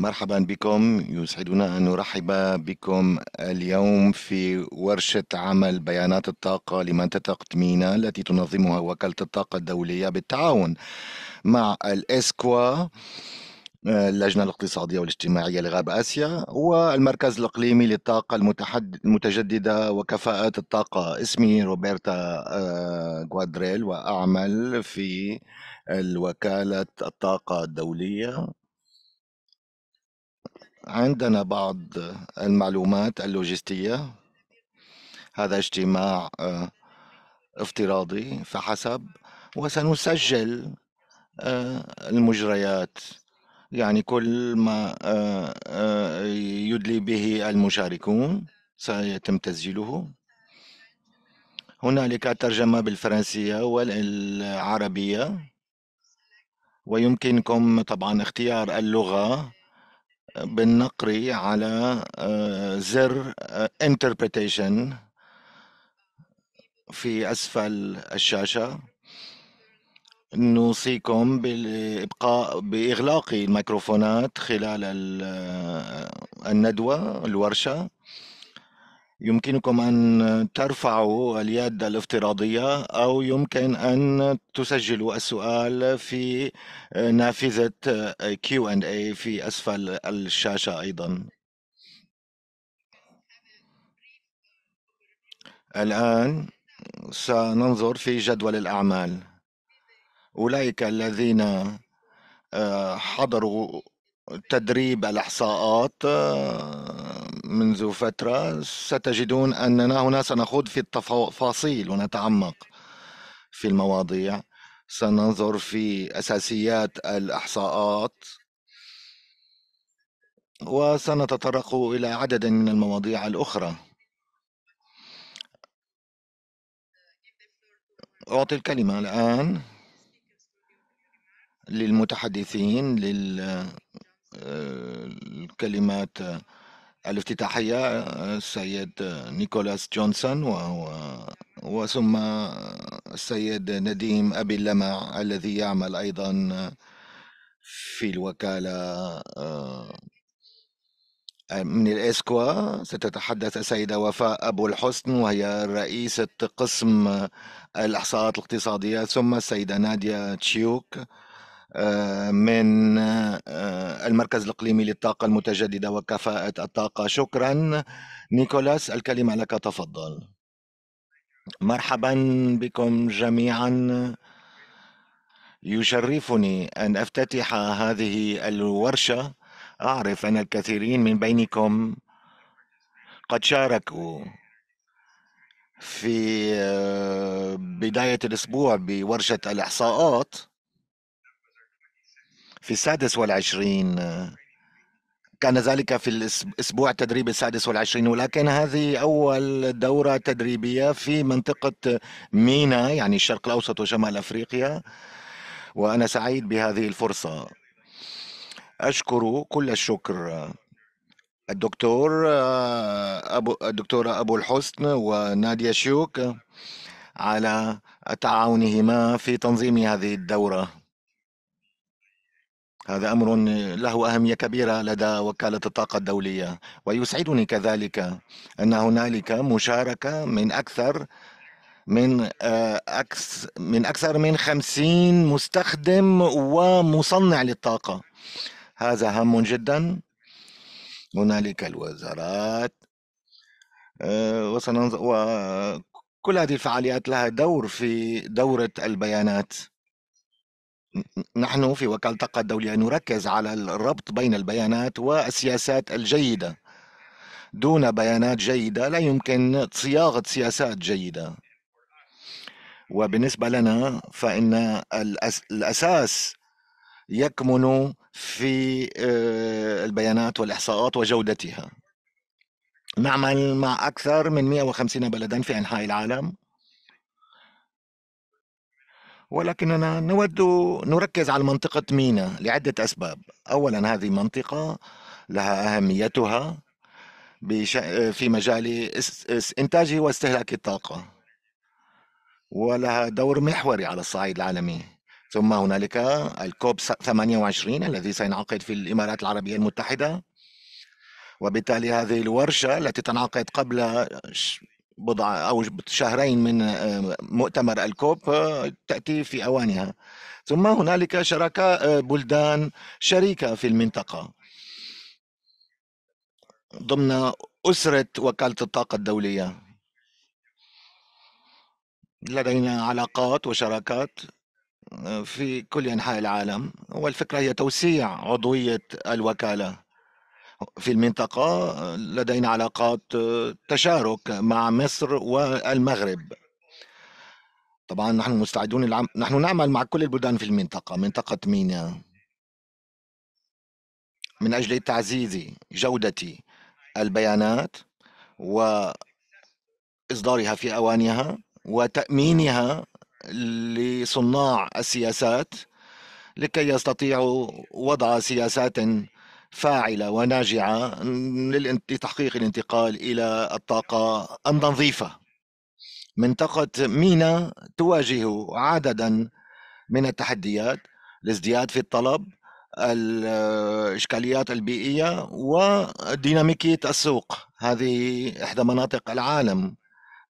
مرحبا بكم يسعدنا أن نرحب بكم اليوم في ورشة عمل بيانات الطاقة لمنطقة تتقدمين التي تنظمها وكالة الطاقة الدولية بالتعاون مع الإسكوا اللجنة الاقتصادية والاجتماعية لغرب آسيا والمركز الإقليمي للطاقة المتجددة وكفاءة الطاقة اسمي روبرتا آه، غوادريل وأعمل في الوكالة الطاقة الدولية عندنا بعض المعلومات اللوجستية هذا اجتماع آه، افتراضي فحسب وسنسجل آه، المجريات يعني كل ما آه، يدلي به المشاركون سيتم تسجيله هنالك ترجمة بالفرنسية والعربية ويمكنكم طبعا اختيار اللغة بالنقر على آه، زر آه، interpretation في أسفل الشاشة نوصيكم بالإبقاء بإغلاق الميكروفونات خلال آه، الندوة الورشة يمكنكم أن ترفعوا اليد الافتراضية أو يمكن أن تسجلوا السؤال في نافذة Q&A في أسفل الشاشة أيضاً الآن سننظر في جدول الأعمال أولئك الذين آه، حضروا تدريب الإحصاءات آه، منذ فترة ستجدون أننا هنا سنخوض في التفاصيل ونتعمق في المواضيع سننظر في أساسيات الإحصاءات وسنتطرق إلى عدد من المواضيع الأخرى أعطي الكلمة الآن للمتحدثين للكلمات آه، الافتتاحية آه، السيد نيكولاس جونسون و... وثم السيد نديم أبي اللمع الذي يعمل أيضا في الوكالة آه، من الإسكوا ستتحدث السيدة وفاء أبو الحسن وهي رئيسة قسم الإحصاءات الاقتصادية ثم السيدة نادية تشيوك من آه، المركز الإقليمي للطاقة المتجددة وكفاءة الطاقة شكرا نيكولاس الكلمة لك تفضل مرحبا بكم جميعا يشرفني أن أفتتح هذه الورشة أعرف أن الكثيرين من بينكم قد شاركوا في آه، بداية الأسبوع بورشة الإحصاءات في السادس والعشرين كان ذلك في الأسبوع التدريب السادس والعشرين ولكن هذه أول دورة تدريبية في منطقة مينا يعني الشرق الأوسط وشمال أفريقيا وأنا سعيد بهذه الفرصة أشكر كل الشكر الدكتور أبو الدكتورة أبو الحسن ونادية شيوك على تعاونهما في تنظيم هذه الدورة هذا أمر له أهمية كبيرة لدى وكالة الطاقة الدولية ويسعدني كذلك أن هنالك مشاركة من أكثر من آه، اكثر من أكثر من خمسين مستخدم ومصنع للطاقة هذا هام جدا هنالك الوزارات آه، وكل هذه الفعاليات لها دور في دورة البيانات نحن في وكالة الطاقة الدولية نركز على الربط بين البيانات والسياسات الجيدة دون بيانات جيدة لا يمكن صياغة سياسات جيدة وبالنسبة لنا فإن الأساس يكمن في آه، البيانات والإحصاءات وجودتها نعمل مع أكثر من 150 بلدا في أنحاء العالم ولكننا نود نركز على منطقة مينا لعدة أسباب أولا هذه منطقة لها أهميتها في مجال إنتاج واستهلاك الطاقة ولها دور محوري على الصعيد العالمي ثم هنالك الكوب 28 الذي سينعقد في الإمارات العربية المتحدة وبالتالي هذه الورشة التي تنعقد قبل بضع أو شهرين من آه، مؤتمر الكوب آه، تأتي في أوانها ثم هنالك شراكة آه، بلدان شريكة في المنطقة ضمن أسرة وكالة الطاقة الدولية لدينا علاقات وشراكات في كل أنحاء العالم والفكرة هي توسيع عضوية الوكالة في المنطقة لدينا علاقات تشارك مع مصر والمغرب طبعا نحن مستعدون العم... نحن نعمل مع كل البلدان في المنطقة منطقة مينا من أجل تعزيز جودة البيانات وإصدارها في أوانها وتأمينها لصناع السياسات لكي يستطيعوا وضع سياسات فاعلة وناجعة لتحقيق الانتقال إلى الطاقة النظيفة منطقة مينا تواجه عددا من التحديات الازدياد في الطلب الإشكاليات البيئية وديناميكية السوق هذه إحدى مناطق العالم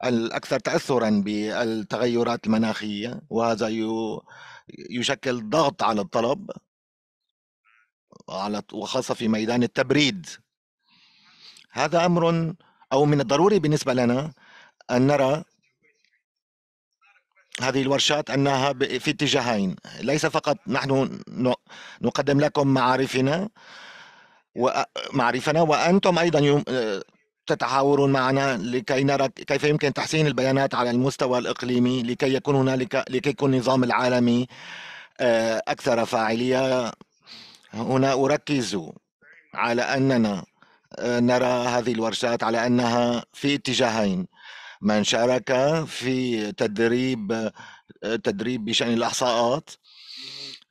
الأكثر تأثرا بالتغيرات المناخية وهذا يشكل ضغط على الطلب وعلى وخاصة في ميدان التبريد هذا أمر أو من الضروري بالنسبة لنا أن نرى هذه الورشات أنها في اتجاهين ليس فقط نحن نقدم لكم معارفنا ومعرفنا وأنتم أيضا تتحاورون معنا لكي نرى كيف يمكن تحسين البيانات على المستوى الإقليمي لكي يكون هنالك لكي يكون النظام العالمي آه، أكثر فاعلية هنا أركز على أننا آه، نرى هذه الورشات على أنها في اتجاهين من شارك في تدريب آه، تدريب بشأن الإحصاءات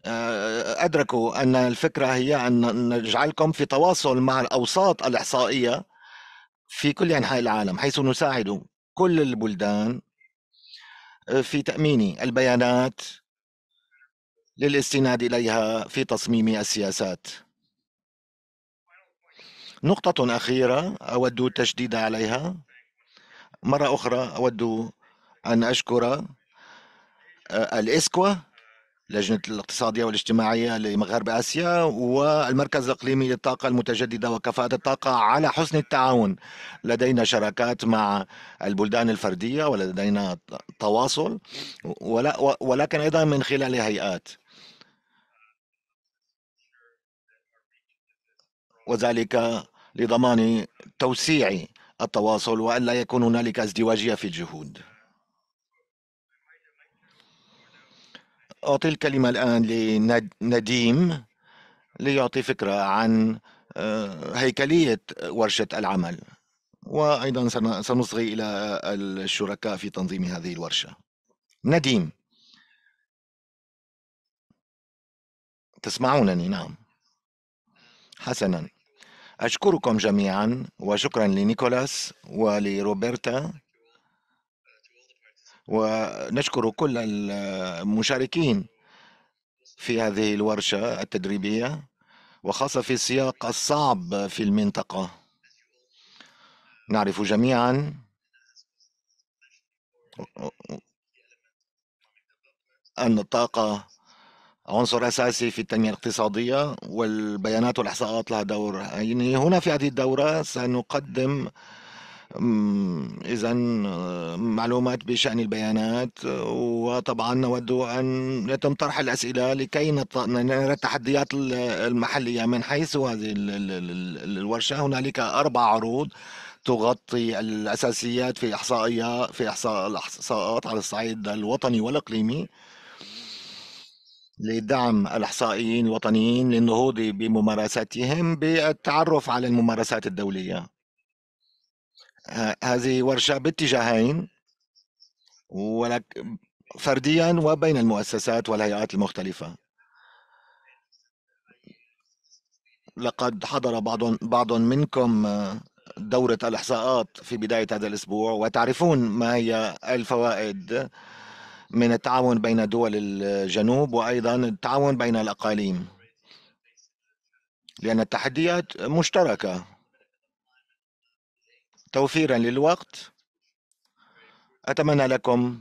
آه، أدركوا أن الفكرة هي أن نجعلكم في تواصل مع الأوساط الإحصائية في كل أنحاء العالم حيث نساعد كل البلدان في تأمين البيانات للاستناد إليها في تصميم السياسات نقطة أخيرة أود التشديد عليها مرة أخرى أود أن أشكر آه، الإسكوا لجنة الاقتصادية والاجتماعية لمغرب آسيا والمركز الإقليمي للطاقة المتجددة وكفاءة الطاقة على حسن التعاون لدينا شراكات مع البلدان الفردية ولدينا تواصل ولكن أيضا من خلال هيئات وذلك لضمان توسيع التواصل والا يكون هنالك ازدواجيه في الجهود اعطي الكلمه الان لنديم ليعطي فكره عن آه، هيكليه ورشه العمل وايضا سنصغي الى الشركاء في تنظيم هذه الورشه نديم تسمعونني نعم حسنا أشكركم جميعا وشكرا لنيكولاس ولروبرتا ونشكر كل المشاركين في هذه الورشة التدريبية وخاصة في السياق الصعب في المنطقة نعرف جميعا أن الطاقة عنصر أساسي في التنمية الاقتصادية والبيانات والإحصاءات لها دور يعني هنا في هذه الدورة سنقدم إذا معلومات بشأن البيانات وطبعا نود أن يتم طرح الأسئلة لكي نرى التحديات المحلية من حيث هذه الورشة هنالك أربع عروض تغطي الأساسيات في إحصائية في إحصاء الإحصاءات على الصعيد الوطني والإقليمي لدعم الإحصائيين الوطنيين للنهوض بممارساتهم بالتعرف على الممارسات الدولية آه، هذه ورشة باتجاهين فرديا وبين المؤسسات والهيئات المختلفة لقد حضر بعض بعض منكم آه، دورة الإحصاءات في بداية هذا الأسبوع وتعرفون ما هي الفوائد من التعاون بين دول الجنوب وأيضا التعاون بين الأقاليم لأن التحديات مشتركة توفيرا للوقت أتمنى لكم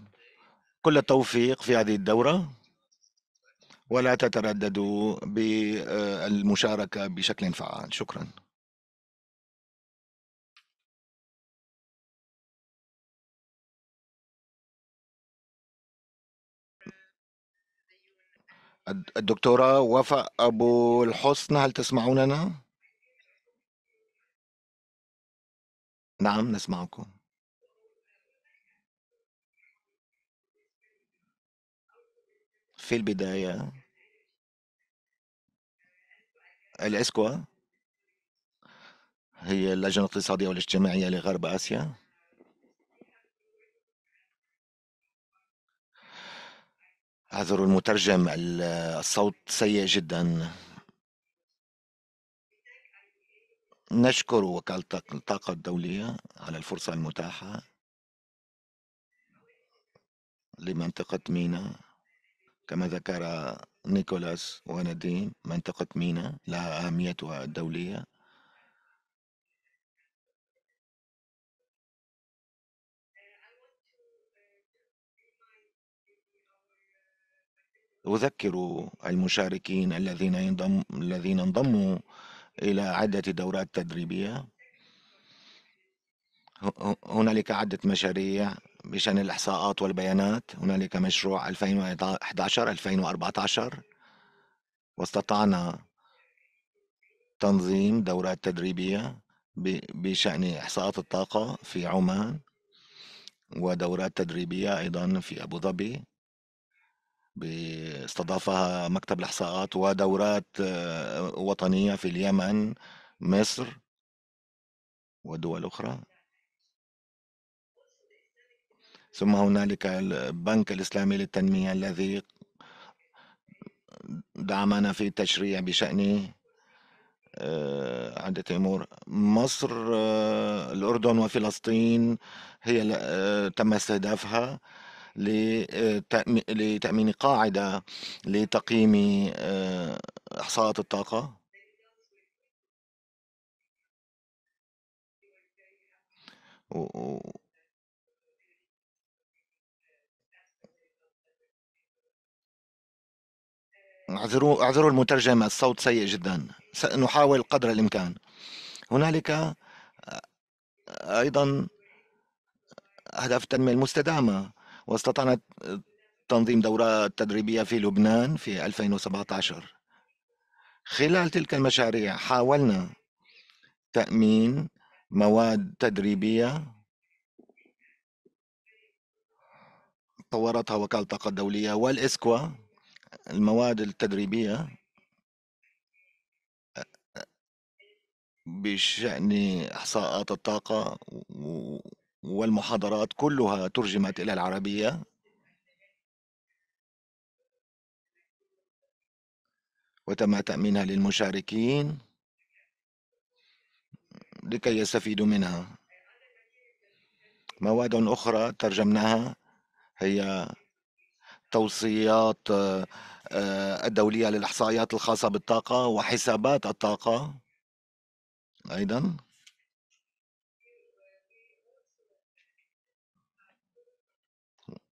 كل التوفيق في هذه الدورة ولا تترددوا بالمشاركة بشكل فعال شكرا الدكتورة وفاء أبو الحسن هل تسمعوننا؟ نعم نسمعكم في البداية الإسكوا هي اللجنة الاقتصادية والاجتماعية لغرب آسيا اعذروا المترجم الصوت سيء جدا نشكر وكالة الطاقة الدولية على الفرصة المتاحة لمنطقة مينا كما ذكر نيكولاس ونديم منطقة مينا لها أهميتها الدولية أذكر المشاركين الذين ينضم الذين انضموا إلى عدة دورات تدريبية هنالك عدة مشاريع بشأن الإحصاءات والبيانات هنالك مشروع 2011 2014 واستطعنا تنظيم دورات تدريبية بشأن إحصاءات الطاقة في عمان ودورات تدريبية أيضا في أبو ظبي استضافها مكتب الإحصاءات ودورات آه، وطنية في اليمن مصر ودول أخرى ثم هنالك البنك الإسلامي للتنمية الذي دعمنا في التشريع بشأن آه، عدة أمور مصر آه، الأردن وفلسطين هي تم استهدافها لتأمين قاعدة لتقييم آه، إحصاءات الطاقة اعذروا اعذروا المترجم الصوت سيء جدا سنحاول قدر الامكان هنالك آه، ايضا اهداف التنميه المستدامه واستطعنا تنظيم دورات تدريبية في لبنان في 2017 خلال تلك المشاريع حاولنا تأمين مواد تدريبية طورتها وكالة الطاقة الدولية والإسكوا المواد التدريبية بشأن إحصاءات الطاقة والمحاضرات كلها ترجمت إلى العربية وتم تأمينها للمشاركين لكي يستفيدوا منها مواد أخرى ترجمناها هي توصيات آه، آه، الدولية للإحصائيات الخاصة بالطاقة وحسابات الطاقة أيضاً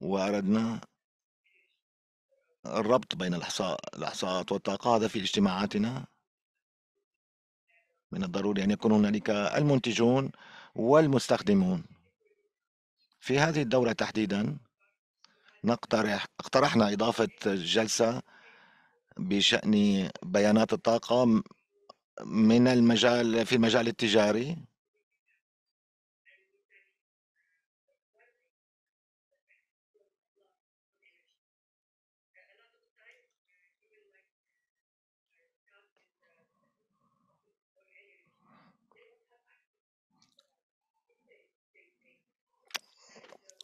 وأردنا الربط بين الإحصاء الإحصاءات والطاقة هذا في اجتماعاتنا من الضروري أن يكون هنالك المنتجون والمستخدمون في هذه الدورة تحديدا نقترح اقترحنا إضافة جلسة بشأن بيانات الطاقة من المجال في المجال التجاري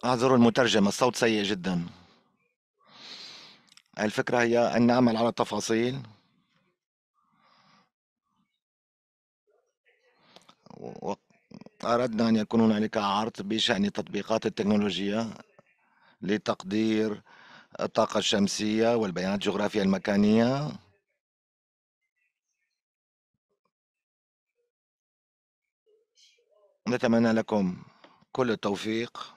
اعذروا المترجم الصوت سيء جدا الفكرة هي أن نعمل على التفاصيل وأردنا أن يكون هنالك عرض بشأن التطبيقات التكنولوجية لتقدير الطاقة الشمسية والبيانات الجغرافية المكانية نتمنى لكم كل التوفيق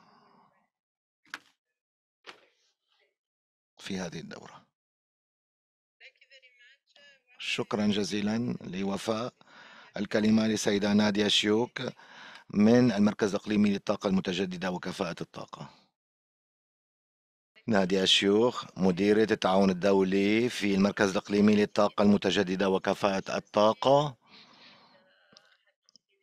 في هذه الدورة شكرا جزيلا لوفاء الكلمة لسيدة نادية شيوك من المركز الإقليمي للطاقة المتجددة وكفاءة الطاقة نادية شيوخ مديرة التعاون الدولي في المركز الإقليمي للطاقة المتجددة وكفاءة الطاقة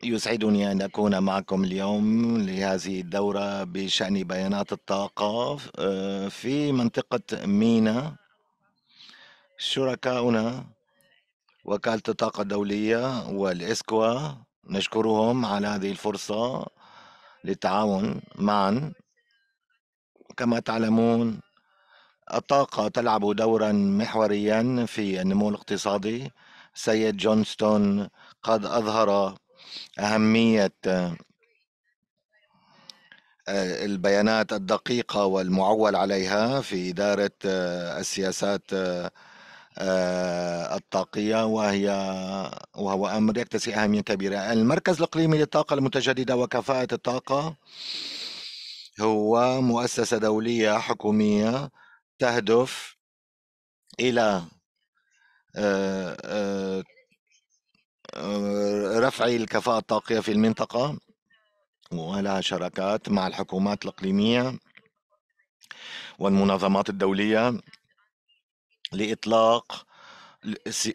يسعدني أن أكون معكم اليوم لهذه الدورة بشأن بيانات الطاقة آه، في منطقة مينا شركاؤنا وكالة الطاقة الدولية والإسكوا نشكرهم على هذه الفرصة للتعاون معا كما تعلمون الطاقة تلعب دورا محوريا في النمو الاقتصادي سيد جونستون قد أظهر أهمية آه، البيانات الدقيقة والمعول عليها في إدارة آه، السياسات آه، الطاقية وهي وهو أمر يكتسي أهمية كبيرة المركز الإقليمي للطاقة المتجددة وكفاءة الطاقة هو مؤسسة دولية حكومية تهدف إلى رفع الكفاءة الطاقية في المنطقة ولها شراكات مع الحكومات الإقليمية والمنظمات الدولية لإطلاق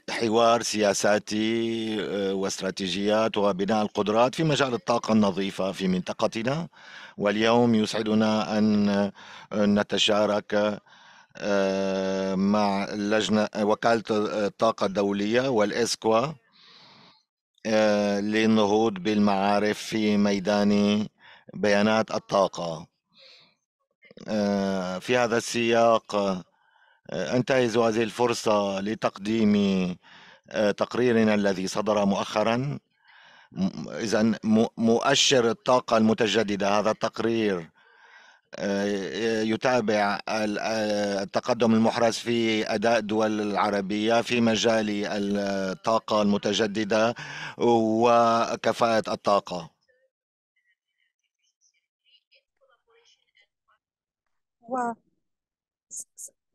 حوار سياساتي آه، واستراتيجيات وبناء القدرات في مجال الطاقة النظيفة في منطقتنا واليوم يسعدنا أن آه، نتشارك آه، مع لجنة وكالة الطاقة الدولية والإسكوا آه، للنهوض بالمعارف في ميدان بيانات الطاقة آه، في هذا السياق آه، أنتهز هذه الفرصة لتقديم تقريرنا الذي صدر مؤخرا إذا مؤشر الطاقة المتجددة هذا التقرير آه، يتابع آه، التقدم المحرز في اداء الدول العربيه في مجال الطاقه المتجدده وكفاءه الطاقه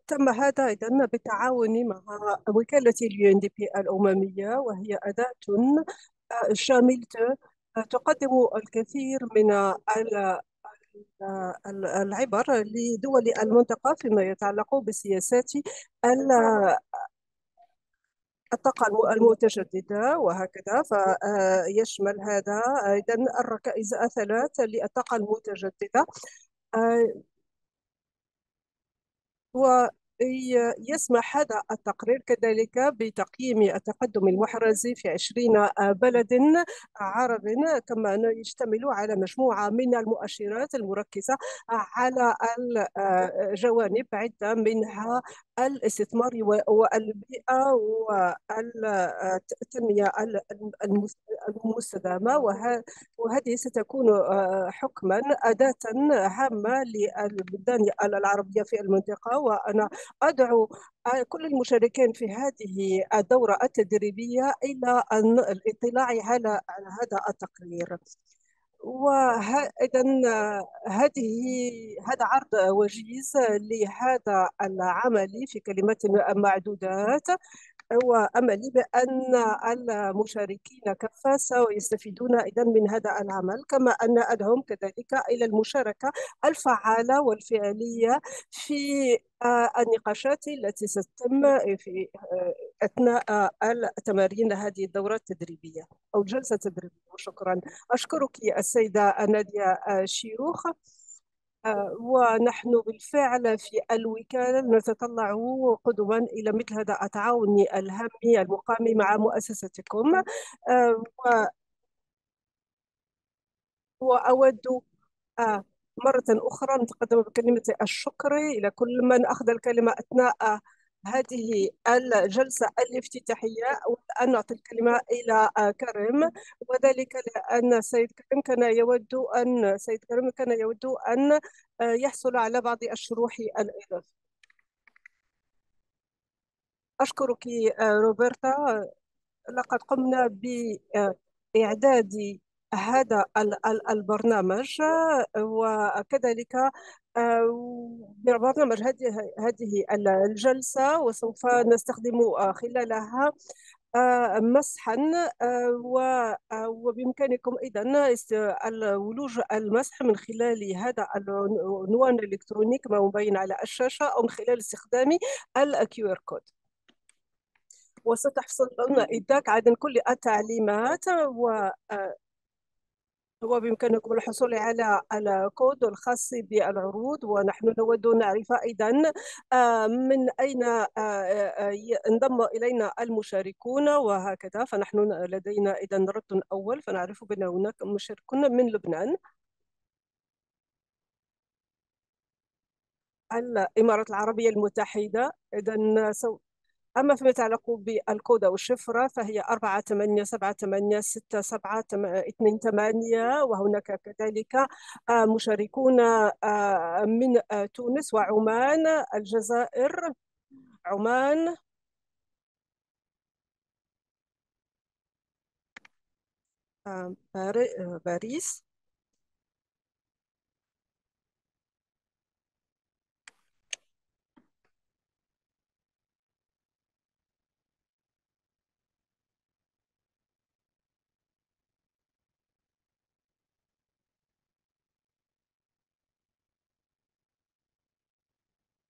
تم هذا ايضا بالتعاون مع وكاله اليو ان دي بي الامميه وهي اداه شامله تقدم الكثير من العبر لدول المنطقة فيما يتعلق بسياسات الطاقة المتجددة وهكذا فيشمل هذا أيضا الركائز الثلاث للطاقة المتجددة و يسمح هذا التقرير كذلك بتقييم التقدم المحرز في 20 بلد عرب كما أنه يشتمل على مجموعة من المؤشرات المركزة على الجوانب عدة منها الاستثمار والبيئة والتنمية المستدامة وهذه ستكون آه، حكما أداة هامة للبلدان العربية في المنطقة وأنا أدعو كل المشاركين في هذه الدورة التدريبية إلى الاطلاع على هذا التقرير وإذا هذه هذا عرض وجيز لهذا العمل في كلمات معدودات وأملي بأن المشاركين كافة سيستفيدون إذا من هذا العمل كما أن ادعوهم كذلك إلى المشاركة الفعالة والفعلية في آه، النقاشات التي ستتم في آه، أثناء آه، التمارين هذه الدورة التدريبية أو الجلسة التدريبية وشكرا أشكرك السيدة نادية شيوخ ونحن بالفعل في الوكالة نتطلع قدما إلى مثل هذا التعاون الهامي المقام مع مؤسستكم آه، وأود آه، مرة أخرى نتقدم بكلمة الشكر إلى كل من أخذ الكلمة أثناء هذه الجلسة الافتتاحية وأن نعطي الكلمة إلى آه، كريم وذلك لأن السيد كريم كان يود أن السيد كريم كان يود أن آه، يحصل على بعض الشروح الإضافية أشكرك آه، روبرتا لقد قمنا بإعداد هذا البرنامج وكذلك آه، برنامج هذه الجلسة وسوف نستخدم آه، خلالها آه، مسحا وبإمكانكم أيضا الولوج المسح من خلال هذا العنوان الإلكتروني كما مبين على الشاشة أو من خلال استخدام الكيو ار كود وستحصلون إداك عن كل التعليمات و وبإمكانكم الحصول على الكود الخاص بالعروض ونحن نود أن نعرف أيضا آه، من أين آه، آه، انضم إلينا المشاركون وهكذا فنحن لدينا إذا رد أول فنعرف بأن هناك مشاركون من لبنان الإمارات العربية المتحدة إذا سو... أما فيما يتعلق بالكود أو الشفرة فهي 4 8 7 8 6 7 2 8 وهناك كذلك آه، مشاركون آه، من آه، تونس وعمان الجزائر عمان باريس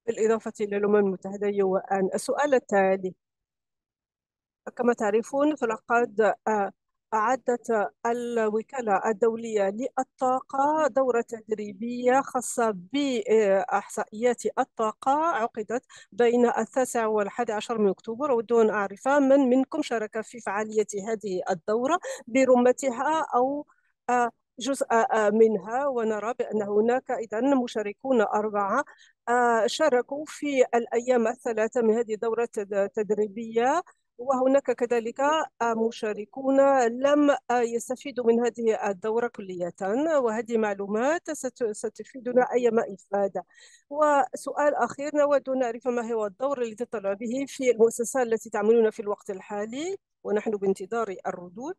بالإضافة إلى الأمم المتحدة يو أن السؤال التالي كما تعرفون فلقد آه، أعدت الوكالة الدولية للطاقة دورة تدريبية خاصة بإحصائيات الطاقة عقدت بين التاسع والحادي عشر من أكتوبر أود أن أعرف من منكم شارك في فعالية هذه الدورة برمتها أو آه جزء آه، آه، منها ونرى بأن هناك إذا مشاركون أربعة آه، شاركوا في الأيام الثلاثة من هذه الدورة التدريبية وهناك كذلك مشاركون لم يستفيدوا من هذه الدورة كلية وهذه معلومات ستفيدنا أيما إفادة وسؤال أخير نود أن نعرف ما هو الدور الذي تطلع به في المؤسسه التي تعملون في الوقت الحالي ونحن بانتظار الردود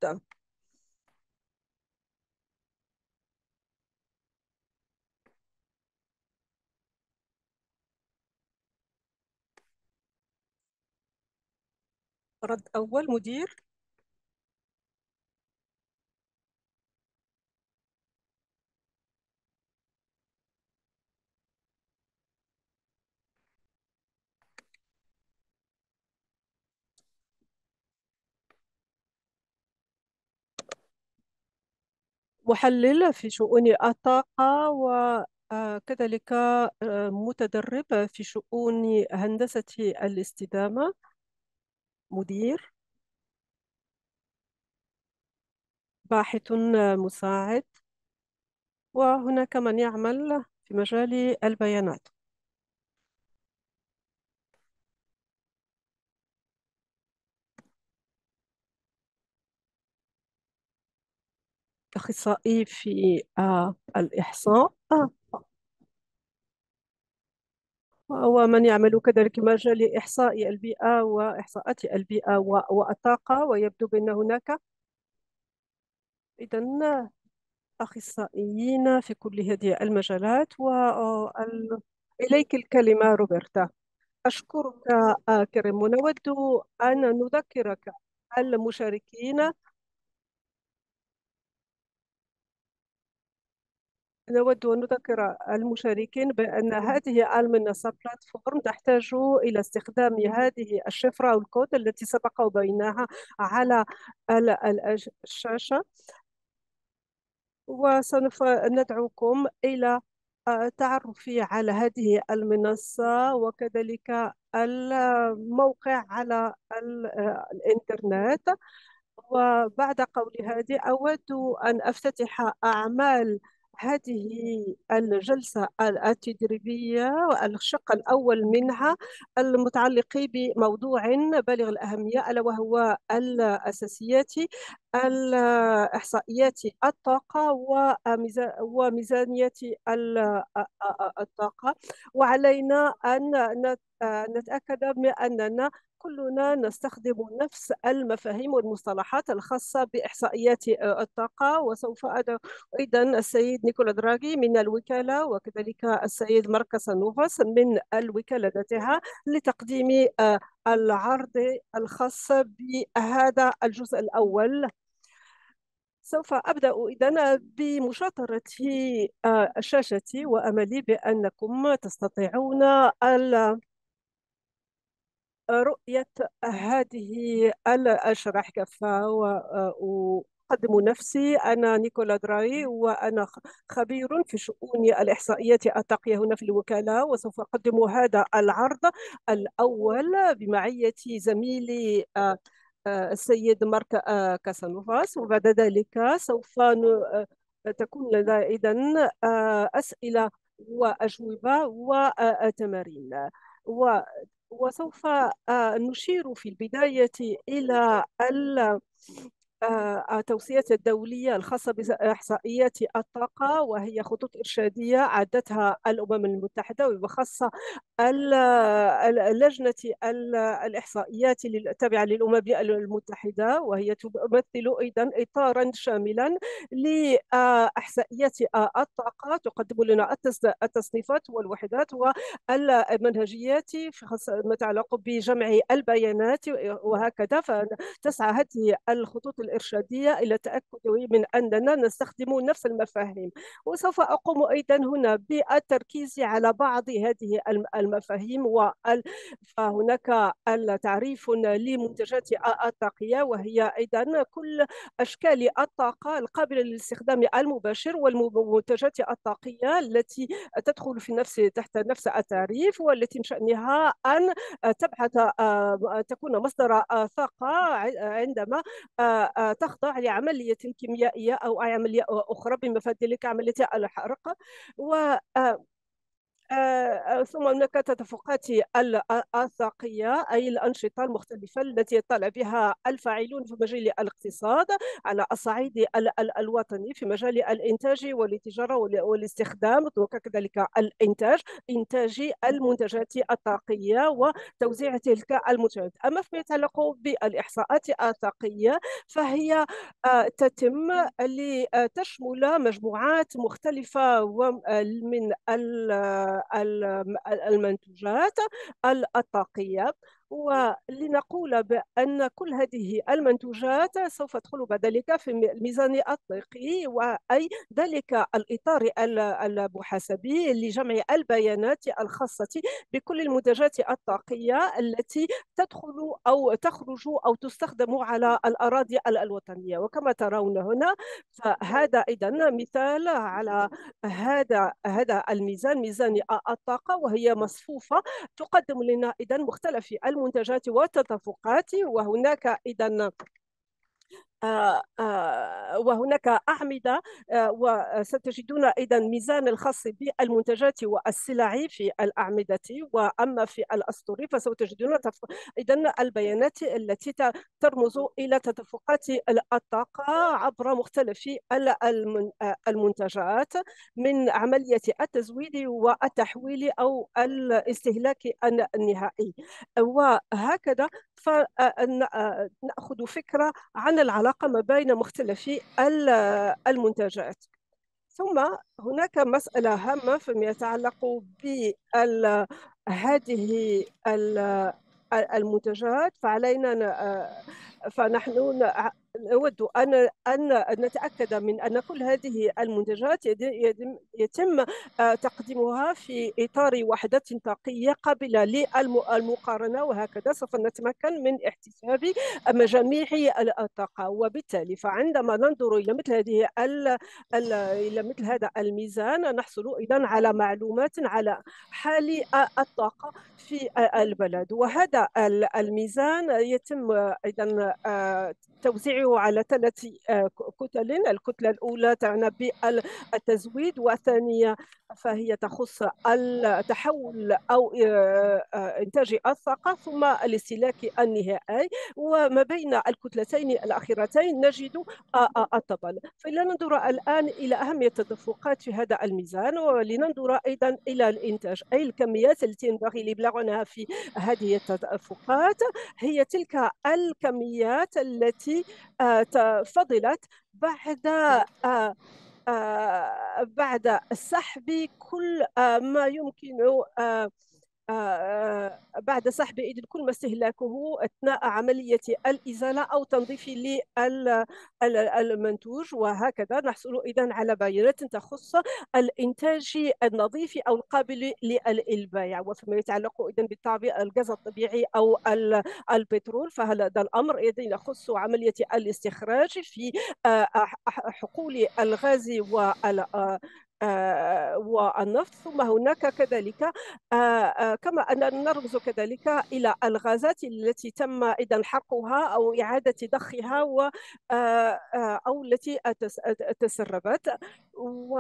رد أول مدير محلل في شؤون الطاقة وكذلك آه، آه، متدرب في شؤون هندسة الاستدامة مدير باحث مساعد وهناك من يعمل في مجال البيانات أخصائي في آه، الإحصاء ومن يعمل كذلك مجال إحصاء البيئة وإحصاءات البيئة والطاقة ويبدو بأن هناك إذا أخصائيين في كل هذه المجالات وإليك الكلمة روبرتا أشكرك آه، كريم ونود أن نذكرك المشاركين نود أن نذكر المشاركين بأن هذه المنصة بلاتفورم تحتاج إلى استخدام هذه الشفرة أو الكود التي سبق وبيناها على الشاشة وسوف ندعوكم إلى التعرف على هذه المنصة وكذلك الموقع على الإنترنت وبعد قول هذه أود أن أفتتح أعمال هذه الجلسة التدريبية والشق الأول منها المتعلق بموضوع بالغ الأهمية ألا وهو الأساسيات الإحصائيات الطاقة وميزانية الطاقة وعلينا أن نتأكد من أننا كلنا نستخدم نفس المفاهيم والمصطلحات الخاصة بإحصائيات آه، الطاقة وسوف أدعو أيضا السيد نيكولا دراغي من الوكالة وكذلك السيد مركز نوفاس من الوكالة ذاتها لتقديم آه، العرض الخاص بهذا الجزء الأول سوف أبدأ إذن بمشاطرة آه، شاشتي وأملي بأنكم تستطيعون رؤية هذه الأشرح كفا آه، وأقدم نفسي أنا نيكولا دراي وأنا خبير في شؤون الإحصائيات التقية هنا في الوكالة وسوف أقدم هذا العرض الأول بمعية زميلي آه، آه، السيد مارك كاسانوفاس وبعد ذلك سوف تكون لدينا إذا أسئلة وأجوبة وتمارين و وسوف آه، نشير في البداية إلى آه، آه، توصية الدولية الخاصة بإحصائيات الطاقة وهي خطوط إرشادية عدتها الأمم المتحدة وبخاصة اللجنة الإحصائيات التابعة للأمم المتحدة وهي تمثل أيضا إطارا شاملا لإحصائيات آه، الطاقة تقدم لنا التصنيفات والوحدات والمنهجيات فيما يتعلق بجمع البيانات وهكذا فتسعى هذه الخطوط الإرشادية إلى التأكد من أننا نستخدم نفس المفاهيم وسوف أقوم أيضا هنا بالتركيز على بعض هذه المفاهيم وال... فهناك التعريف لمنتجات الطاقية وهي أيضا كل أشكال الطاقة القابلة للاستخدام المباشر والمنتجات الطاقية التي تدخل في نفس تحت نفس التعريف والتي من شأنها أن تبحث آه، تكون مصدر طاقة آه، عندما آه، تخضع لعملية كيميائية أو عملية أخرى بما في ذلك عملية الحرق و آه، آه، آه، ثم هناك تدفقات الآثاقية أي الأنشطة المختلفة التي يطلع بها الفاعلون في مجال الاقتصاد على الصعيد الوطني في مجال الإنتاج والتجارة والاستخدام وكذلك الإنتاج إنتاج المنتجات الطاقية وتوزيع تلك المنتجات أما فيما يتعلق بالإحصاءات الآثاقية فهي آه، تتم لتشمل مجموعات مختلفة من المنتوجات الطاقية ولنقول بأن كل هذه المنتوجات سوف تدخل بعد ذلك في الميزان التطبيقي وأي ذلك الإطار المحاسبي لجمع البيانات الخاصة بكل المنتجات الطاقية التي تدخل أو تخرج أو تستخدم على الأراضي الوطنية وكما ترون هنا فهذا أيضا مثال على هذا هذا الميزان ميزان الطاقة وهي مصفوفة تقدم لنا إذا مختلف المنتجات المنتجات والتدفقات وهناك إذا آه، آه، وهناك أعمدة آه، وستجدون أيضا ميزان الخاص بالمنتجات والسلع في الأعمدة وأما في الأسطوري فستجدون أيضا إذا البيانات التي ترمز إلى تدفقات الطاقة عبر مختلف المنتجات من عملية التزويد والتحويل أو الاستهلاك النهائي وهكذا فنأخذ فكرة عن العلاقة ما بين مختلف المنتجات ثم هناك مسألة هامة فيما يتعلق بهذه المنتجات فعلينا فنحن نود أن أن نتأكد من أن كل هذه المنتجات يتم آه، تقديمها في إطار وحدة طاقية قابلة للمقارنة وهكذا سوف نتمكن من احتساب مجاميع الطاقة وبالتالي فعندما ننظر إلى مثل هذه إلى مثل هذا الميزان نحصل إذا على معلومات على حال آه، الطاقة في آه، البلد وهذا الميزان يتم إذا توزيعه يجري على ثلاث آه، كتل الكتلة الأولى تعنى بالتزويد والثانية فهي تخص التحول أو آه، آه، إنتاج الثقة ثم الاستهلاك النهائي وما بين الكتلتين الأخيرتين نجد الطبل فلننظر الآن إلى أهمية التدفقات في هذا الميزان ولننظر أيضا إلى الإنتاج أي الكميات التي ينبغي الإبلاغ عنها في هذه التدفقات هي تلك الكميات التي فضلت بعد آه، آه، بعد سحب كل آه، ما يمكن آه، آه، بعد سحب إيد الكل ما استهلاكه أثناء عملية الإزالة أو تنظيف للمنتوج وهكذا نحصل إذا على بيانات تخص الإنتاج النظيف أو القابل للبيع وفيما يتعلق إذا بالطابع الغاز الطبيعي أو البترول فهذا الأمر إذا يخص عملية الاستخراج في آه، حقول الغاز آه، والنفط ثم هناك كذلك آه، آه، كما أننا نرمز كذلك إلى الغازات التي تم إذا حرقها أو إعادة ضخها و أو التي تسربت و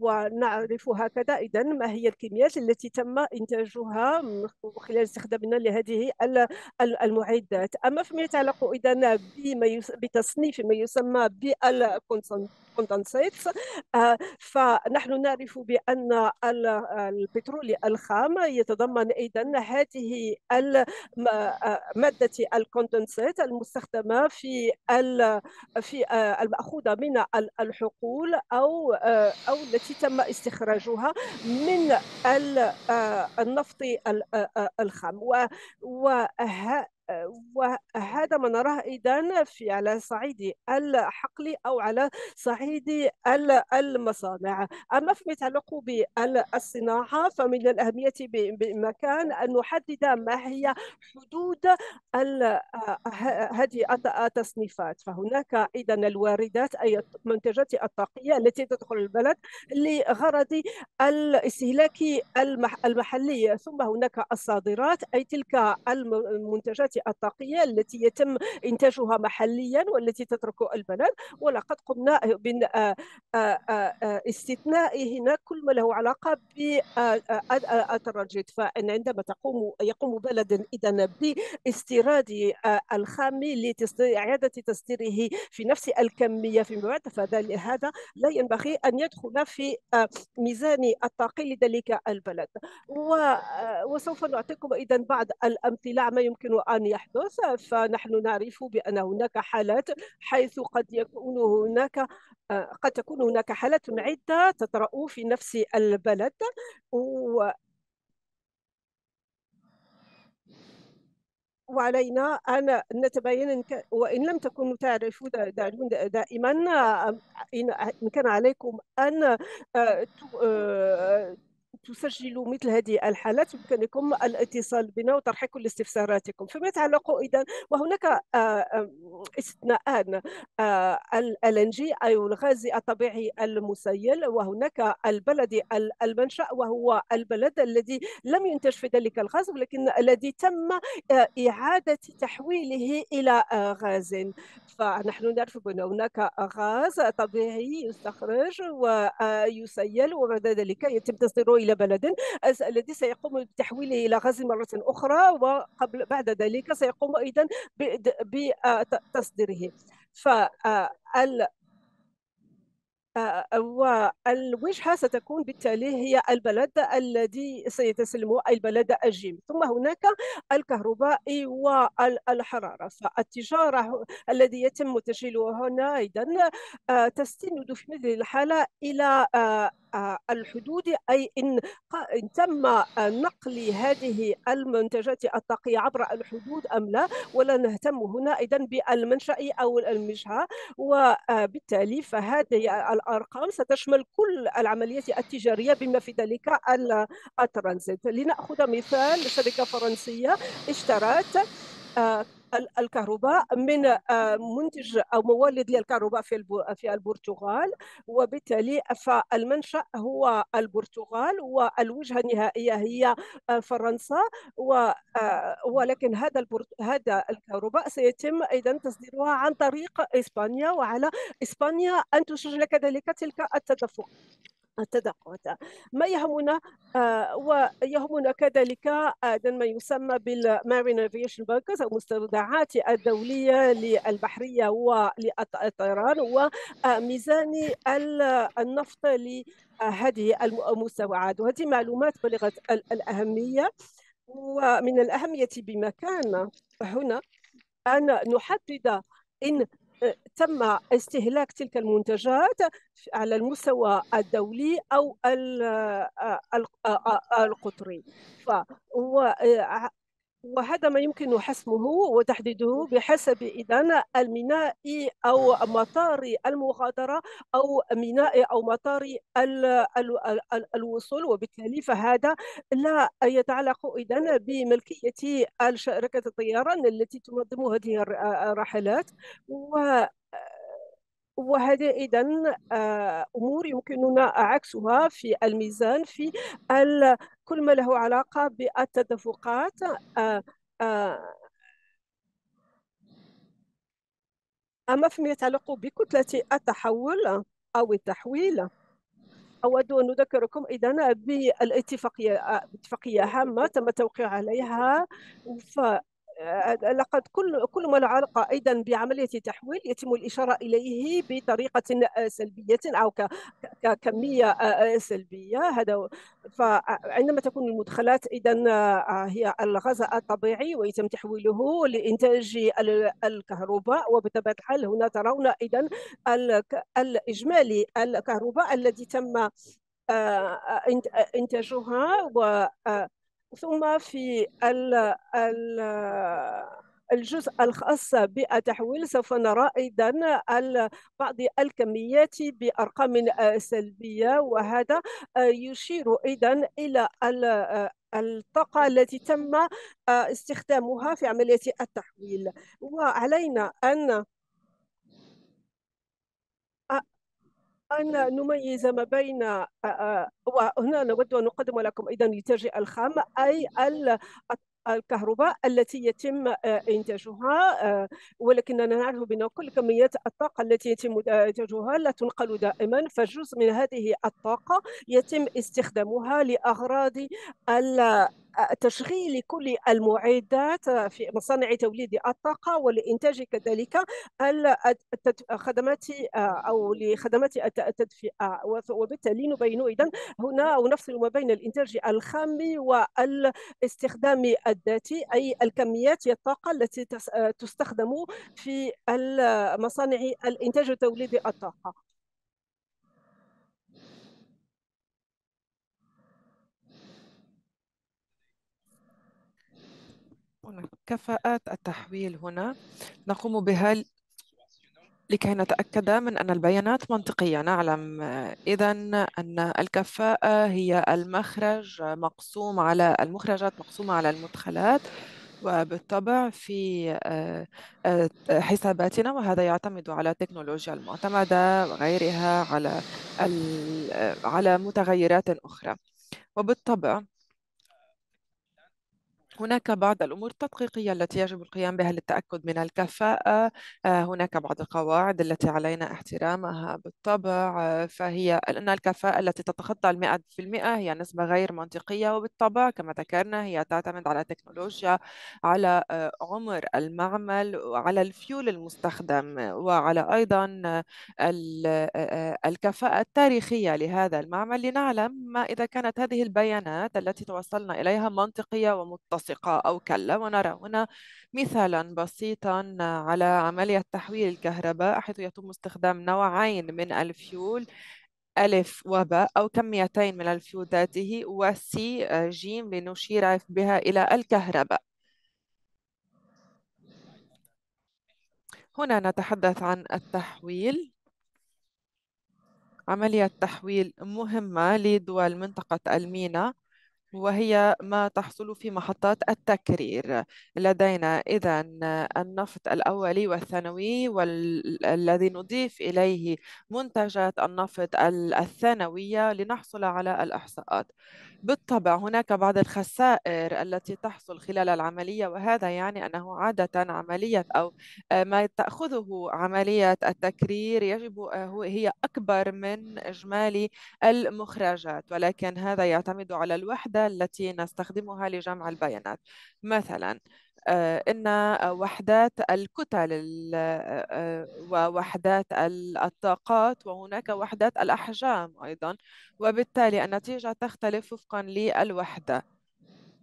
ونعرف هكذا اذا ما هي الكميات التي تم انتاجها من خلال استخدامنا لهذه المعدات اما فيما يتعلق اذا بما بتصنيف ما يسمى بالكونسنت الكوندنسيتس آه، فنحن نعرف بأن البترول الخام يتضمن أيضا هذه آه، مادة الكوندنسات المستخدمة في في آه، المأخوذة من الحقول أو أو التي تم استخراجها من النفط الخام وهذا ما نراه اذا في على صعيد الحقل او على صعيد المصانع اما فيما يتعلق بالصناعه فمن الاهميه بمكان ان نحدد ما هي حدود هذه التصنيفات فهناك اذا الواردات اي منتجات الطاقيه التي تدخل البلد لغرض الاستهلاك المحلي ثم هناك الصادرات اي تلك المنتجات الطاقية التي يتم إنتاجها محليا والتي تترك البلد ولقد قمنا باستثناء آه، آه، آه، هنا كل ما له علاقة بالترجيت فإن عندما تقوم يقوم بلد إذا باستيراد الخام لإعادة تصديره في نفس الكمية فيما بعد فهذا لا ينبغي أن يدخل في ميزان الطاقي لذلك البلد وسوف نعطيكم إذا بعض الأمثلة عما يمكن أن يحدث فنحن نعرف بأن هناك حالات حيث قد يكون هناك آه، قد تكون هناك حالات عدة تطرأ في نفس البلد و وعلينا أن نتبين وإن لم تكونوا تعرفوا دائما آه، إن كان عليكم أن آه، تسجلوا مثل هذه الحالات يمكنكم الاتصال بنا وطرح كل استفساراتكم فيما يتعلق اذا وهناك آه، آه، استثناءان آه، الالنجي اي الغاز الطبيعي المسيل وهناك البلد المنشا وهو البلد الذي لم ينتج في ذلك الغاز ولكن الذي تم اعاده تحويله الى غاز فنحن نعرف بان هناك غاز طبيعي يستخرج ويسيل وبعد ذلك يتم تصديره إلى بلد الذي سيقوم بتحويله إلى غاز مرة أخرى وقبل بعد ذلك سيقوم أيضا بتصديره ف والوجهة ستكون بالتالي هي البلد الذي سيتسلم البلد الجيم ثم هناك الكهرباء والحرارة فالتجارة الذي يتم تشغيله هنا أيضا آه، تستند في مثل الحالة إلى آه، آه، الحدود أي إن, إن تم نقل هذه المنتجات الطاقية عبر الحدود أم لا ولا نهتم هنا أيضا بالمنشأ أو المجهة وبالتالي فهذه الأرقام ستشمل كل العمليات التجارية بما في ذلك الترانزيت لنأخذ مثال شركة فرنسية اشترت آه، الكهرباء من آه، منتج او مولد للكهرباء في في البرتغال وبالتالي فالمنشا هو البرتغال والوجهه النهائيه هي آه، فرنسا ولكن هذا هذا الكهرباء سيتم ايضا تصديرها عن طريق اسبانيا وعلى اسبانيا ان تسجل كذلك تلك التدفق التدقق ما يهمنا آه، ويهمنا كذلك أيضا آه، ما يسمى بالمارين افيشن بانكرز أو المستودعات الدولية للبحرية وللطيران وميزان آه، النفط لهذه المستودعات وهذه معلومات بلغه الأهمية ومن الأهمية بمكان هنا أن نحدد إن تم استهلاك تلك المنتجات على المستوى الدولي او آه، آه، آه، القطري وهذا ما يمكن حسمه وتحديده بحسب إذن الميناء أو مطار المغادرة أو ميناء أو مطار الوصول وبالتالي فهذا لا يتعلق إذن بملكية شركة الطيران التي تنظم هذه الرحلات و وهذه اذا آه، امور يمكننا عكسها في الميزان في كل ما له علاقه بالتدفقات آه، آه، اما فيما يتعلق بكتله التحول او التحويل أود أن أذكركم إذا بالاتفاقية اتفاقية هامة تم التوقيع عليها آه، لقد كل كل ما له علاقه ايضا بعمليه تحويل يتم الاشاره اليه بطريقه آه، سلبيه او ككميه آه، سلبيه هذا فعندما تكون المدخلات اذا هي الغاز الطبيعي ويتم تحويله لانتاج الكهرباء وبطبيعه الحال هنا ترون اذا الاجمالي الكهرباء الذي تم انتاجها و ثم في ال الجزء الخاص بالتحويل سوف نرى ايضا بعض الكميات بارقام سلبيه وهذا يشير ايضا الى الطاقة التي تم استخدامها في عملية التحويل وعلينا أن أن نميز ما بين آه، آه، وهنا نود أن نقدم لكم أيضا التاج الخام أي الكهرباء التي يتم آه، إنتاجها ولكننا نعرف بأن كل كميات الطاقة التي يتم إنتاجها لا تنقل دائما فجزء من هذه الطاقة يتم استخدامها لأغراض تشغيل كل المعدات في مصانع توليد الطاقة ولإنتاج كذلك خدمات أو لخدمات التدفئة وبالتالي نبين إذا هنا أو نفصل ما بين الإنتاج الخامي والاستخدام الذاتي أي الكميات الطاقة التي تستخدم في مصانع الإنتاج وتوليد الطاقة كفاءات التحويل هنا نقوم بها لكي نتأكد من أن البيانات منطقية نعلم آه، إذا أن الكفاءة هي المخرج مقسوم على المخرجات مقسومة على المدخلات وبالطبع في آه، آه، حساباتنا وهذا يعتمد على التكنولوجيا المعتمدة وغيرها على على متغيرات أخرى وبالطبع هناك بعض الأمور التدقيقية التي يجب القيام بها للتأكد من الكفاءة آه، هناك بعض القواعد التي علينا احترامها بالطبع آه، فهي أن الكفاءة التي تتخطى المئة في المئة هي نسبة غير منطقية وبالطبع كما ذكرنا هي تعتمد على تكنولوجيا على آه، عمر المعمل وعلى الفيول المستخدم وعلى أيضا الكفاءة التاريخية لهذا المعمل لنعلم ما إذا كانت هذه البيانات التي توصلنا إليها منطقية ومتصلة الأصدقاء أو كلا ونرى هنا مثالا بسيطا على عملية تحويل الكهرباء حيث يتم استخدام نوعين من الفيول ألف وباء أو كميتين من الفيول ذاته وسي آه، جيم لنشير بها إلى الكهرباء هنا نتحدث عن التحويل عملية تحويل مهمة لدول منطقة المينا وهي ما تحصل في محطات التكرير لدينا إذا النفط الأولي والثانوي والذي نضيف إليه منتجات النفط الثانوية لنحصل على الإحصاءات بالطبع هناك بعض الخسائر التي تحصل خلال العملية وهذا يعني أنه عادة عملية أو آه، ما تأخذه عملية التكرير يجب آه، هي أكبر من إجمالي المخرجات ولكن هذا يعتمد على الوحدة التي نستخدمها لجمع البيانات مثلاً آه، إن آه، وحدات الكتل آه، ووحدات الطاقات وهناك وحدات الأحجام أيضا وبالتالي النتيجة تختلف وفقا للوحدة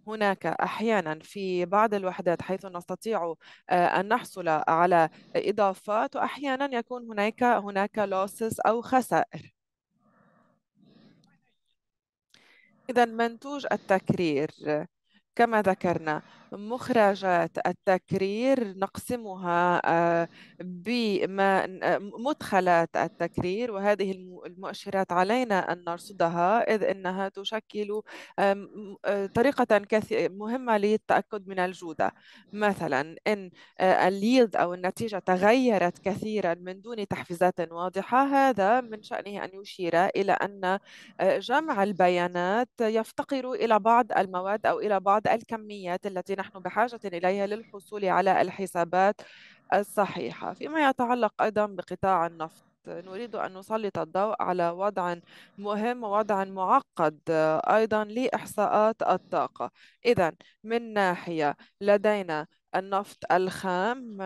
هناك أحيانا في بعض الوحدات حيث نستطيع أن نحصل على إضافات وأحيانا يكون هناك هناك losses أو خسائر إذا منتوج التكرير كما ذكرنا مخرجات التكرير نقسمها آه، بما آه، مدخلات التكرير وهذه المؤشرات علينا أن نرصدها إذ أنها تشكل آه، طريقة مهمة للتأكد من الجودة مثلا إن اليلد أو النتيجة تغيرت كثيرا من دون تحفيزات واضحة هذا من شأنه أن يشير إلى أن جمع البيانات يفتقر إلى بعض المواد أو إلى بعض الكميات التي نحن بحاجة إليها للحصول على الحسابات الصحيحة فيما يتعلق أيضا بقطاع النفط نريد أن نسلط الضوء على وضع مهم ووضع معقد أيضا لإحصاءات الطاقة إذا من ناحية لدينا النفط الخام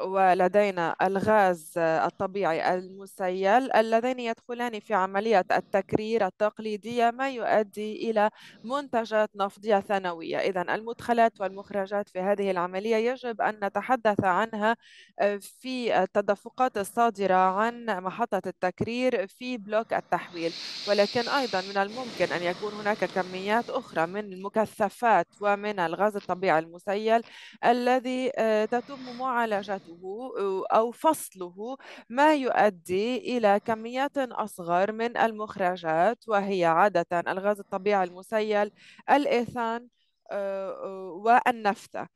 ولدينا الغاز الطبيعي المسيل اللذين يدخلان في عملية التكرير التقليدية ما يؤدي إلى منتجات نفطية ثانوية إذا المدخلات والمخرجات في هذه العملية يجب أن نتحدث عنها آه، في التدفقات الصادرة عن محطة التكرير في بلوك التحويل ولكن أيضا من الممكن أن يكون هناك كميات أخرى من المكثفات ومن الغاز الطبيعي المسيل الذي آه، تتم معالجته أو فصله ما يؤدي إلى كميات أصغر من المخرجات وهي عادة الغاز الطبيعي المسيل الإيثان آه، والنفثة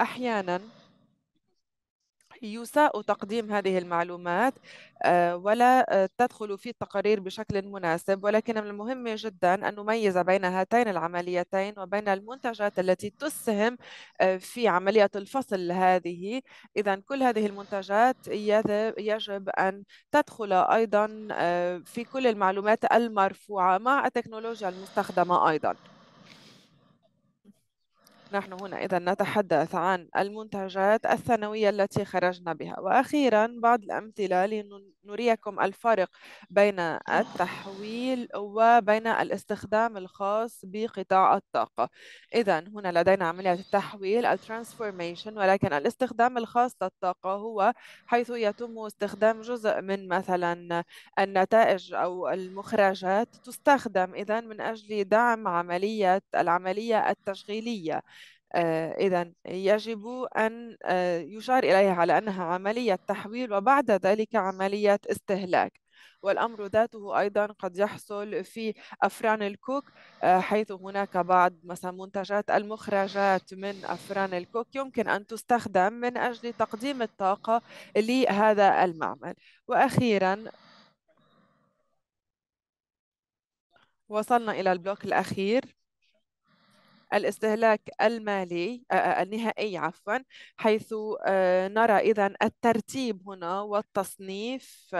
أحياناً يساء تقديم هذه المعلومات آه، ولا آه، تدخل في التقارير بشكل مناسب ولكن من المهم جدا أن نميز بين هاتين العمليتين وبين المنتجات التي تسهم آه، في عملية الفصل هذه إذا كل هذه المنتجات يجب أن تدخل أيضا في كل المعلومات المرفوعة مع التكنولوجيا المستخدمة أيضا نحن هنا إذا نتحدث عن المنتجات الثانوية التي خرجنا بها وأخيرا بعض الأمثلة لنريكم الفرق بين التحويل وبين الاستخدام الخاص بقطاع الطاقة إذا هنا لدينا عملية التحويل الترانسفورميشن ولكن الاستخدام الخاص للطاقة هو حيث يتم استخدام جزء من مثلا النتائج أو المخرجات تستخدم إذا من أجل دعم عملية العملية التشغيلية آه، إذا يجب أن آه، يشار إليها على أنها عملية تحويل وبعد ذلك عملية استهلاك والأمر ذاته أيضا قد يحصل في أفران الكوك آه، حيث هناك بعض مثلا منتجات المخرجات من أفران الكوك يمكن أن تستخدم من أجل تقديم الطاقة لهذا المعمل وأخيرا وصلنا إلى البلوك الأخير الاستهلاك المالي آه، آه، النهائي عفوا حيث آه، نرى إذا الترتيب هنا والتصنيف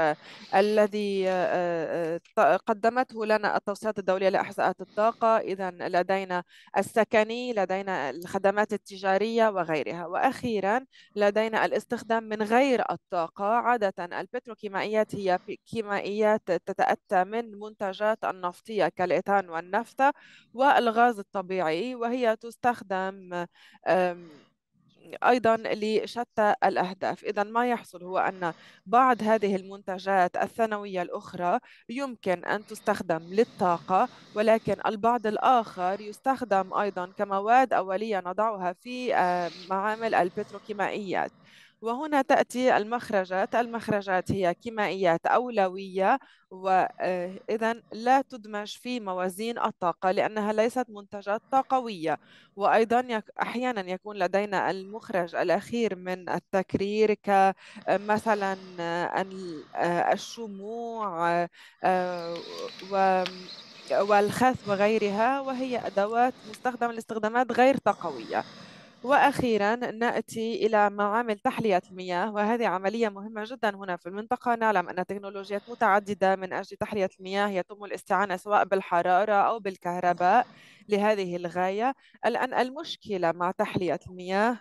الذي قدمته لنا التوصيات الدولية لأحصاءات الطاقة إذا لدينا السكني لدينا الخدمات التجارية وغيرها وأخيرا لدينا الاستخدام من غير الطاقة عادة البتروكيمائيات هي كيمائيات تتأتى من منتجات النفطية كالإيثان والنفطه والغاز الطبيعي وهي تستخدم ايضا لشتى الاهداف اذا ما يحصل هو ان بعض هذه المنتجات الثانويه الاخرى يمكن ان تستخدم للطاقه ولكن البعض الاخر يستخدم ايضا كمواد اوليه نضعها في معامل البتروكيمائيات وهنا تأتي المخرجات المخرجات هي كيمائيات أولوية وإذا آه، لا تدمج في موازين الطاقة لأنها ليست منتجات طاقوية وأيضا أحيانا يكون لدينا المخرج الأخير من التكرير كمثلا آه، آه، الشموع و والخث وغيرها وهي أدوات مستخدمة لاستخدامات غير طاقوية وأخيرا نأتي إلى معامل تحلية المياه وهذه عملية مهمة جدا هنا في المنطقة نعلم أن تكنولوجيات متعددة من أجل تحلية المياه يتم الاستعانة سواء بالحرارة أو بالكهرباء لهذه الغاية الآن المشكلة مع تحلية المياه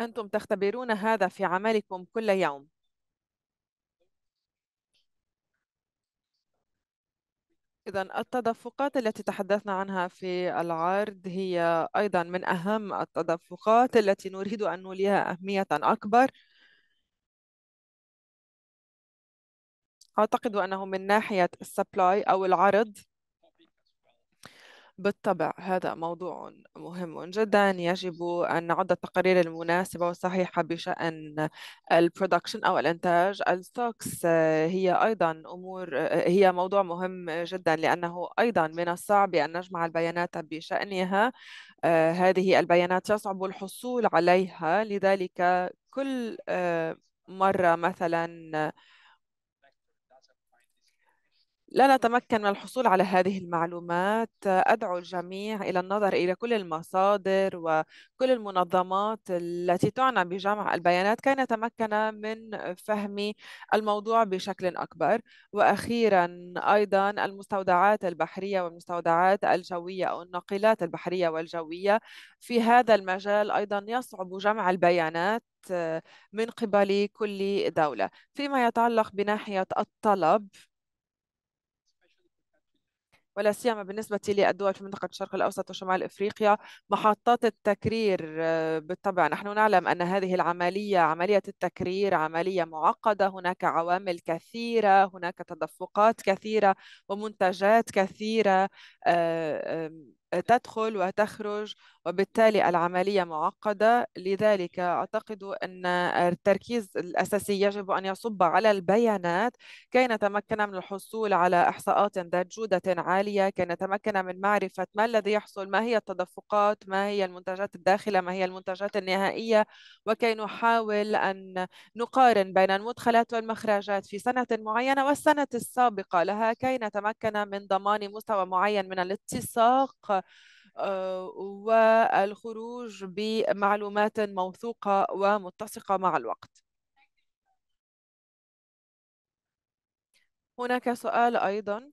أنتم تختبرون هذا في عملكم كل يوم إذا التدفقات التي تحدثنا عنها في العرض هي أيضا من أهم التدفقات التي نريد أن نوليها أهمية أكبر أعتقد أنه من ناحية السبلاي أو العرض بالطبع هذا موضوع مهم جدا يجب أن نعد التقارير المناسبة والصحيحة بشأن البرودكشن أو الإنتاج الستوكس هي أيضا أمور هي موضوع مهم جدا لأنه أيضا من الصعب أن نجمع البيانات بشأنها هذه البيانات يصعب الحصول عليها لذلك كل آه، مرة مثلا لا نتمكن من الحصول على هذه المعلومات أدعو الجميع إلى النظر إلى كل المصادر وكل المنظمات التي تعنى بجمع البيانات كي نتمكن من فهم الموضوع بشكل أكبر وأخيرا أيضا المستودعات البحرية والمستودعات الجوية أو الناقلات البحرية والجوية في هذا المجال أيضا يصعب جمع البيانات من قبل كل دولة فيما يتعلق بناحية الطلب ولا سيما بالنسبة للدول في منطقة الشرق الأوسط وشمال إفريقيا محطات التكرير آه، بالطبع نحن نعلم أن هذه العملية عملية التكرير عملية معقدة هناك عوامل كثيرة هناك تدفقات كثيرة ومنتجات كثيرة آه، تدخل وتخرج وبالتالي العملية معقدة لذلك أعتقد أن التركيز الأساسي يجب أن يصب على البيانات كي نتمكن من الحصول على إحصاءات ذات جودة عالية كي نتمكن من معرفة ما الذي يحصل ما هي التدفقات ما هي المنتجات الداخلة ما هي المنتجات النهائية وكي نحاول أن نقارن بين المدخلات والمخرجات في سنة معينة والسنة السابقة لها كي نتمكن من ضمان مستوى معين من الاتساق والخروج بمعلومات موثوقة ومتسقة مع الوقت هناك سؤال أيضا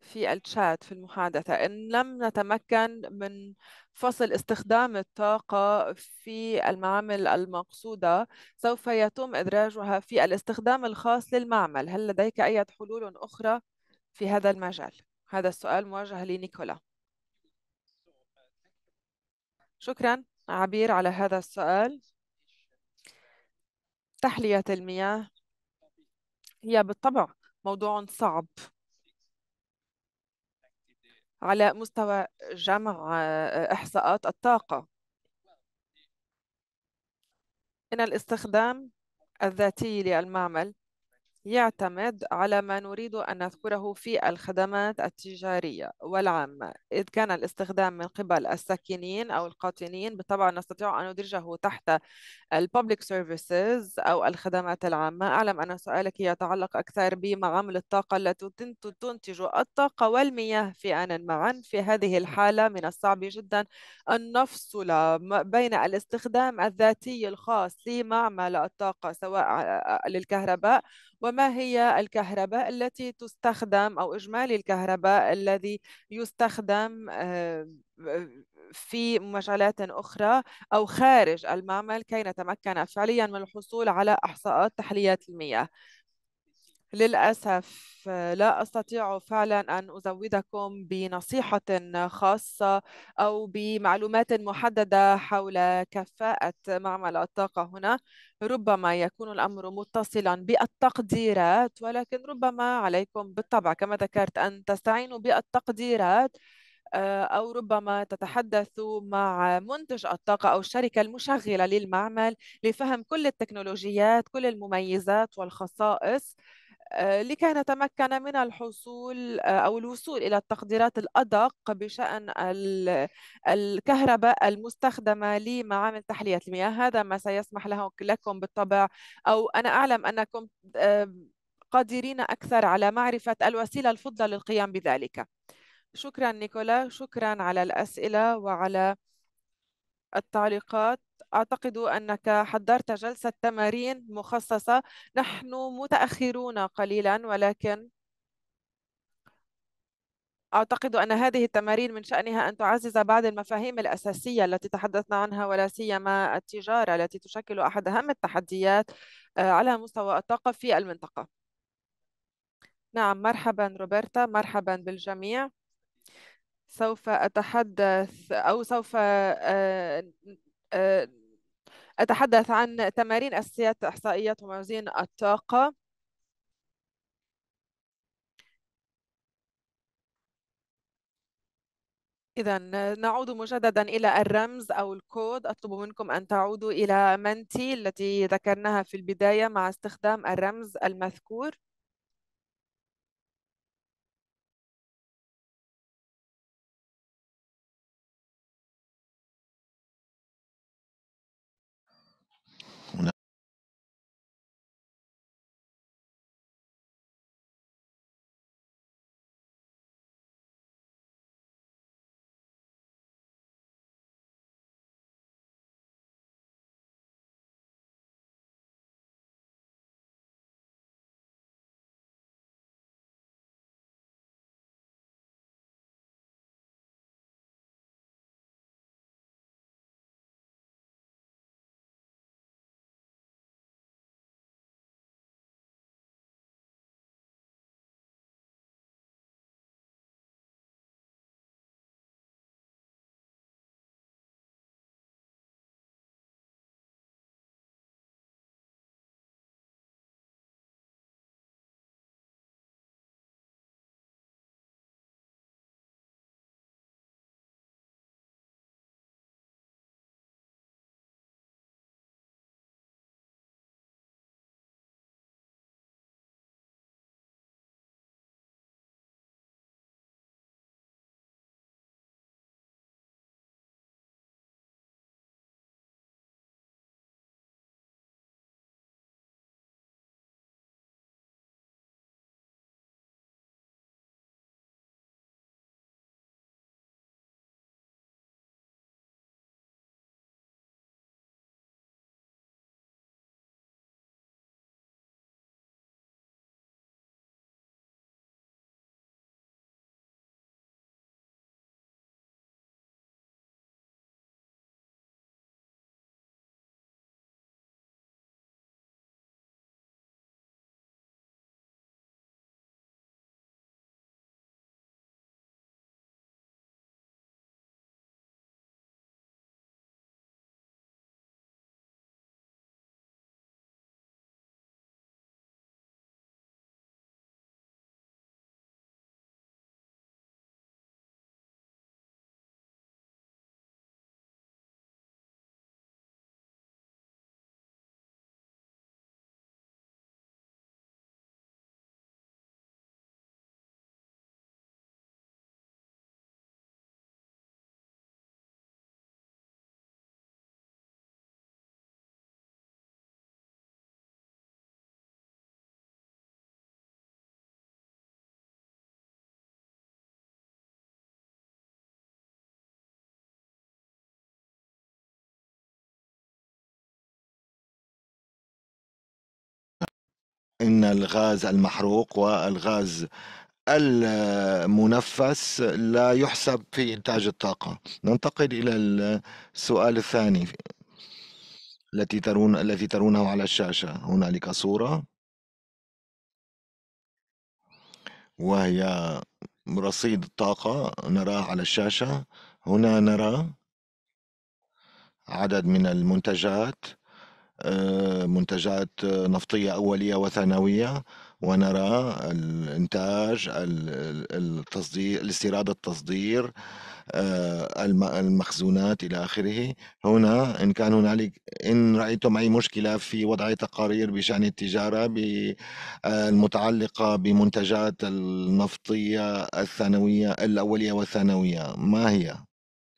في الشات في المحادثة إن لم نتمكن من فصل استخدام الطاقة في المعامل المقصودة سوف يتم إدراجها في الاستخدام الخاص للمعمل هل لديك أي حلول أخرى في هذا المجال؟ هذا السؤال موجه لنيكولا شكرا عبير على هذا السؤال تحلية المياه هي بالطبع موضوع صعب على مستوى جمع آه، إحصاءات الطاقة إن الاستخدام الذاتي للمعمل يعتمد على ما نريد أن نذكره في الخدمات التجارية والعامة إذ كان الاستخدام من قبل الساكنين أو القاطنين بالطبع نستطيع أن ندرجه تحت ال Public Services أو الخدمات العامة أعلم أن سؤالك يتعلق أكثر بمعامل الطاقة التي تنتج الطاقة والمياه في آن معا في هذه الحالة من الصعب جدا أن نفصل بين الاستخدام الذاتي الخاص لمعمل الطاقة سواء للكهرباء وما هي الكهرباء التي تستخدم أو إجمالي الكهرباء الذي يستخدم آه، في مجالات أخرى أو خارج المعمل كي نتمكن فعليا من الحصول على إحصاءات تحليات المياه للأسف لا أستطيع فعلا أن أزودكم بنصيحة خاصة أو بمعلومات محددة حول كفاءة معمل الطاقة هنا ربما يكون الأمر متصلا بالتقديرات ولكن ربما عليكم بالطبع كما ذكرت أن تستعينوا بالتقديرات آه، أو ربما تتحدثوا مع منتج الطاقة أو الشركة المشغلة للمعمل لفهم كل التكنولوجيات كل المميزات والخصائص آه، لكي نتمكن من الحصول آه، أو الوصول إلى التقديرات الأدق بشأن الكهرباء المستخدمة لمعامل تحلية المياه هذا ما سيسمح لكم بالطبع أو أنا أعلم أنكم قادرين أكثر على معرفة الوسيلة الفضلى للقيام بذلك شكرا نيكولا شكرا على الأسئلة وعلى التعليقات أعتقد أنك حضرت جلسة تمارين مخصصة نحن متأخرون قليلا ولكن أعتقد أن هذه التمارين من شأنها أن تعزز بعض المفاهيم الأساسية التي تحدثنا عنها ولا سيما التجارة التي تشكل أحد أهم التحديات آه، على مستوى الطاقة في المنطقة. نعم مرحبا روبرتا مرحبا بالجميع سوف أتحدث أو سوف آه، آه، أتحدث عن تمارين أساسيات إحصائية وموازين الطاقة إذا نعود مجددا إلى الرمز أو الكود أطلب منكم أن تعودوا إلى منتي التي ذكرناها في البداية مع استخدام الرمز المذكور ان الغاز المحروق والغاز المنفس لا يحسب في إنتاج الطاقة ننتقل إلى السؤال الثاني التي ترون الذي ترونه على الشاشة هنالك صورة وهي رصيد الطاقة نراه على الشاشة هنا نرى عدد من المنتجات آه، منتجات نفطية أولية وثانوية ونرى الإنتاج التصدير الاستيراد التصدير آه، المخزونات إلى آخره هنا إن كان هنالك إن رأيتم أي مشكلة في وضع تقارير بشأن التجارة آه، المتعلقة بمنتجات النفطية الثانوية الأولية والثانوية ما هي؟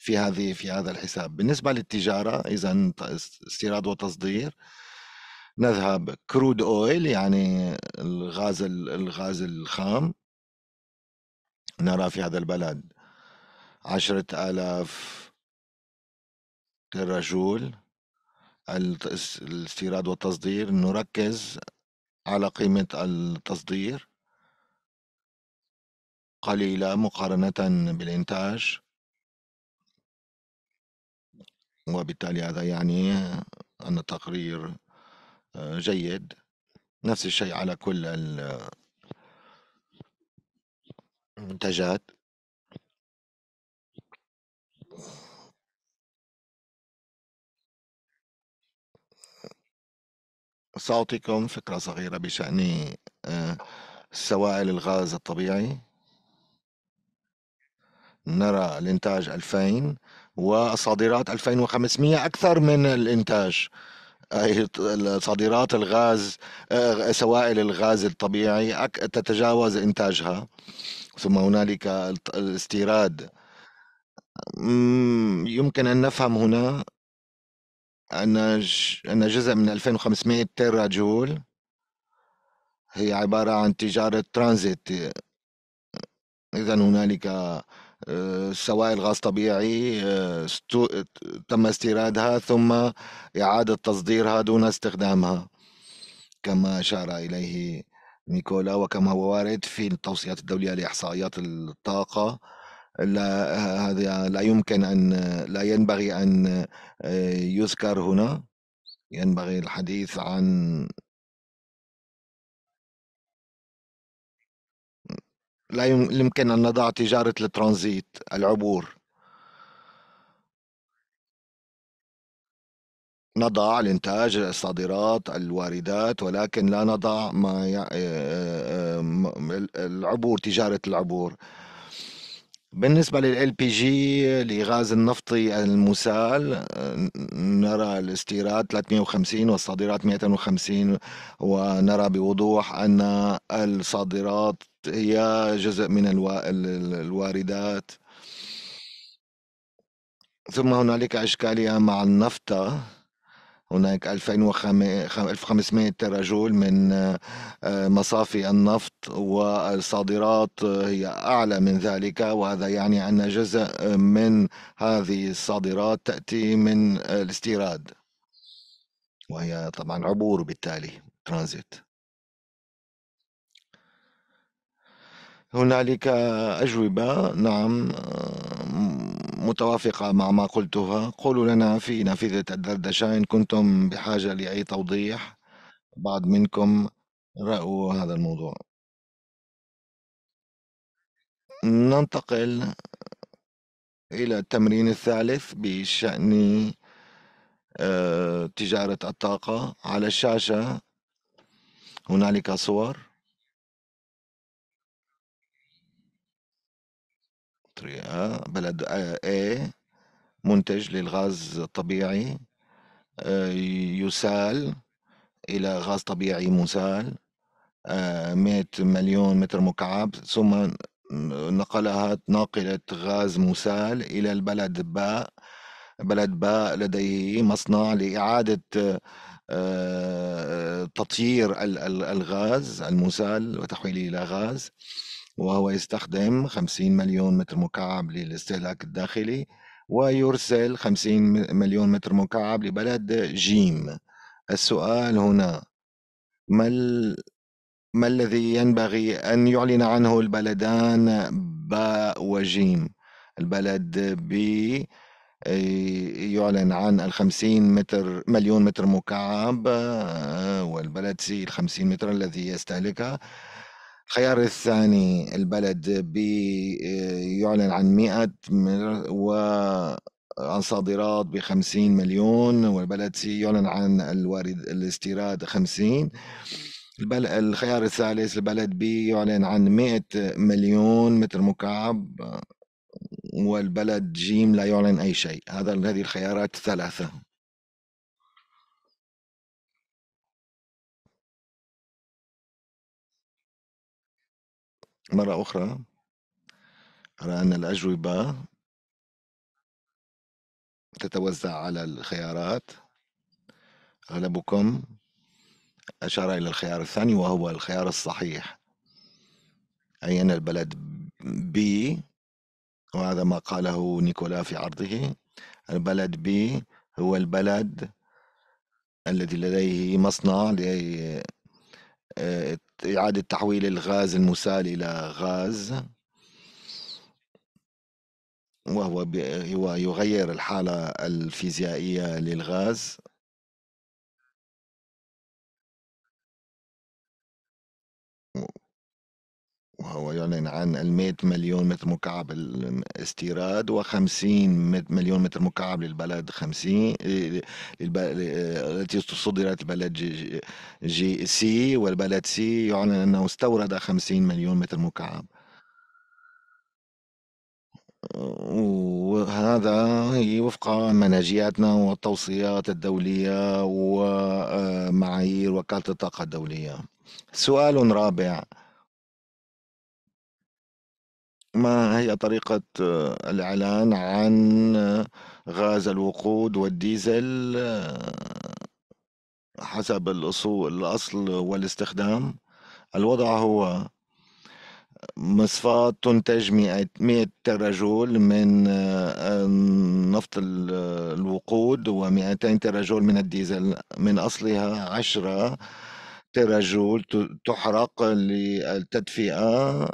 في هذه في هذا الحساب بالنسبة للتجارة إذا استيراد وتصدير نذهب كرود اويل يعني الغاز الغاز الخام نرى في هذا البلد عشرة آلاف تراجول الاستيراد والتصدير نركز على قيمة التصدير قليلة مقارنة بالإنتاج وبالتالي هذا يعني آه، أن التقرير آه، جيد نفس الشيء على كل المنتجات آه، سأعطيكم فكرة صغيرة بشأن سوائل الغاز الطبيعي نرى الإنتاج 2000 والصادرات 2500 أكثر من الإنتاج أي صادرات الغاز آه، سوائل الغاز الطبيعي تتجاوز إنتاجها ثم هنالك الاستيراد يمكن أن نفهم هنا أن أن جزء من 2500 تيرا جول هي عبارة عن تجارة ترانزيت إذا هنالك سوائل غاز طبيعي آه، تم استيرادها ثم إعادة تصديرها دون استخدامها كما أشار إليه نيكولا وكما هو وارد في التوصيات الدولية لإحصائيات الطاقة لا هذا لا يمكن أن لا ينبغي أن آه، يذكر هنا ينبغي الحديث عن لا يمكن أن نضع تجارة الترانزيت العبور نضع الإنتاج الصادرات الواردات ولكن لا نضع ما ي... آه، آه، آه، العبور تجارة العبور بالنسبة للال بي جي لغاز النفطي المسال نرى الاستيراد 350 والصادرات 250 ونرى بوضوح أن الصادرات هي جزء من الواردات ثم هنالك إشكالية مع النفطة هناك 2500 تراجول من آه، مصافي النفط والصادرات هي أعلى من ذلك وهذا يعني أن جزء من هذه الصادرات تأتي من الاستيراد وهي طبعا عبور بالتالي ترانزيت هنالك أجوبة نعم متوافقة مع ما قلتها قولوا لنا في نافذة الدردشة إن كنتم بحاجة لأي توضيح بعض منكم رأوا هذا الموضوع ننتقل إلى التمرين الثالث بشأن آه، تجارة الطاقة على الشاشة هنالك صور أستريا آه، بلد A منتج للغاز الطبيعي آه، يسال إلى غاز طبيعي مسال 100 آه، مليون متر مكعب ثم نقلها ناقلة غاز مسال إلى البلد باء بلد باء لديه مصنع لإعادة تطيير الغاز المسال وتحويله إلى غاز وهو يستخدم 50 مليون متر مكعب للاستهلاك الداخلي ويرسل 50 مليون متر مكعب لبلد جيم السؤال هنا ما, ال... ما الذي ينبغي أن يعلن عنه البلدان باء وجيم البلد ب يعلن عن الخمسين متر مليون متر مكعب آه، والبلد سي الخمسين متر الذي يستهلكها الخيار الثاني البلد بيعلن آه، عن 100 و آه، عن صادرات ب 50 مليون والبلد سي يعلن عن الوارد الاستيراد 50 البلد الخيار الثالث البلد بي يعلن عن 100 مليون متر مكعب آه، والبلد جيم لا يعلن أي شيء هذا هذه الخيارات الثلاثة مرة أخرى أرى أن الأجوبة تتوزع على الخيارات أغلبكم أشار إلى الخيار الثاني وهو الخيار الصحيح أي أن البلد بي وهذا ما قاله نيكولا في عرضه البلد بي هو البلد الذي لديه مصنع آه، إعادة تحويل الغاز المسال إلى غاز وهو يغير الحالة الفيزيائية للغاز وهو يعلن عن ال مليون متر مكعب الاستيراد و50 مليون متر مكعب للبلد 50 إيه، إيه، التي صدرت البلد جي, جي سي والبلد سي يعلن انه استورد 50 مليون متر مكعب وهذا وفق منهجياتنا والتوصيات الدولية ومعايير وكالة الطاقة الدولية سؤال رابع ما هي طريقة آه، الإعلان عن آه، غاز الوقود والديزل آه، حسب الأصول الأصل والاستخدام الوضع هو مصفاة تنتج 100 تراجول من نفط الوقود و200 تراجول من الديزل من أصلها 10 تراجول تحرق للتدفئة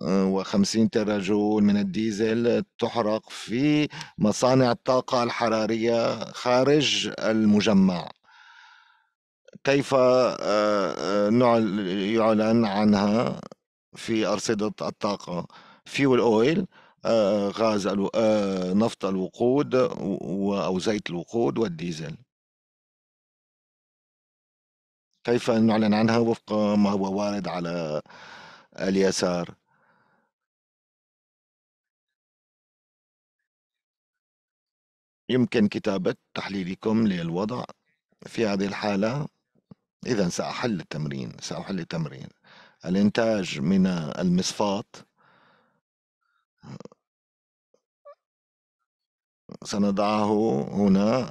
و50 تراجول من الديزل تحرق في مصانع الطاقة الحرارية خارج المجمع كيف آه، آه، يعلن عنها في أرصدة الطاقة فيول أويل آه، غاز نفط الوقود أو زيت الوقود والديزل كيف نعلن عنها وفق ما هو وارد على اليسار يمكن كتابة تحليلكم للوضع في هذه الحالة إذا سأحل التمرين سأحل التمرين الإنتاج من المصفات سنضعه هنا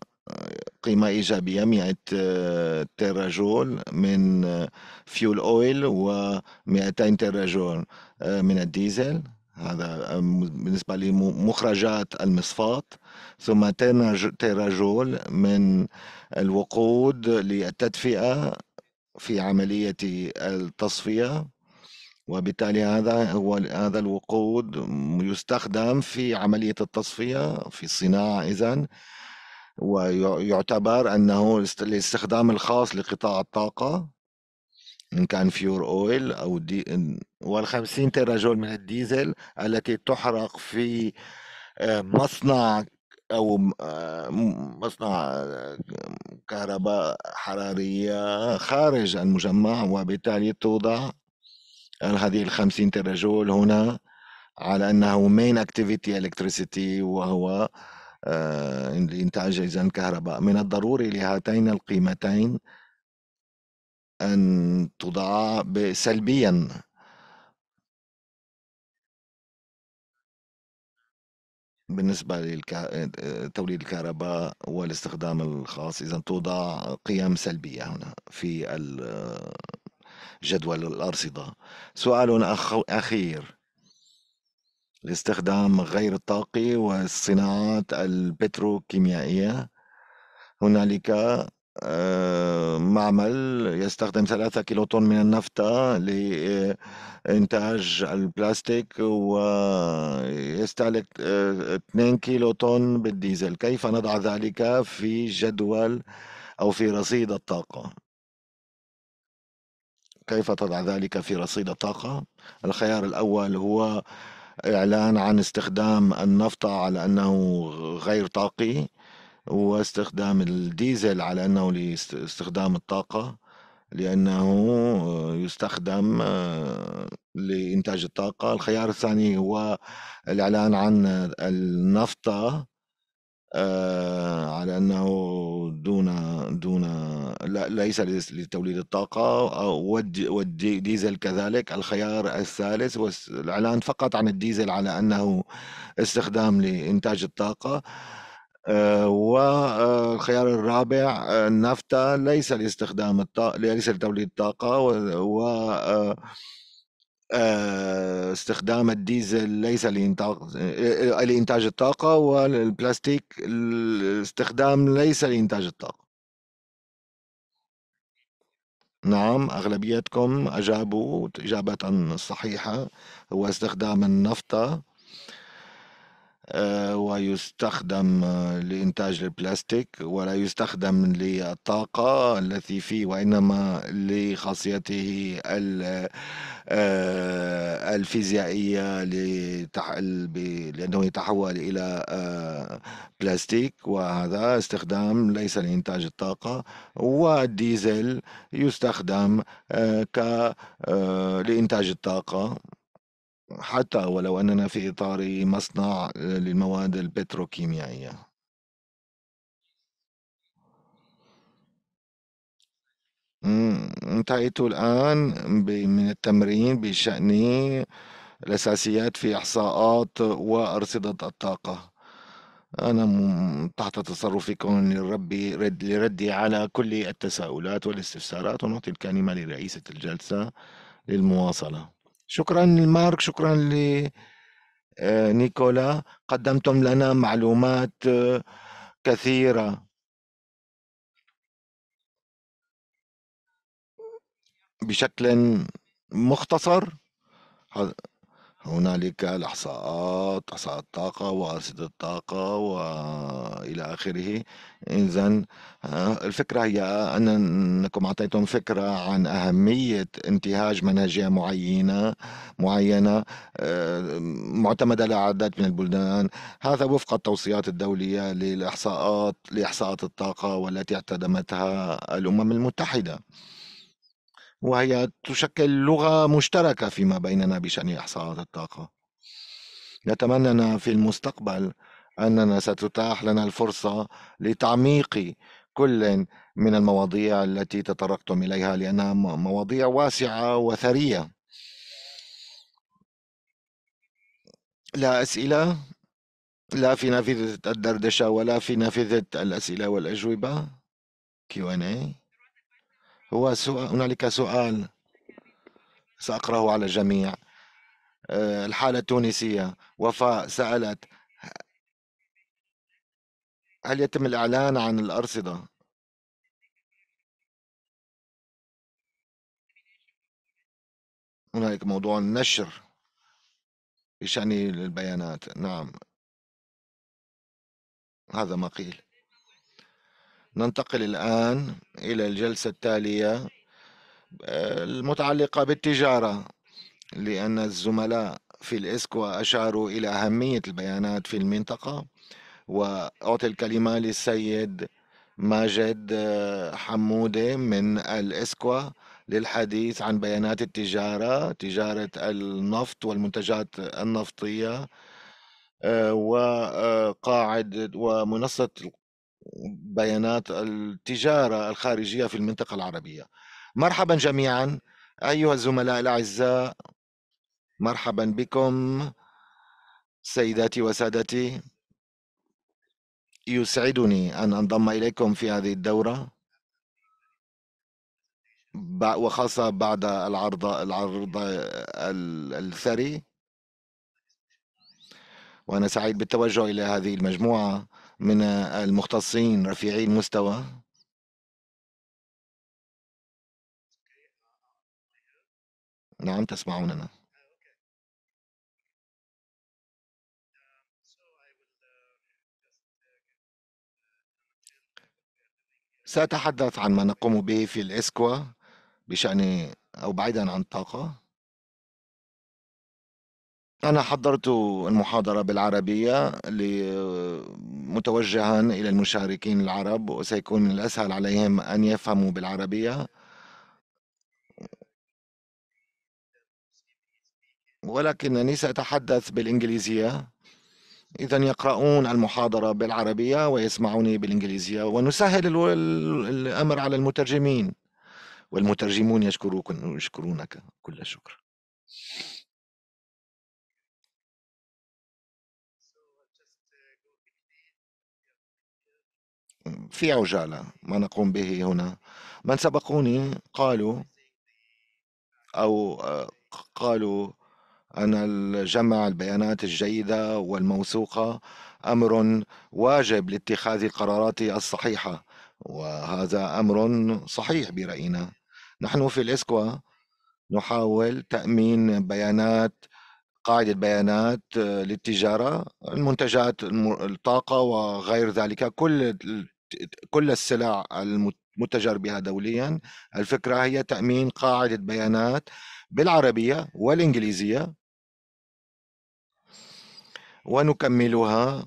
قيمة إيجابية 100 تيراجول من فيول أويل و 200 تيراجول من الديزل هذا بالنسبة لمخرجات المصفات ثم تيراجول من الوقود للتدفئة في عملية التصفية وبالتالي هذا هو هذا الوقود يستخدم في عملية التصفية في الصناعة إذا ويعتبر أنه الاستخدام الخاص لقطاع الطاقة إن كان فيور أويل أو دي وال 50 تيراجول من الديزل التي تحرق في آه، مصنع أو آه، مصنع آه، كهرباء حرارية خارج المجمع وبالتالي توضع هذه ال 50 تيراجول هنا على أنه مين أكتيفيتي إلكتريسيتي وهو إنتاج اذا كهرباء من الضروري لهاتين القيمتين أن تضع سلبيًا. بالنسبة لتوليد الكهرباء والاستخدام الخاص، إذًا توضع قيم سلبية هنا في جدول الأرصدة. سؤال أخير. الاستخدام غير الطاقي والصناعات البتروكيميائية، هنالك آه، معمل يستخدم ثلاثة كيلو طن من النفطة لإنتاج البلاستيك ويستهلك 2 كيلو طن بالديزل كيف نضع ذلك في جدول أو في رصيد الطاقة كيف تضع ذلك في رصيد الطاقة الخيار الأول هو إعلان عن استخدام النفط على أنه غير طاقي واستخدام الديزل على أنه لاستخدام الطاقة لأنه آه، يستخدم آه، لإنتاج الطاقة الخيار الثاني هو الإعلان عن النفطة آه، على أنه دون دون لا ليس لتوليد الطاقة والديزل كذلك الخيار الثالث هو الإعلان فقط عن الديزل على أنه استخدام لإنتاج الطاقة والخيار الرابع النفتا ليس لاستخدام الطاقة ليس لتوليد الطاقة و آه، استخدام الديزل ليس آه، لإنتاج الطاقة والبلاستيك الاستخدام ليس لإنتاج الطاقة نعم أغلبيتكم أجابوا إجابة صحيحة هو استخدام النفط آه، ويستخدم آه، لإنتاج البلاستيك ولا يستخدم للطاقة التي فيه وإنما لخاصيته آه، الفيزيائية لأنه يتحول إلى بلاستيك وهذا استخدام ليس لإنتاج الطاقة والديزل يستخدم لإنتاج الطاقة حتى ولو أننا في إطار مصنع للمواد البتروكيميائية انتهيت الآن من التمرين بشأن الأساسيات في إحصاءات وأرصدة الطاقة أنا تحت تصرفكم للرب رد لردي على كل التساؤلات والاستفسارات ونعطي الكلمة لرئيسة الجلسة للمواصلة شكرا لمارك شكرا لنيكولا آه، قدمتم لنا معلومات آه، كثيرة بشكل مختصر هنالك الإحصاءات إحصاء الطاقة واسد الطاقة وإلى آخره إذا آه، الفكرة هي أنكم أعطيتم فكرة عن أهمية انتهاج منهجية معينة معينة آه، معتمدة على عدد من البلدان هذا وفق التوصيات الدولية للإحصاءات لإحصاءات الطاقة والتي اعتدمتها الأمم المتحدة وهي تشكل لغة مشتركة فيما بيننا بشأن إحصاءات الطاقة نتمنى في المستقبل أننا ستتاح لنا الفرصة لتعميق كل من المواضيع التي تطرقتم إليها لأنها مواضيع واسعة وثرية لا أسئلة لا في نافذة الدردشة ولا في نافذة الأسئلة والأجوبة Q&A هو سؤال هنالك سؤال سأقرأه على الجميع آه، الحالة التونسية وفاء سألت هل يتم الإعلان عن الأرصدة هنالك موضوع النشر بشأن البيانات نعم هذا ما قيل ننتقل الآن إلى الجلسة التالية آه، المتعلقة بالتجارة لأن الزملاء في الإسكوا أشاروا إلى أهمية البيانات في المنطقة وأعطي الكلمة للسيد ماجد آه، حمودة من الإسكوا للحديث عن بيانات التجارة تجارة النفط والمنتجات النفطية آه، وقاعدة ومنصة بيانات التجارة الخارجية في المنطقة العربية مرحبا جميعا أيها الزملاء الأعزاء مرحبا بكم سيداتي وسادتي يسعدني أن أنضم إليكم في هذه الدورة وخاصة بعد العرض العرض الثري وأنا سعيد بالتوجه إلى هذه المجموعة من المختصين رفيعي المستوى نعم تسمعوننا سأتحدث عن ما نقوم به في الإسكوا بشأن أو بعيدا عن الطاقة أنا حضرت المحاضرة بالعربية متوجها إلى المشاركين العرب وسيكون من الأسهل عليهم أن يفهموا بالعربية ولكنني سأتحدث بالإنجليزية إذا يقرؤون المحاضرة بالعربية ويسمعوني بالإنجليزية ونسهل الأمر على المترجمين والمترجمون يشكروك يشكرونك كل الشكر في عجالة ما نقوم به هنا من سبقوني قالوا أو آه، قالوا أن جمع البيانات الجيدة والموثوقة أمر واجب لاتخاذ القرارات الصحيحة وهذا أمر صحيح برأينا نحن في الإسكوا نحاول تأمين بيانات قاعدة بيانات آه، للتجارة المنتجات الطاقة وغير ذلك كل كل السلع المتجر بها دوليا الفكرة هي تأمين قاعدة بيانات بالعربية والإنجليزية ونكملها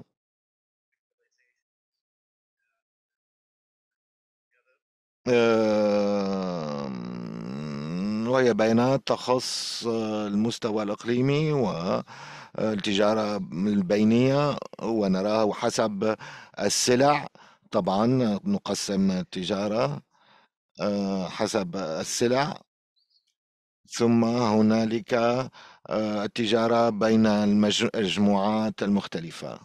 وهي بيانات تخص المستوى الإقليمي و التجارة البينية ونراها حسب السلع طبعًا نقسّم التجارة آه، حسب السلع. ثم هنالك آه، التجارة بين المجموعات المختلفة.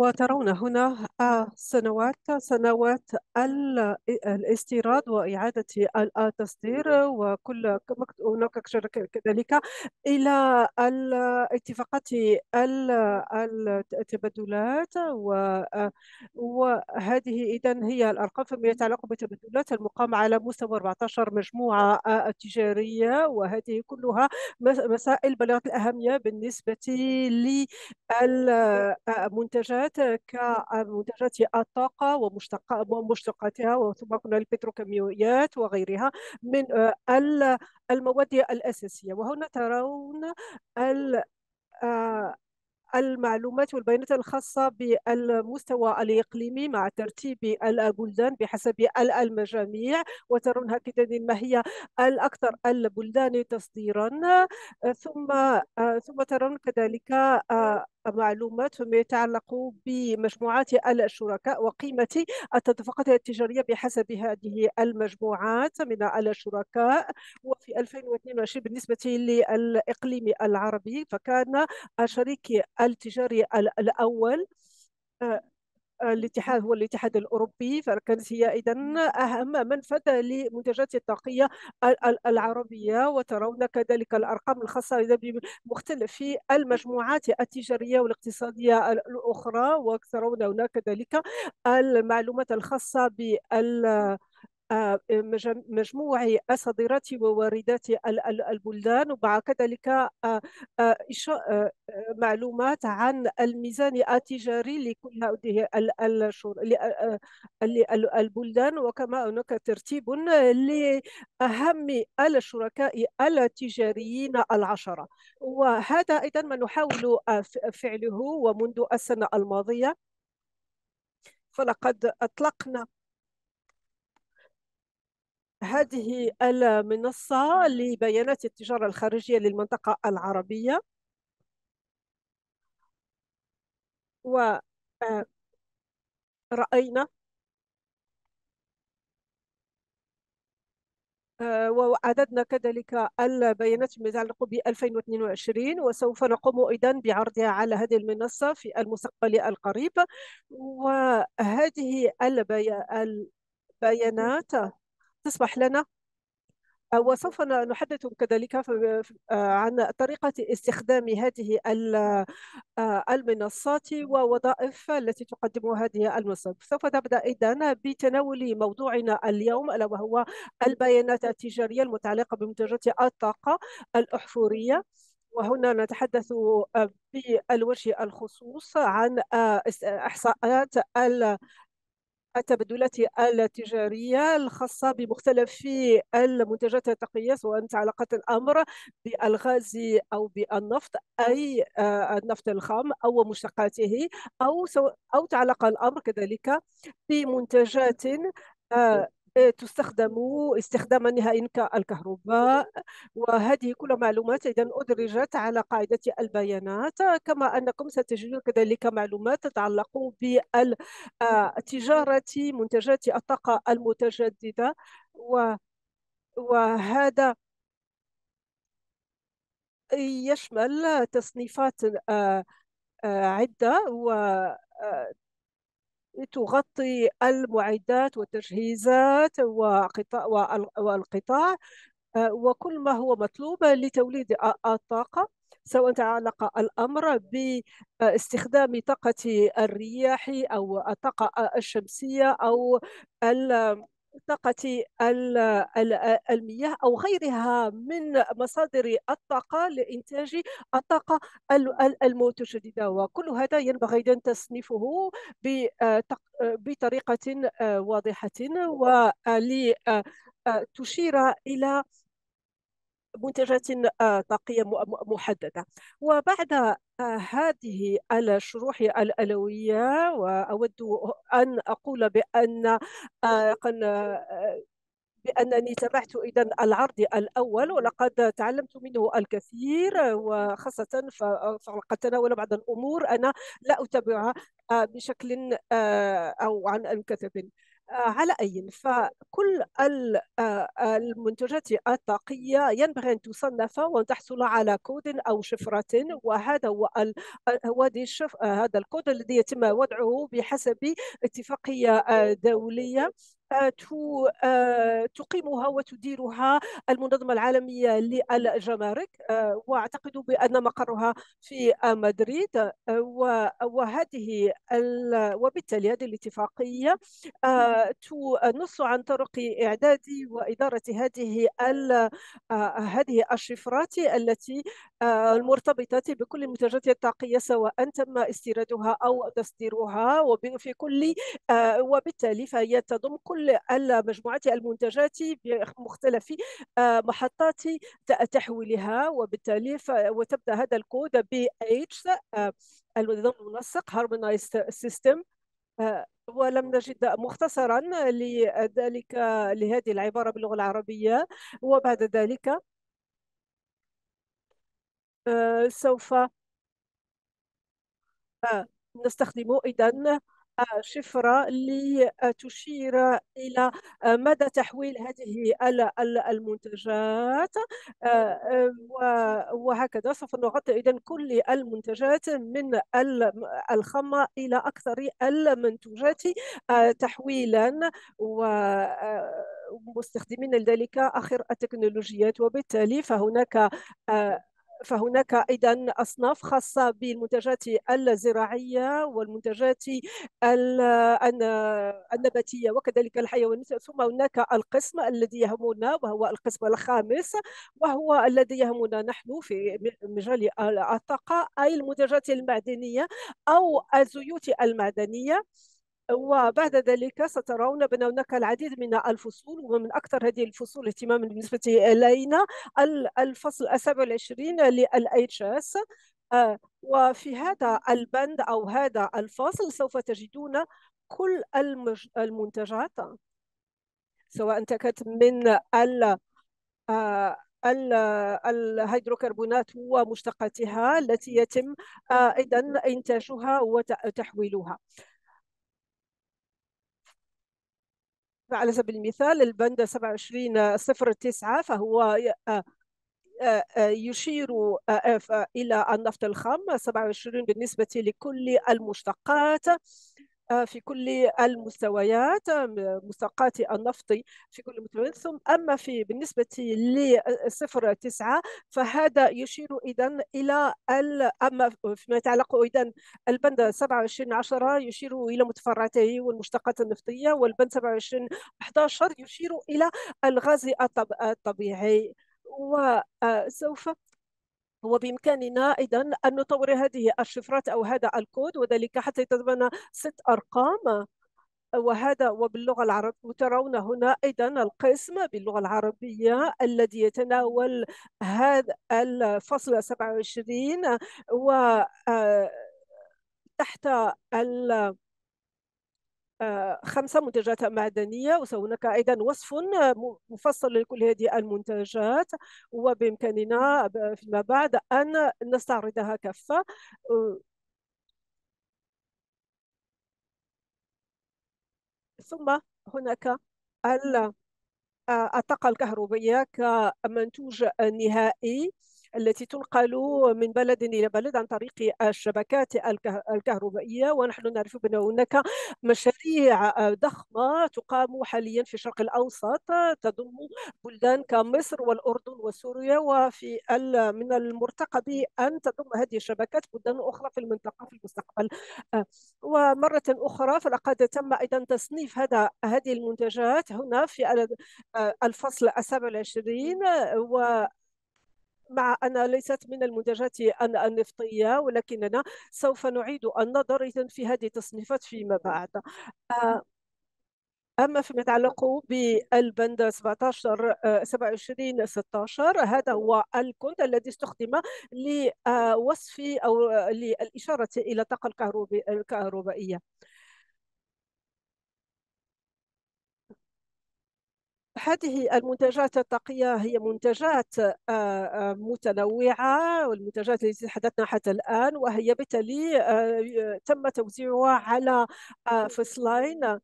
وترون هنا آه، سنوات سنوات الاستيراد وإعادة آه، التصدير وكل هناك كذلك إلى الاتفاقات التبادلات وهذه إذا هي الأرقام فيما يتعلق بالتبادلات المقام على مستوى 14 مجموعة تجارية وهذه كلها مسائل بلغت الأهمية بالنسبة للمنتجات مجالات كمنتجات الطاقة ومشتقاتها وثم قلنا البتروكيماويات وغيرها من آه، المواد الأساسية وهنا ترون آه، المعلومات والبيانات الخاصة بالمستوى الإقليمي مع ترتيب البلدان بحسب المجاميع وترون هكذا ما هي الأكثر البلدان تصديرا ثم آه، ثم ترون كذلك معلومات فيما يتعلق بمجموعات الشركاء وقيمة التدفقات التجارية بحسب هذه المجموعات من الشركاء وفي 2022 بالنسبة للإقليم العربي فكان الشريك التجاري الأول آه، الاتحاد هو الاتحاد الأوروبي فكانت هي إذا أهم منفذ لمنتجات الطاقية العربية وترون كذلك الأرقام الخاصة بمختلف المجموعات التجارية والاقتصادية الأخرى وترون هناك كذلك المعلومات الخاصة بال آه، مجموع أصدرتي وواردات البلدان وبعد كذلك آه، آه، معلومات عن الميزان التجاري لكل هذه البلدان وكما هناك ترتيب لأهم الشركاء التجاريين العشرة وهذا أيضا ما نحاول فعله ومنذ السنة الماضية فلقد أطلقنا هذه المنصة لبيانات التجارة الخارجية للمنطقة العربية ورأينا آه، آه، وعددنا كذلك البيانات المتعلقة ب 2022 وسوف نقوم أيضا بعرضها على هذه المنصة في المستقبل القريب وهذه البيانات تصبح لنا وسوف نحدث كذلك آه، عن طريقة استخدام هذه آه، المنصات ووظائف التي تقدمها هذه المنصات سوف نبدأ إذن بتناول موضوعنا اليوم ألا وهو البيانات التجارية المتعلقة بمنتجات الطاقة الأحفورية وهنا نتحدث آه، بالوجه الخصوص عن احصاءات التبادلات التجارية الخاصة بمختلف المنتجات التقنية سواء تعلقت الأمر بالغاز أو بالنفط أي آه، النفط الخام أو مشتقاته أو أو تعلق الأمر كذلك بمنتجات آه، تستخدم استخداما نهائيا كالكهرباء وهذه كل معلومات إذا أدرجت على قاعدة البيانات كما أنكم ستجدون كذلك معلومات تتعلق بالتجارة منتجات الطاقة المتجددة وهذا يشمل تصنيفات آه، آه، عدة و آه، تغطي المعدات والتجهيزات وقطاع والقطاع آه، وكل ما هو مطلوب لتوليد الطاقة سواء تعلق الأمر باستخدام طاقة الرياح أو الطاقة الشمسية أو طاقة المياه أو غيرها من مصادر الطاقة لإنتاج الطاقة المتجددة وكل هذا ينبغي أن تصنيفه بطريقة آه، واضحة ولتشير آه، آه، إلى منتجات آه، طاقية محددة وبعد آه، هذه الشروح الألوية وأود أن أقول بأن آه، بأنني تابعت إذا العرض الأول ولقد تعلمت منه الكثير وخاصة فقد تناول بعض الأمور أنا لا أتابعها بشكل أو عن كثب آه، على أي فكل آه، المنتجات الطاقية ينبغي أن تصنف وأن تحصل على كود أو شفرة وهذا هو هذا الكود الذي يتم وضعه بحسب اتفاقية دولية آه، تقيمها وتديرها المنظمة العالمية للجمارك آه، وأعتقد بأن مقرها في مدريد آه، وهذه وبالتالي هذه الاتفاقية تنص عن طرق إعداد وإدارة هذه هذه الشفرات التي المرتبطة بكل المنتجات الطاقية سواء تم استيرادها أو تصديرها وفي كل وبالتالي فهي تضم كل كل مجموعتي المنتجاتي بمختلف آه، محطات تحويلها وبالتالي وتبدا هذا الكود ب H آه، النظام المنسق هارمونايزد آه، سيستم ولم نجد مختصرا لذلك لهذه العباره باللغه العربيه وبعد ذلك سوف نستخدم اذا شفرة لتشير إلى آه، مدى تحويل هذه المنتجات آه، آه، وهكذا سوف نغطي إذا كل المنتجات من الخامة إلى أكثر المنتوجات تحويلا و مستخدمين لذلك آخر التكنولوجيات وبالتالي فهناك فهناك ايضا اصناف خاصه بالمنتجات الزراعيه والمنتجات النباتيه وكذلك الحيوانات ثم هناك القسم الذي يهمنا وهو القسم الخامس وهو الذي يهمنا نحن في مجال الطاقه اي المنتجات المعدنيه او الزيوت المعدنيه وبعد ذلك سترون بأن هناك العديد من الفصول ومن أكثر هذه الفصول اهتماما بالنسبة إلينا الفصل 27 للـ اس وفي هذا البند أو هذا الفصل سوف تجدون كل المنتجات سواء كانت من آه، ال الهيدروكربونات ومشتقاتها التي يتم ايضا آه، انتاجها وتحويلها على سبيل المثال البند 2709 فهو آه، آه، آه، يشير إلى النفط الخام 27 بالنسبة لكل المشتقات آه، في كل المستويات آه، مستوقات النفط في كل مستويات ثم أما في بالنسبة لصفر تسعة فهذا يشير إذا إلى أما فيما يتعلق إذا البند 27 10 يشير إلى متفرعاته والمشتقات النفطية والبند 27 11 يشير إلى الغاز الطبيعي وسوف آه، هو بإمكاننا إذا أن نطور هذه الشفرات أو هذا الكود وذلك حتى يتضمن ست أرقام وهذا وباللغة العربية وترون هنا أيضا القسم باللغة العربية الذي يتناول هذا الفصل 27 و آه، تحت ال خمسة منتجات معدنية وسهناك أيضا وصف مفصل لكل هذه المنتجات وبإمكاننا فيما بعد أن نستعرضها كافة ثم هناك آه، الطاقة الكهربائية كمنتوج نهائي التي تنقل من بلد إلى بلد عن طريق الشبكات الكهربائية ونحن نعرف بأن هناك مشاريع ضخمة تقام حاليا في الشرق الأوسط تضم بلدان كمصر والأردن وسوريا وفي من المرتقب أن تضم هذه الشبكات بلدان أخرى في المنطقة في المستقبل ومرة أخرى فلقد تم أيضا تصنيف هذا هذه المنتجات هنا في الفصل السابع والعشرين و مع أنها ليست من المنتجات النفطية ولكننا سوف نعيد النظر إذن في هذه التصنيفات فيما بعد آه، أما فيما يتعلق بالبند 17 27 16 هذا هو الكود الذي استخدم لوصف أو للإشارة إلى الطاقة الكهربائية هذه المنتجات الطاقية هي منتجات آه، آه، متنوعة والمنتجات التي تحدثنا حتى الآن وهي بالتالي آه، تم توزيعها على فصلين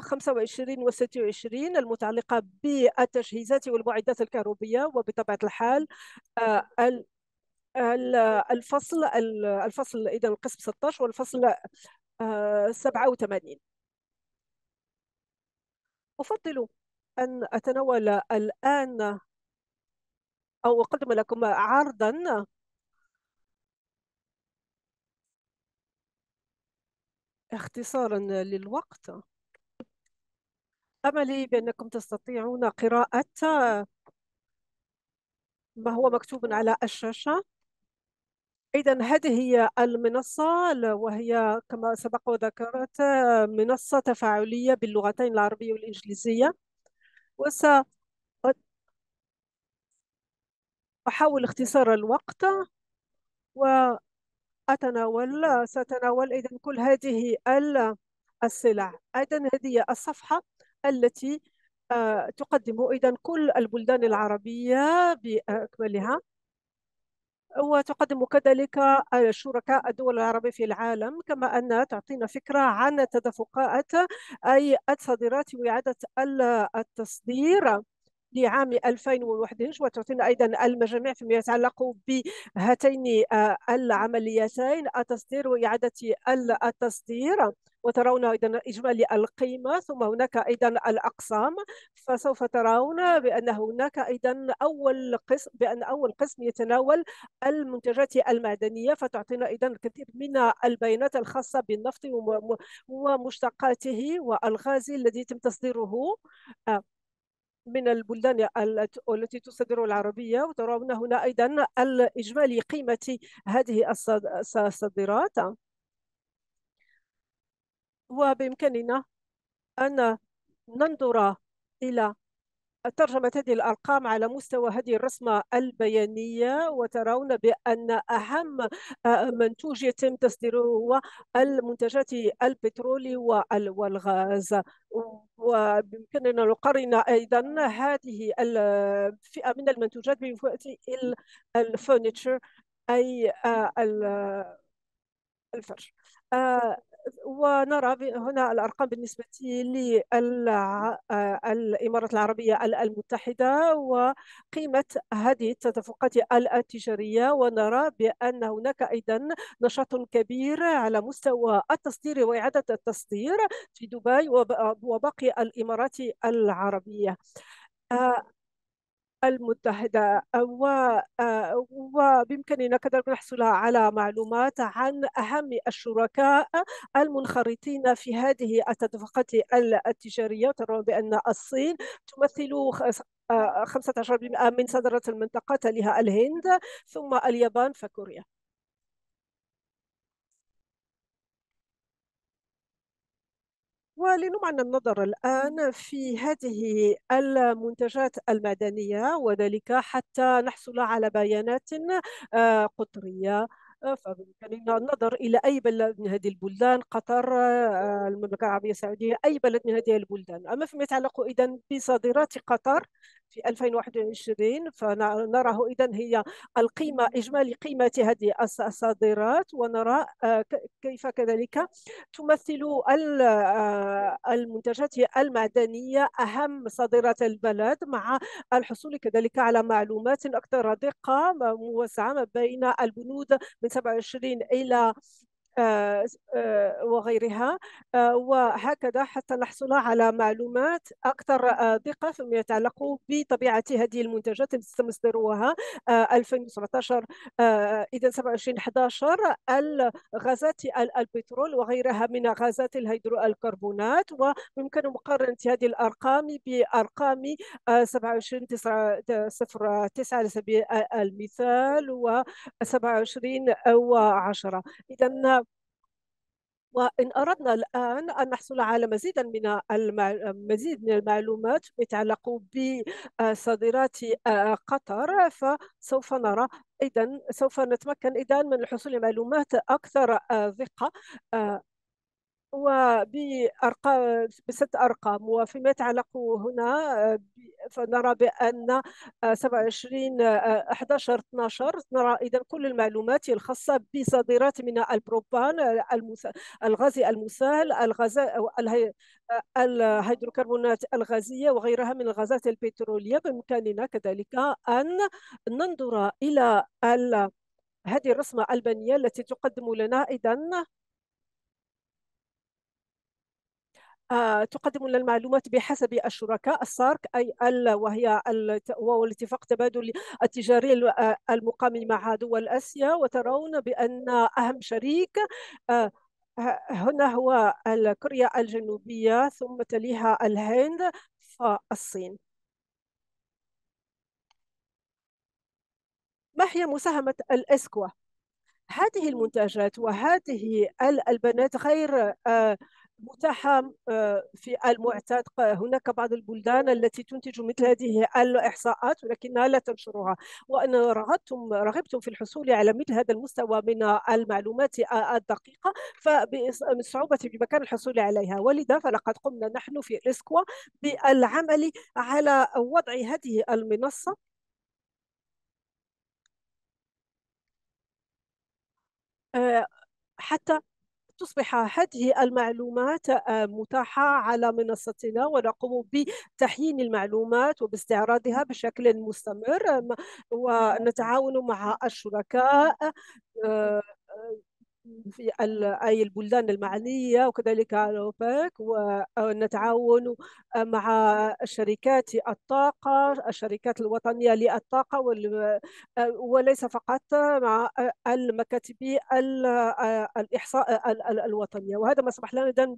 25 و 26 المتعلقة بالتجهيزات والمعدات الكهربية وبطبيعة الحال الفصل الفصل إذا القسم 16 والفصل 87 أفضل أن أتناول الآن أو أقدم لكم عرضا اختصارا للوقت أملي بأنكم تستطيعون قراءة ما هو مكتوب على الشاشة إذا هذه هي المنصة وهي كما سبق وذكرت آه، منصة تفاعلية باللغتين العربية والإنجليزية وس أحاول اختصار الوقت وأتناول سأتناول إذا كل هذه السلع إذا هذه هي الصفحة التي آه، تقدم إذا كل البلدان العربية بأكملها وتقدم كذلك شركاء الدول العربية في العالم كما أنها تعطينا فكرة عن التدفقات أي الصادرات وإعادة التصدير لعام 2011 وتعطينا أيضا المجاميع فيما يتعلق بهاتين آه، العمليتين التصدير وإعادة التصدير وترون أيضا إجمالي القيمة ثم هناك أيضا الأقسام فسوف ترون بأن هناك أيضا أول قسم بأن أول قسم يتناول المنتجات المعدنية فتعطينا أيضا الكثير من البيانات الخاصة بالنفط ومشتقاته والغاز الذي يتم تصديره آه. من البلدان التي تصدر العربية وترون هنا أيضا الإجمالي قيمة هذه الصادرات وبإمكاننا أن ننظر إلى ترجمة هذه الأرقام على مستوى هذه الرسمة البيانية وترون بأن أهم آه، منتوج يتم تصديره هو المنتجات البترولي والغاز وبإمكاننا نقارن أيضا هذه الفئة من المنتوجات بفئة الفرنتشر أي آه، الفرش آه، ونرى هنا الأرقام بالنسبة للإمارات العربية المتحدة وقيمة هذه التدفقات التجارية ونرى بأن هناك أيضا نشاط كبير على مستوى التصدير وإعادة التصدير في دبي وباقي الإمارات العربية آه، المتحدة آه، وبإمكاننا كذلك نحصل على معلومات عن أهم الشركاء المنخرطين في هذه التدفقات التجارية ترون بأن الصين تمثل 15% آه، من صادرات المنطقة لها الهند ثم اليابان فكوريا ولنمعن النظر الآن في هذه المنتجات المدنية وذلك حتى نحصل على بيانات آه، قطرية آه، فبإمكاننا النظر إلى أي بلد من هذه البلدان قطر آه، المملكة العربية السعودية أي بلد من هذه البلدان أما فيما يتعلق إذا بصادرات قطر في 2021 فنراه إذا هي القيمة إجمالي قيمة هذه الصادرات ونرى آه، كيف كذلك تمثل آه، المنتجات المعدنية أهم صادرات البلد مع الحصول كذلك على معلومات أكثر دقة موسعة ما بين البنود من 27 إلى آه، آه، وغيرها آه، وهكذا حتى نحصل على معلومات أكثر دقة فيما يتعلق بطبيعة هذه المنتجات التي تستمصدرها 2017 إذا 27 11 الغازات البترول وغيرها من غازات الهيدروكربونات ويمكن مقارنة هذه الأرقام بأرقام 27 9 09 على سبيل المثال و 27 و10 إذا وإن أردنا الآن أن نحصل على مزيدا من المزيد من المعلومات يتعلق بصادرات قطر فسوف نرى إذا سوف نتمكن إذا من الحصول على معلومات أكثر دقة وبأرقام بست أرقام وفيما يتعلق هنا آه، فنرى بأن 27 11 12 نرى إذا كل المعلومات الخاصة بصادرات من البروبان آه، الغاز المسال الغاز آه، الهيدروكربونات الغازية وغيرها من الغازات البترولية بإمكاننا كذلك أن ننظر إلى هذه الرسمة البنية التي تقدم لنا إذا آه، تقدم لنا المعلومات بحسب الشركاء السارك أي ال وهي وهو الاتفاق التبادلي التجاري آه، المقام مع دول آسيا وترون بأن أهم شريك آه، هنا هو كوريا الجنوبية ثم تليها الهند فالصين ما هي مساهمة الإسكوا؟ هذه المنتجات وهذه البنات غير متاحة آه، في المعتاد هناك بعض البلدان التي تنتج مثل هذه الإحصاءات ولكنها لا تنشرها وان رغبتم رغبتم في الحصول على مثل هذا المستوى من المعلومات الدقيقة فمن صعوبة بمكان الحصول عليها ولذا فلقد قمنا نحن في إسكوا بالعمل على وضع هذه المنصة آه، حتى تصبح هذه المعلومات آه، متاحة على منصتنا ونقوم بتحيين المعلومات وباستعراضها بشكل مستمر ونتعاون مع الشركاء آه، آه، في أي البلدان المعنية وكذلك الأوبك ونتعاون مع شركات الطاقة الشركات الوطنية للطاقة وليس فقط مع المكاتب الإحصاء الوطنية وهذا ما سمح لنا اذا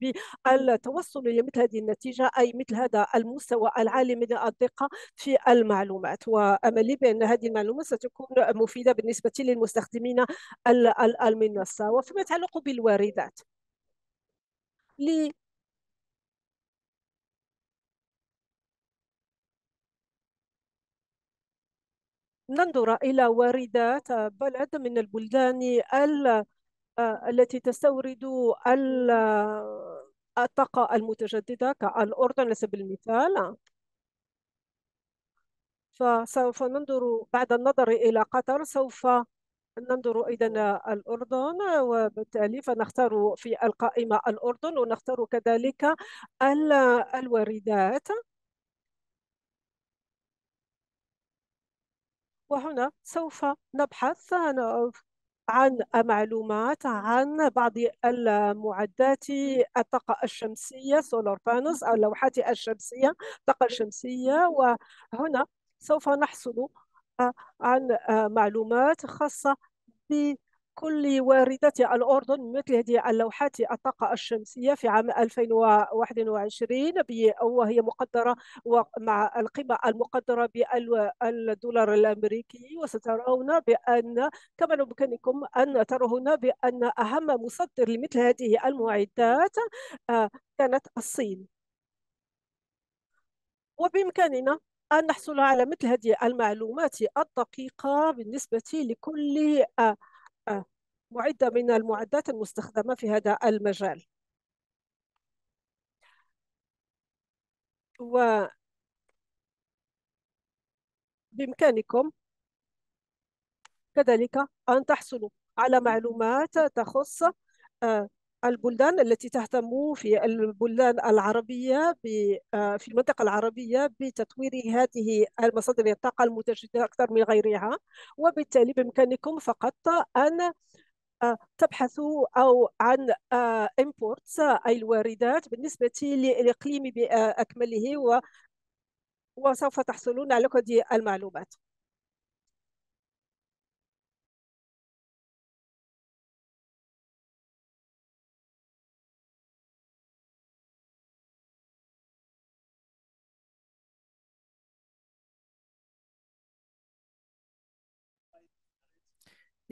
بالتوصل إلى مثل هذه النتيجة أي مثل هذا المستوى العالي من الدقة في المعلومات وأملي بأن هذه المعلومات ستكون مفيدة بالنسبة للمستخدمين المنصة وفيما يتعلق بالواردات ننظر إلى واردات بلد من البلدان آه، التي تستورد الطاقة المتجددة كالأردن على سبيل المثال فسوف ننظر بعد النظر إلى قطر سوف ننظر إذا الأردن وبالتالي فنختار في القائمة الأردن ونختار كذلك الواردات وهنا سوف نبحث عن معلومات عن بعض المعدات الطاقة الشمسية سولار بانوس أو اللوحات الشمسية الطاقة الشمسية وهنا سوف نحصل عن آه، معلومات خاصة بكل واردة الأردن مثل هذه اللوحات الطاقة الشمسية في عام 2021 وهي مقدرة مع القيمة المقدرة بالدولار الأمريكي وسترون بأن كما بإمكانكم أن ترون بأن أهم مصدر لمثل هذه المعدات آه، كانت الصين وبإمكاننا أن نحصل على مثل هذه المعلومات الدقيقة بالنسبة لكل آه، آه، معدة من المعدات المستخدمة في هذا المجال و بإمكانكم كذلك أن تحصلوا على معلومات تخص آه، البلدان التي تهتم في البلدان العربية آه، في المنطقة العربية بتطوير هذه المصادر الطاقة المتجددة أكثر من غيرها وبالتالي بإمكانكم فقط أن آه، تبحثوا أو عن آه، imports أي الواردات بالنسبة للإقليم بأكمله وسوف تحصلون على كل المعلومات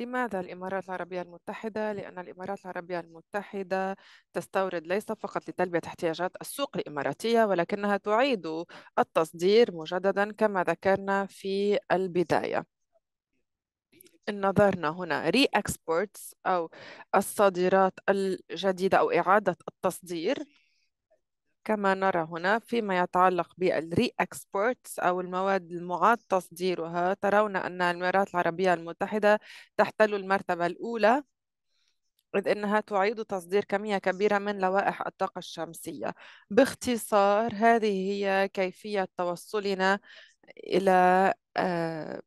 لماذا الإمارات العربية المتحدة؟ لأن الإمارات العربية المتحدة تستورد ليس فقط لتلبية احتياجات السوق الإماراتية ولكنها تعيد التصدير مجددا كما ذكرنا في البداية إن نظرنا هنا ري أكسبورتس أو الصادرات الجديدة أو إعادة التصدير كما نرى هنا فيما يتعلق بالري اكسبورتس او المواد المعاد تصديرها ترون ان الامارات العربيه المتحده تحتل المرتبه الاولى إذ أنها تعيد تصدير كمية كبيرة من لوائح الطاقة الشمسية باختصار هذه هي كيفية توصلنا إلى آه،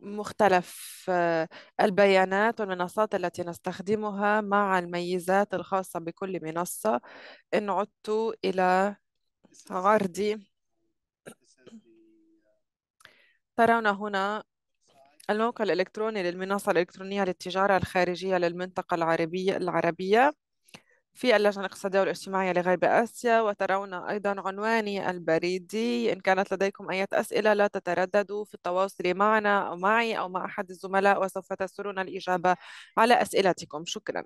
مختلف آه، البيانات والمنصات التي نستخدمها مع الميزات الخاصة بكل منصة إن عدت إلى عرضي ترون هنا الموقع الإلكتروني للمنصة الإلكترونية للتجارة الخارجية للمنطقة العربية العربية في اللجنة الاقتصادية والاجتماعية لغرب آسيا وترون أيضا عنواني البريدي إن كانت لديكم أي أسئلة لا تترددوا في التواصل معنا أو معي أو مع أحد الزملاء وسوف تسرنا الإجابة على أسئلتكم شكرا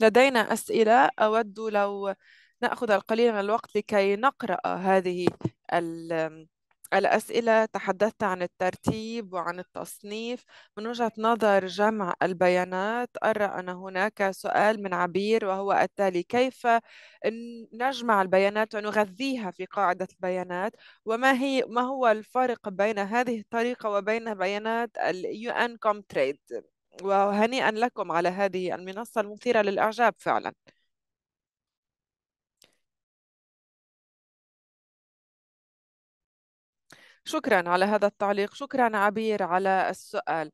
لدينا أسئلة أود لو نأخذ القليل من الوقت لكي نقرأ هذه ال الأسئلة تحدثت عن الترتيب وعن التصنيف من وجهة نظر جمع البيانات أرى أن هناك سؤال من عبير وهو التالي كيف نجمع البيانات ونغذيها في قاعدة البيانات وما هي ما هو الفرق بين هذه الطريقة وبين بيانات اليو ان كوم تريد وهنيئا لكم على هذه المنصة المثيرة للإعجاب فعلا شكرا على هذا التعليق شكرا عبير على السؤال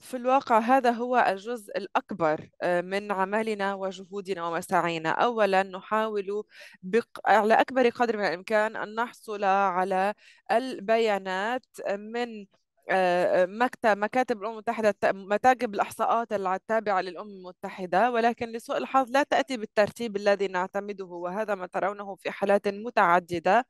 في الواقع هذا هو الجزء الأكبر آه، من عملنا وجهودنا ومساعينا أولا نحاول بق... على أكبر قدر من الإمكان أن نحصل على البيانات من آه، مكتب مكاتب الأمم المتحدة متاجب الإحصاءات التابعة للأمم المتحدة ولكن لسوء الحظ لا تأتي بالترتيب الذي نعتمده وهذا ما ترونه في حالات متعددة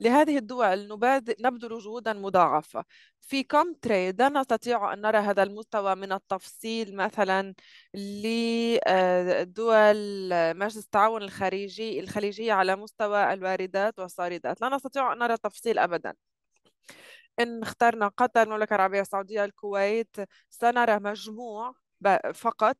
لهذه الدول نباد... نبذل جهودا مضاعفة في كم تريد لا نستطيع أن نرى هذا المستوى من التفصيل مثلا لدول آه، مجلس التعاون الخارجي الخليجية على مستوى الواردات والصاردات لا نستطيع أن نرى تفصيل أبدا إن اخترنا قطر المملكة العربية السعودية الكويت سنرى مجموع فقط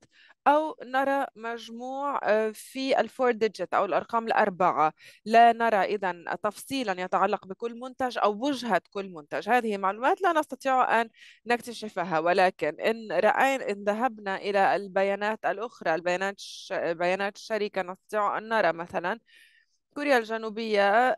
أو نرى مجموع آه، في الفور ديجيت أو الأرقام الأربعة لا نرى إذا تفصيلا يتعلق بكل منتج أو وجهة كل منتج هذه معلومات لا نستطيع أن نكتشفها ولكن إن رأينا إن ذهبنا إلى البيانات الأخرى البيانات بيانات الشركة نستطيع أن نرى مثلا كوريا الجنوبية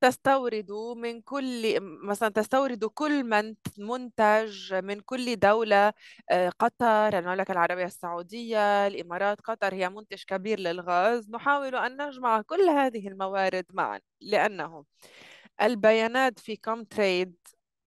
تستورد من كل مثلا تستورد كل من منتج من كل دولة آه، قطر يعني المملكة العربية السعودية الإمارات قطر هي منتج كبير للغاز نحاول أن نجمع كل هذه الموارد معا لأنه البيانات في كوم تريد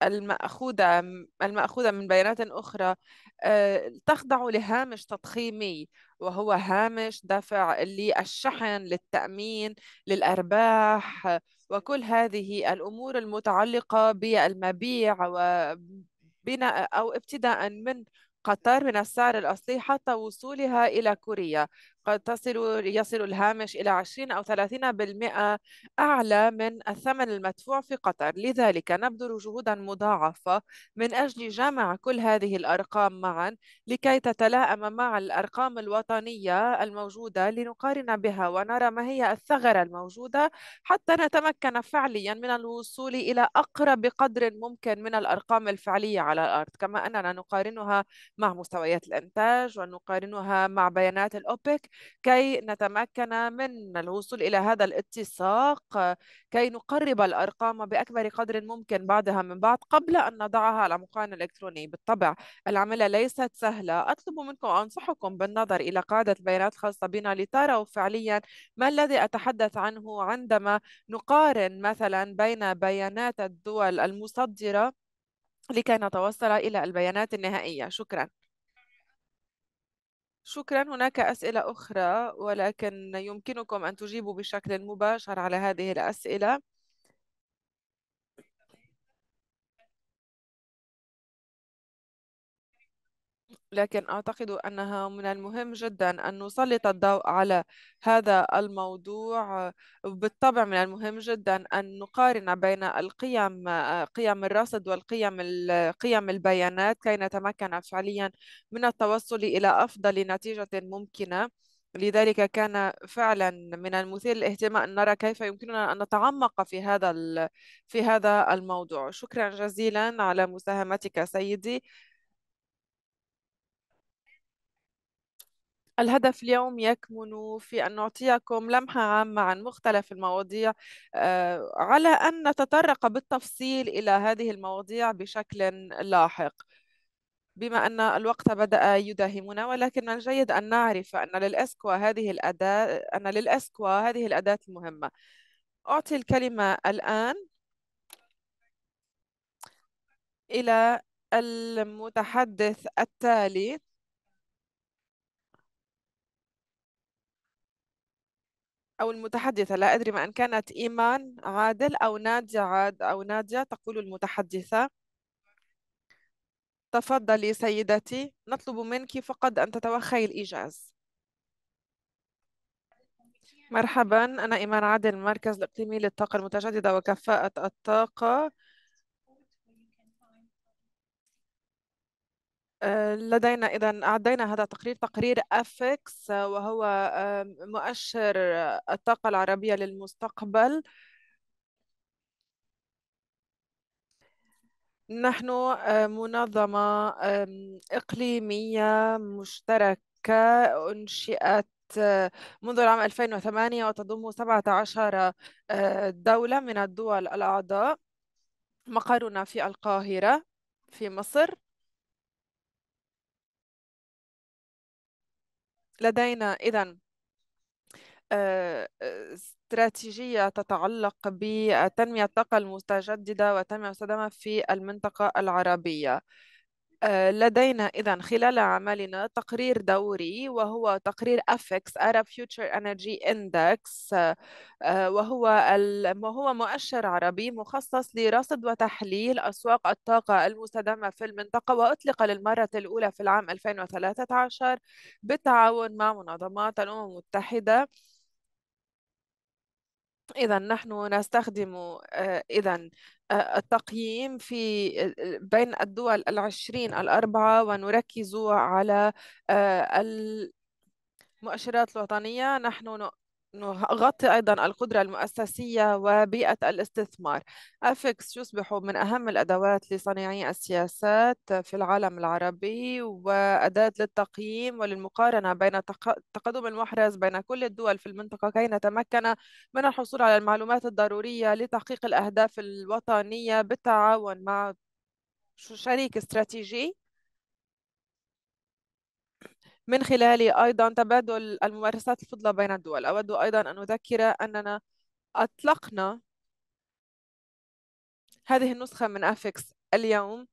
المأخوذة المأخوذة من بيانات أخرى آه، تخضع لهامش تضخيمي وهو هامش دفع للشحن للتأمين للأرباح وكل هذه الأمور المتعلقة بالمبيع وبناء أو ابتداء من قطر من السعر الأصلي حتى وصولها إلى كوريا قد تصل يصل الهامش إلى 20 أو 30% أعلى من الثمن المدفوع في قطر لذلك نبذل جهودا مضاعفة من أجل جمع كل هذه الأرقام معا لكي تتلائم مع الأرقام الوطنية الموجودة لنقارن بها ونرى ما هي الثغرة الموجودة حتى نتمكن فعليا من الوصول إلى أقرب قدر ممكن من الأرقام الفعلية على الأرض كما أننا نقارنها مع مستويات الإنتاج ونقارنها مع بيانات الأوبك كي نتمكن من الوصول إلى هذا الاتساق كي نقرب الأرقام بأكبر قدر ممكن بعدها من بعض قبل أن نضعها على مقارنة الالكتروني بالطبع العملية ليست سهلة أطلب منكم أنصحكم بالنظر إلى قاعدة البيانات الخاصة بنا لتروا فعليا ما الذي أتحدث عنه عندما نقارن مثلا بين بيانات الدول المصدرة لكي نتوصل إلى البيانات النهائية شكرا شكرا هناك أسئلة أخرى ولكن يمكنكم أن تجيبوا بشكل مباشر على هذه الأسئلة لكن أعتقد أنها من المهم جدا أن نسلط الضوء على هذا الموضوع بالطبع من المهم جدا أن نقارن بين القيم قيم الرصد والقيم قيم البيانات كي نتمكن فعليا من التوصل إلى أفضل نتيجة ممكنة لذلك كان فعلا من المثير للاهتمام ان نرى كيف يمكننا ان نتعمق في هذا في هذا الموضوع شكرا جزيلا على مساهمتك سيدي الهدف اليوم يكمن في أن نعطيكم لمحة عامة عن مختلف المواضيع آه، على أن نتطرق بالتفصيل إلى هذه المواضيع بشكل لاحق بما أن الوقت بدأ يداهمنا ولكن من الجيد أن نعرف أن للأسكوا هذه الأداة أن للأسكوا هذه الأداة المهمة أعطي الكلمة الآن إلى المتحدث التالي أو المتحدثة لا أدري ما إن كانت إيمان عادل أو نادية عاد أو نادية تقول المتحدثة تفضلي سيدتي نطلب منك فقط أن تتوخي الإيجاز مرحبا أنا إيمان عادل المركز الإقليمي للطاقة المتجددة وكفاءة الطاقة آه، لدينا إذا أعدينا هذا التقرير تقرير أفكس آه، وهو مؤشر آه، الطاقة العربية للمستقبل نحن منظمة إقليمية مشتركة أنشئت منذ العام 2008 وتضم 17 دولة من الدول الأعضاء مقرنا في القاهرة في مصر لدينا إذا آه، آه، استراتيجية تتعلق بتنمية الطاقة المتجددة وتنمية المستدامة في المنطقة العربية آه، لدينا إذا خلال عملنا تقرير دوري وهو تقرير أفكس Arab Future Energy Index آه، آه، وهو وهو مؤشر عربي مخصص لرصد وتحليل أسواق الطاقة المستدامة في المنطقة وأطلق للمرة الأولى في العام 2013 بالتعاون مع منظمات الأمم المتحدة إذا نحن نستخدم إذا آه، التقييم في آه، بين الدول العشرين الأربعة ونركز على آه، المؤشرات الوطنية نحن نغطي أيضا القدرة المؤسسية وبيئة الاستثمار أفكس يصبح من أهم الأدوات لصانعي السياسات في العالم العربي وأداة للتقييم وللمقارنة بين التقدم المحرز بين كل الدول في المنطقة كي نتمكن من الحصول على المعلومات الضرورية لتحقيق الأهداف الوطنية بالتعاون مع شريك استراتيجي من خلال أيضا تبادل الممارسات الفضلى بين الدول أود أيضا أن أذكر أننا أطلقنا هذه النسخة من أفكس اليوم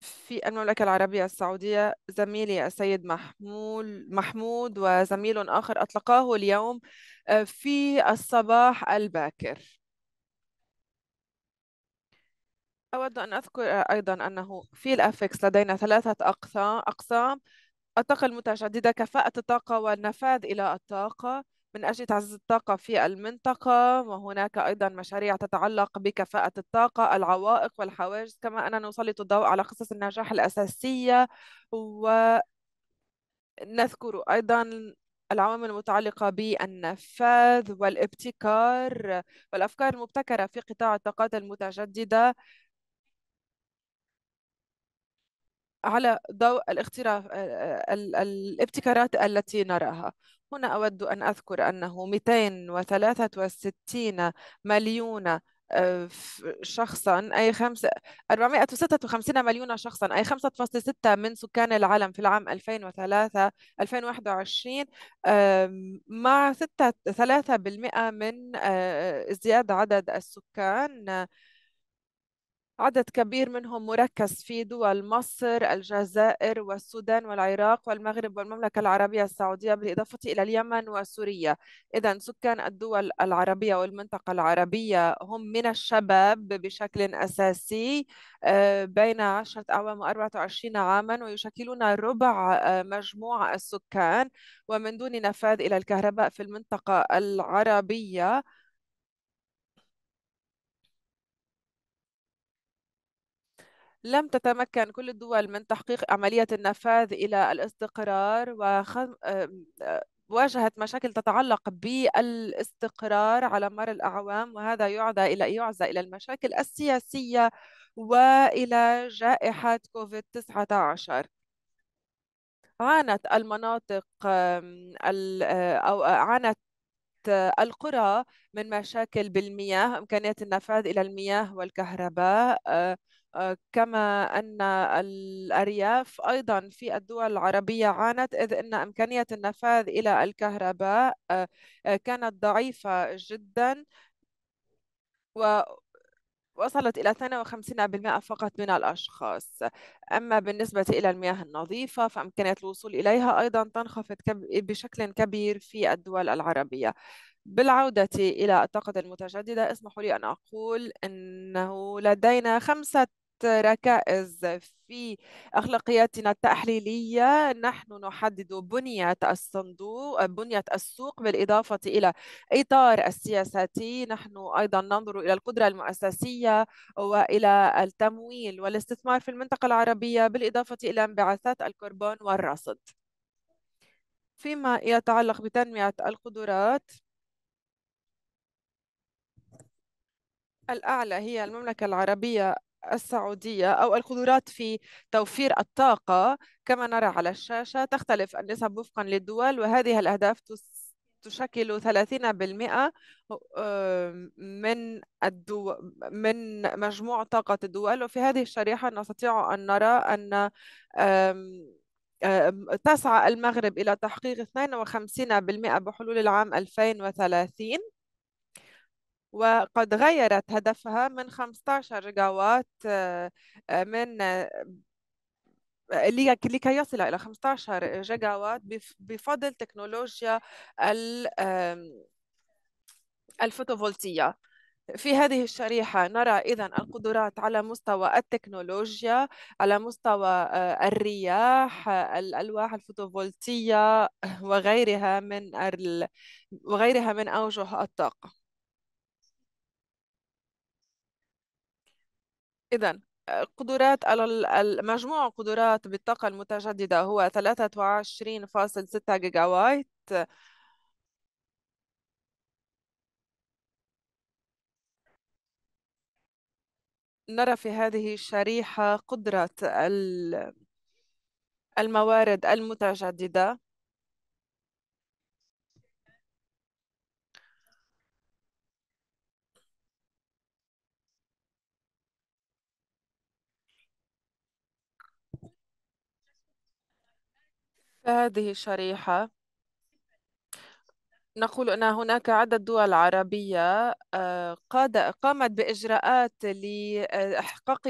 في المملكة العربية السعودية زميلي السيد محمول محمود وزميل آخر أطلقاه اليوم آه، في الصباح الباكر أود أن أذكر أيضا أنه في الأفكس لدينا ثلاثة أقسام أقسام الطاقة المتجددة كفاءة الطاقة والنفاذ إلى الطاقة من أجل تعزيز الطاقة في المنطقة وهناك أيضا مشاريع تتعلق بكفاءة الطاقة العوائق والحواجز كما أننا نسلط الضوء على قصص النجاح الأساسية ونذكر أيضا العوامل المتعلقة بالنفاذ والابتكار والأفكار المبتكرة في قطاع الطاقات المتجددة على ضوء الاختراف آه، آه، الابتكارات التي نراها هنا أود أن أذكر أنه 263 آه، مليون شخصا أي خمسة 456 مليون شخصا أي 5.6 من سكان العالم في العام 2003 2021 مع 6 3% من ازدياد عدد السكان عدد كبير منهم مركز في دول مصر الجزائر والسودان والعراق والمغرب والمملكة العربية السعودية بالإضافة إلى اليمن وسوريا إذا سكان الدول العربية والمنطقة العربية هم من الشباب بشكل أساسي آه، بين 10 أعوام و 24 عاما ويشكلون ربع آه، مجموع السكان ومن دون نفاذ إلى الكهرباء في المنطقة العربية لم تتمكن كل الدول من تحقيق عملية النفاذ إلى الاستقرار وخ... آه، واجهت مشاكل تتعلق بالاستقرار على مر الأعوام وهذا يعزى إلى يعزى إلى المشاكل السياسية وإلى جائحة كوفيد 19 عانت المناطق آه، أو عانت القرى من مشاكل بالمياه إمكانية النفاذ إلى المياه والكهرباء آه، كما أن الأرياف أيضا في الدول العربية عانت إذ أن إمكانية النفاذ إلى الكهرباء آه، آه، كانت ضعيفة جدا و وصلت إلى 52% فقط من الأشخاص أما بالنسبة إلى المياه النظيفة فإمكانية الوصول إليها أيضا تنخفض بشكل كبير في الدول العربية بالعودة إلى الطاقة المتجددة اسمحوا لي أن أقول أنه لدينا خمسة ركائز في أخلاقياتنا التحليلية نحن نحدد بنية الصندوق بنية السوق بالإضافة إلى إطار السياساتي نحن أيضا ننظر إلى القدرة المؤسسية وإلى التمويل والاستثمار في المنطقة العربية بالإضافة إلى انبعاثات الكربون والرصد فيما يتعلق بتنمية القدرات الأعلى هي المملكة العربية السعودية أو القدرات في توفير الطاقة كما نرى على الشاشة تختلف النسب وفقا للدول وهذه الأهداف تشكل 30% آه، من من مجموع طاقة الدول وفي هذه الشريحة نستطيع أن نرى أن تسعى المغرب إلى تحقيق 52% بحلول العام 2030 وقد غيرت هدفها من 15 جيجاوات آه، آه، من آه، لكي يصل إلى 15 جيجاوات بفضل تكنولوجيا الفوتوفولتية في هذه الشريحة نرى إذا القدرات على مستوى التكنولوجيا على مستوى الرياح الألواح الفوتوفولتية وغيرها من وغيرها من أوجه الطاقة إذا قدرات المجموع مجموع قدرات بالطاقة المتجددة هو 23.6 جيجا وايت نرى في هذه الشريحة قدرة الموارد المتجددة هذه الشريحة نقول أن هناك عدد دول عربية آه، قاد قامت بإجراءات لإحقاق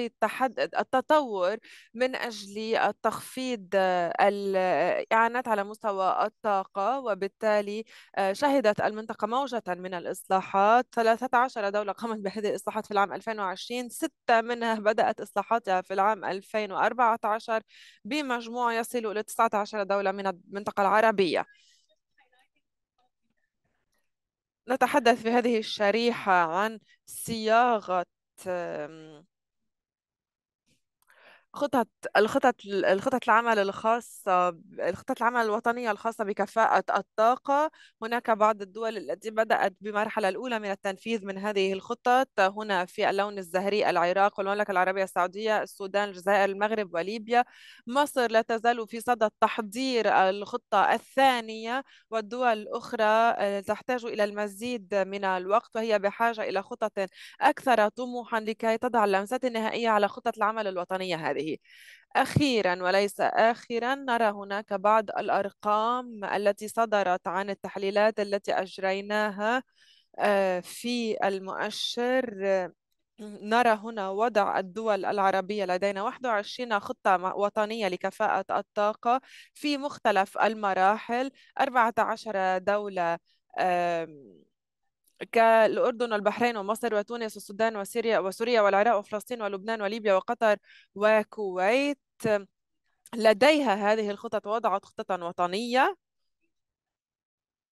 التطور من أجل التخفيض آه، الإعانات على مستوى الطاقة وبالتالي آه، شهدت المنطقة موجة من الإصلاحات 13 دولة قامت بهذه الإصلاحات في العام 2020 ستة منها بدأت إصلاحاتها في العام 2014 بمجموع يصل إلى 19 دولة من المنطقة العربية نتحدث في هذه الشريحة عن صياغة خطط الخطط الخطط العمل الخاصة الخطط العمل الوطنية الخاصة بكفاءة الطاقة هناك بعض الدول التي بدأت بمرحلة الأولى من التنفيذ من هذه الخطط هنا في اللون الزهري العراق والمملكة العربية السعودية السودان الجزائر المغرب وليبيا مصر لا تزال في صدد تحضير الخطة الثانية والدول الأخرى آه، تحتاج إلى المزيد من الوقت وهي بحاجة إلى خطط أكثر طموحا لكي تضع اللمسات النهائية على خطط العمل الوطنية هذه أخيرا وليس آخرا نرى هناك بعض الأرقام التي صدرت عن التحليلات التي أجريناها آه، في المؤشر نرى هنا وضع الدول العربية لدينا 21 خطة وطنية لكفاءة الطاقة في مختلف المراحل 14 دولة كالأردن والبحرين ومصر وتونس والسودان وسوريا وسوريا والعراق وفلسطين ولبنان وليبيا وقطر وكويت لديها هذه الخطط وضعت خطة وطنية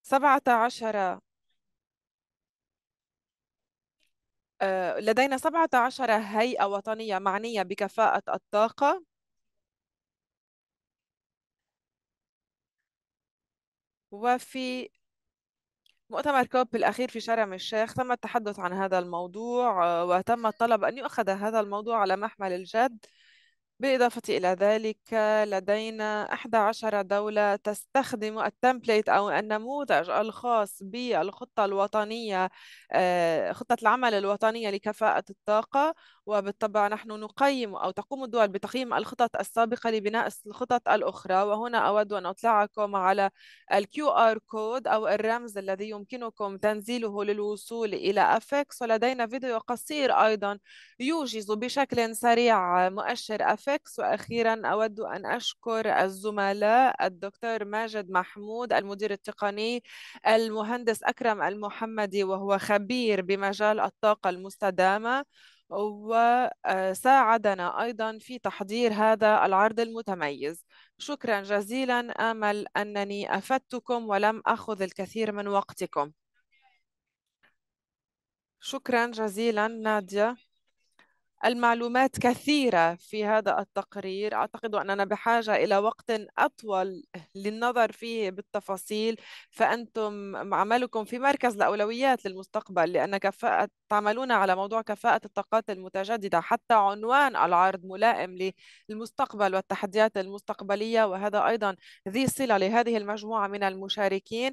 17 آه، لدينا 17 هيئة وطنية معنية بكفاءة الطاقة وفي مؤتمر كوب الأخير في شرم الشيخ تم التحدث عن هذا الموضوع آه، وتم الطلب أن يؤخذ هذا الموضوع على محمل الجد بالإضافة إلى ذلك لدينا 11 دولة تستخدم التمبليت أو النموذج الخاص بالخطة الوطنية آه، خطة العمل الوطنية لكفاءة الطاقة وبالطبع نحن نقيم أو تقوم الدول بتقييم الخطط السابقة لبناء الخطط الأخرى وهنا أود أن أطلعكم على الكيو QR كود أو الرمز الذي يمكنكم تنزيله للوصول إلى أفكس ولدينا فيديو قصير أيضا يوجز بشكل سريع مؤشر أفكس graphics وأخيرا أود أن أشكر الزملاء الدكتور ماجد محمود المدير التقني المهندس أكرم المحمدي وهو خبير بمجال الطاقة المستدامة وساعدنا أيضا في تحضير هذا العرض المتميز شكرا جزيلا آمل أنني أفدتكم ولم أخذ الكثير من وقتكم شكرا جزيلا نادية المعلومات كثيرة في هذا التقرير أعتقد أننا بحاجة إلى وقت أطول للنظر فيه بالتفاصيل فأنتم عملكم في مركز الأولويات للمستقبل لأن كفاءة تعملون على موضوع كفاءة الطاقات المتجددة حتى عنوان العرض ملائم للمستقبل والتحديات المستقبلية وهذا أيضا ذي صلة لهذه المجموعة من المشاركين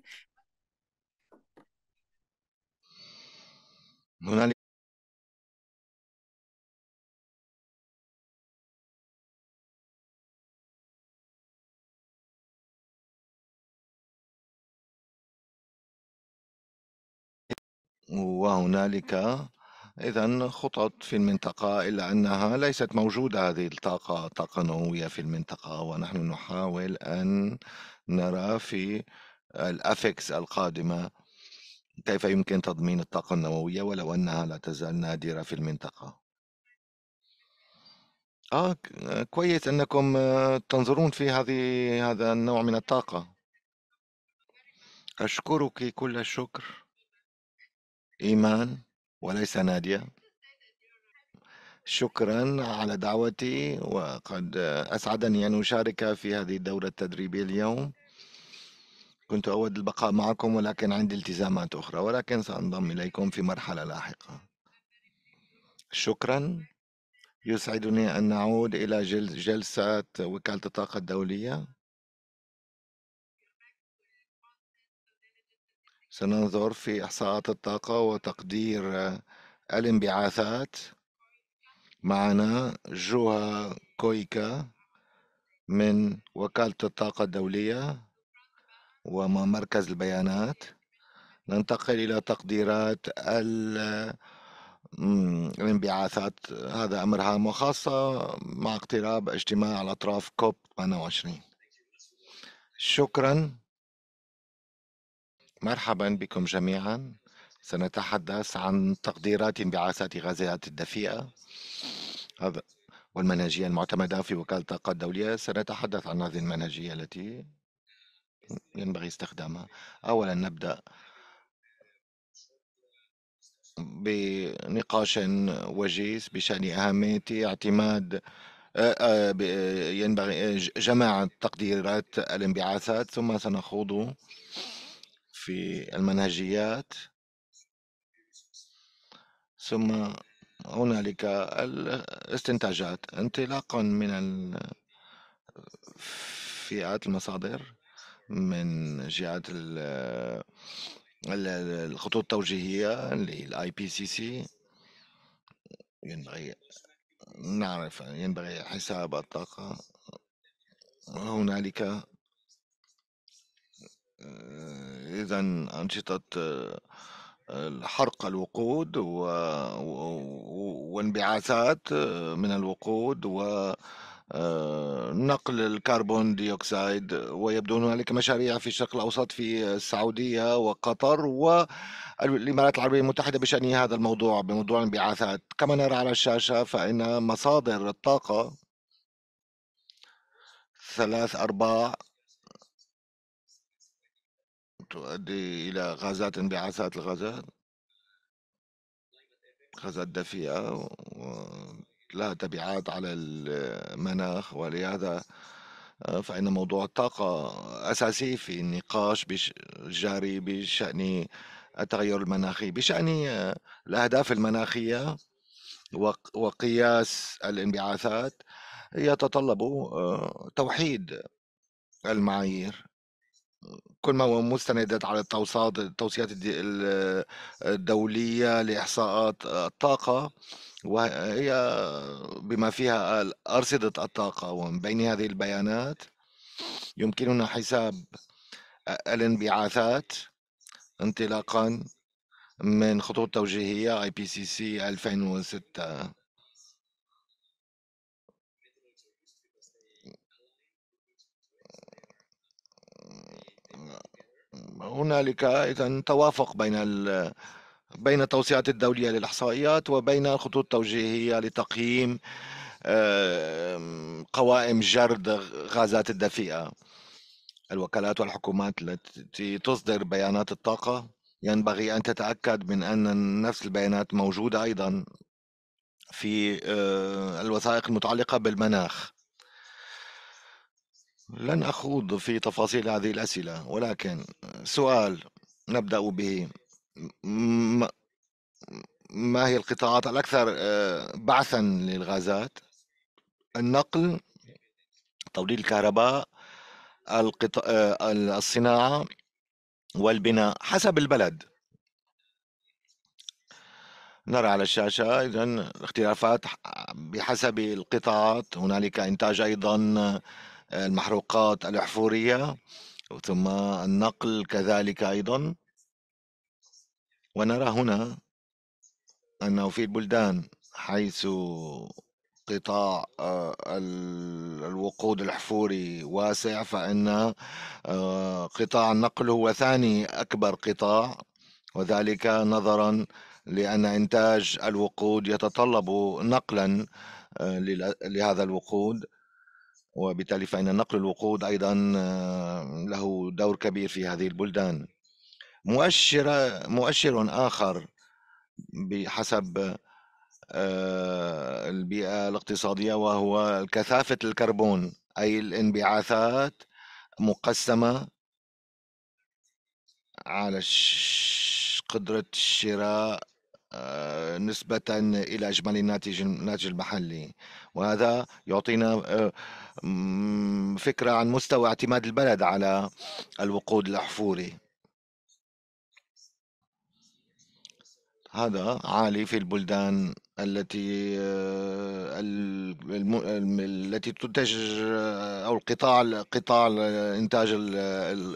وهنالك إذا خطط في المنطقة إلا أنها ليست موجودة هذه الطاقة طاقة نووية في المنطقة ونحن نحاول أن نرى في الأفكس القادمة كيف يمكن تضمين الطاقة النووية ولو أنها لا تزال نادرة في المنطقة آه كويس أنكم آه، تنظرون في هذه هذا النوع من الطاقة أشكرك كل الشكر إيمان وليس نادية شكرا على دعوتي وقد أسعدني أن أشارك في هذه الدورة التدريبية اليوم كنت أود البقاء معكم ولكن عندي التزامات أخرى ولكن سأنضم إليكم في مرحلة لاحقة شكرا يسعدني أن نعود إلى جلسات وكالة الطاقة الدولية سننظر في إحصاءات الطاقة وتقدير آه، الانبعاثات معنا جوها كويكا من وكالة الطاقة الدولية ومركز البيانات ننتقل إلى تقديرات آه، الانبعاثات هذا أمر هام وخاصة مع اقتراب اجتماع الأطراف كوب 28 شكراً مرحبا بكم جميعا سنتحدث عن تقديرات انبعاثات غازات الدفيئة هذا والمنهجية المعتمدة في وكالة الطاقة الدولية سنتحدث عن هذه المنهجية التي ينبغي استخدامها أولا نبدأ بنقاش وجيز بشأن أهمية اعتماد آه، آه، ينبغي جماعة تقديرات الانبعاثات ثم سنخوض في المنهجيات ثم هنالك الاستنتاجات انطلاقا من فئات المصادر من جهات الخطوط التوجيهية للاي بي سي سي ينبغي نعرف ينبغي حساب الطاقة هنالك آه، إذا أنشطة آه، حرق الوقود و... و... وانبعاثات آه، من الوقود و نقل الكربون ديوكسيد ويبدو هنالك مشاريع في الشرق الاوسط في السعوديه وقطر والامارات العربيه المتحده بشان هذا الموضوع بموضوع الانبعاثات كما نرى على الشاشه فان مصادر الطاقه ثلاث ارباع تؤدي إلى غازات انبعاثات الغازات غازات دفيئة ولها تبعات على المناخ ولهذا آه، فإن موضوع الطاقة أساسي في النقاش الجاري بشأن التغير المناخي بشأن آه، الأهداف المناخية وقياس الانبعاثات يتطلب آه، توحيد المعايير كل ما هو مستندات على التوصيات التوصيات الدولية لإحصاءات الطاقة وهي بما فيها أرصدة الطاقة ومن بين هذه البيانات يمكننا حساب الانبعاثات انطلاقا من خطوط توجيهية IPCC 2006 هنالك اذا توافق بين بين التوصيات الدوليه للاحصائيات وبين الخطوط التوجيهيه لتقييم قوائم جرد غازات الدفيئه الوكالات والحكومات التي تصدر بيانات الطاقه ينبغي ان تتاكد من ان نفس البيانات موجوده ايضا في آه، الوثائق المتعلقه بالمناخ لن أخوض في تفاصيل هذه الأسئلة ولكن سؤال نبدأ به ما هي القطاعات الأكثر آه، بعثا للغازات النقل توليد الكهرباء القط... آه، الصناعة والبناء حسب البلد نرى على الشاشة إذا اختلافات بحسب القطاعات هنالك إنتاج أيضا المحروقات الأحفورية ثم النقل كذلك أيضا ونرى هنا أنه في البلدان حيث قطاع آه، الوقود الحفوري واسع فإن آه، قطاع النقل هو ثاني أكبر قطاع وذلك نظرا لأن إنتاج الوقود يتطلب نقلا آه، لهذا الوقود وبالتالي فإن نقل الوقود أيضا آه، له دور كبير في هذه البلدان مؤشر مؤشر آخر بحسب آه، البيئة الاقتصادية وهو كثافة الكربون أي الانبعاثات مقسمة على قدرة الشراء آه، نسبة إلى إجمالي الناتج الناتج المحلي وهذا يعطينا فكرة عن مستوى اعتماد البلد على الوقود الأحفوري هذا عالي في البلدان التي آه، التي تنتج آه، او القطاع قطاع انتاج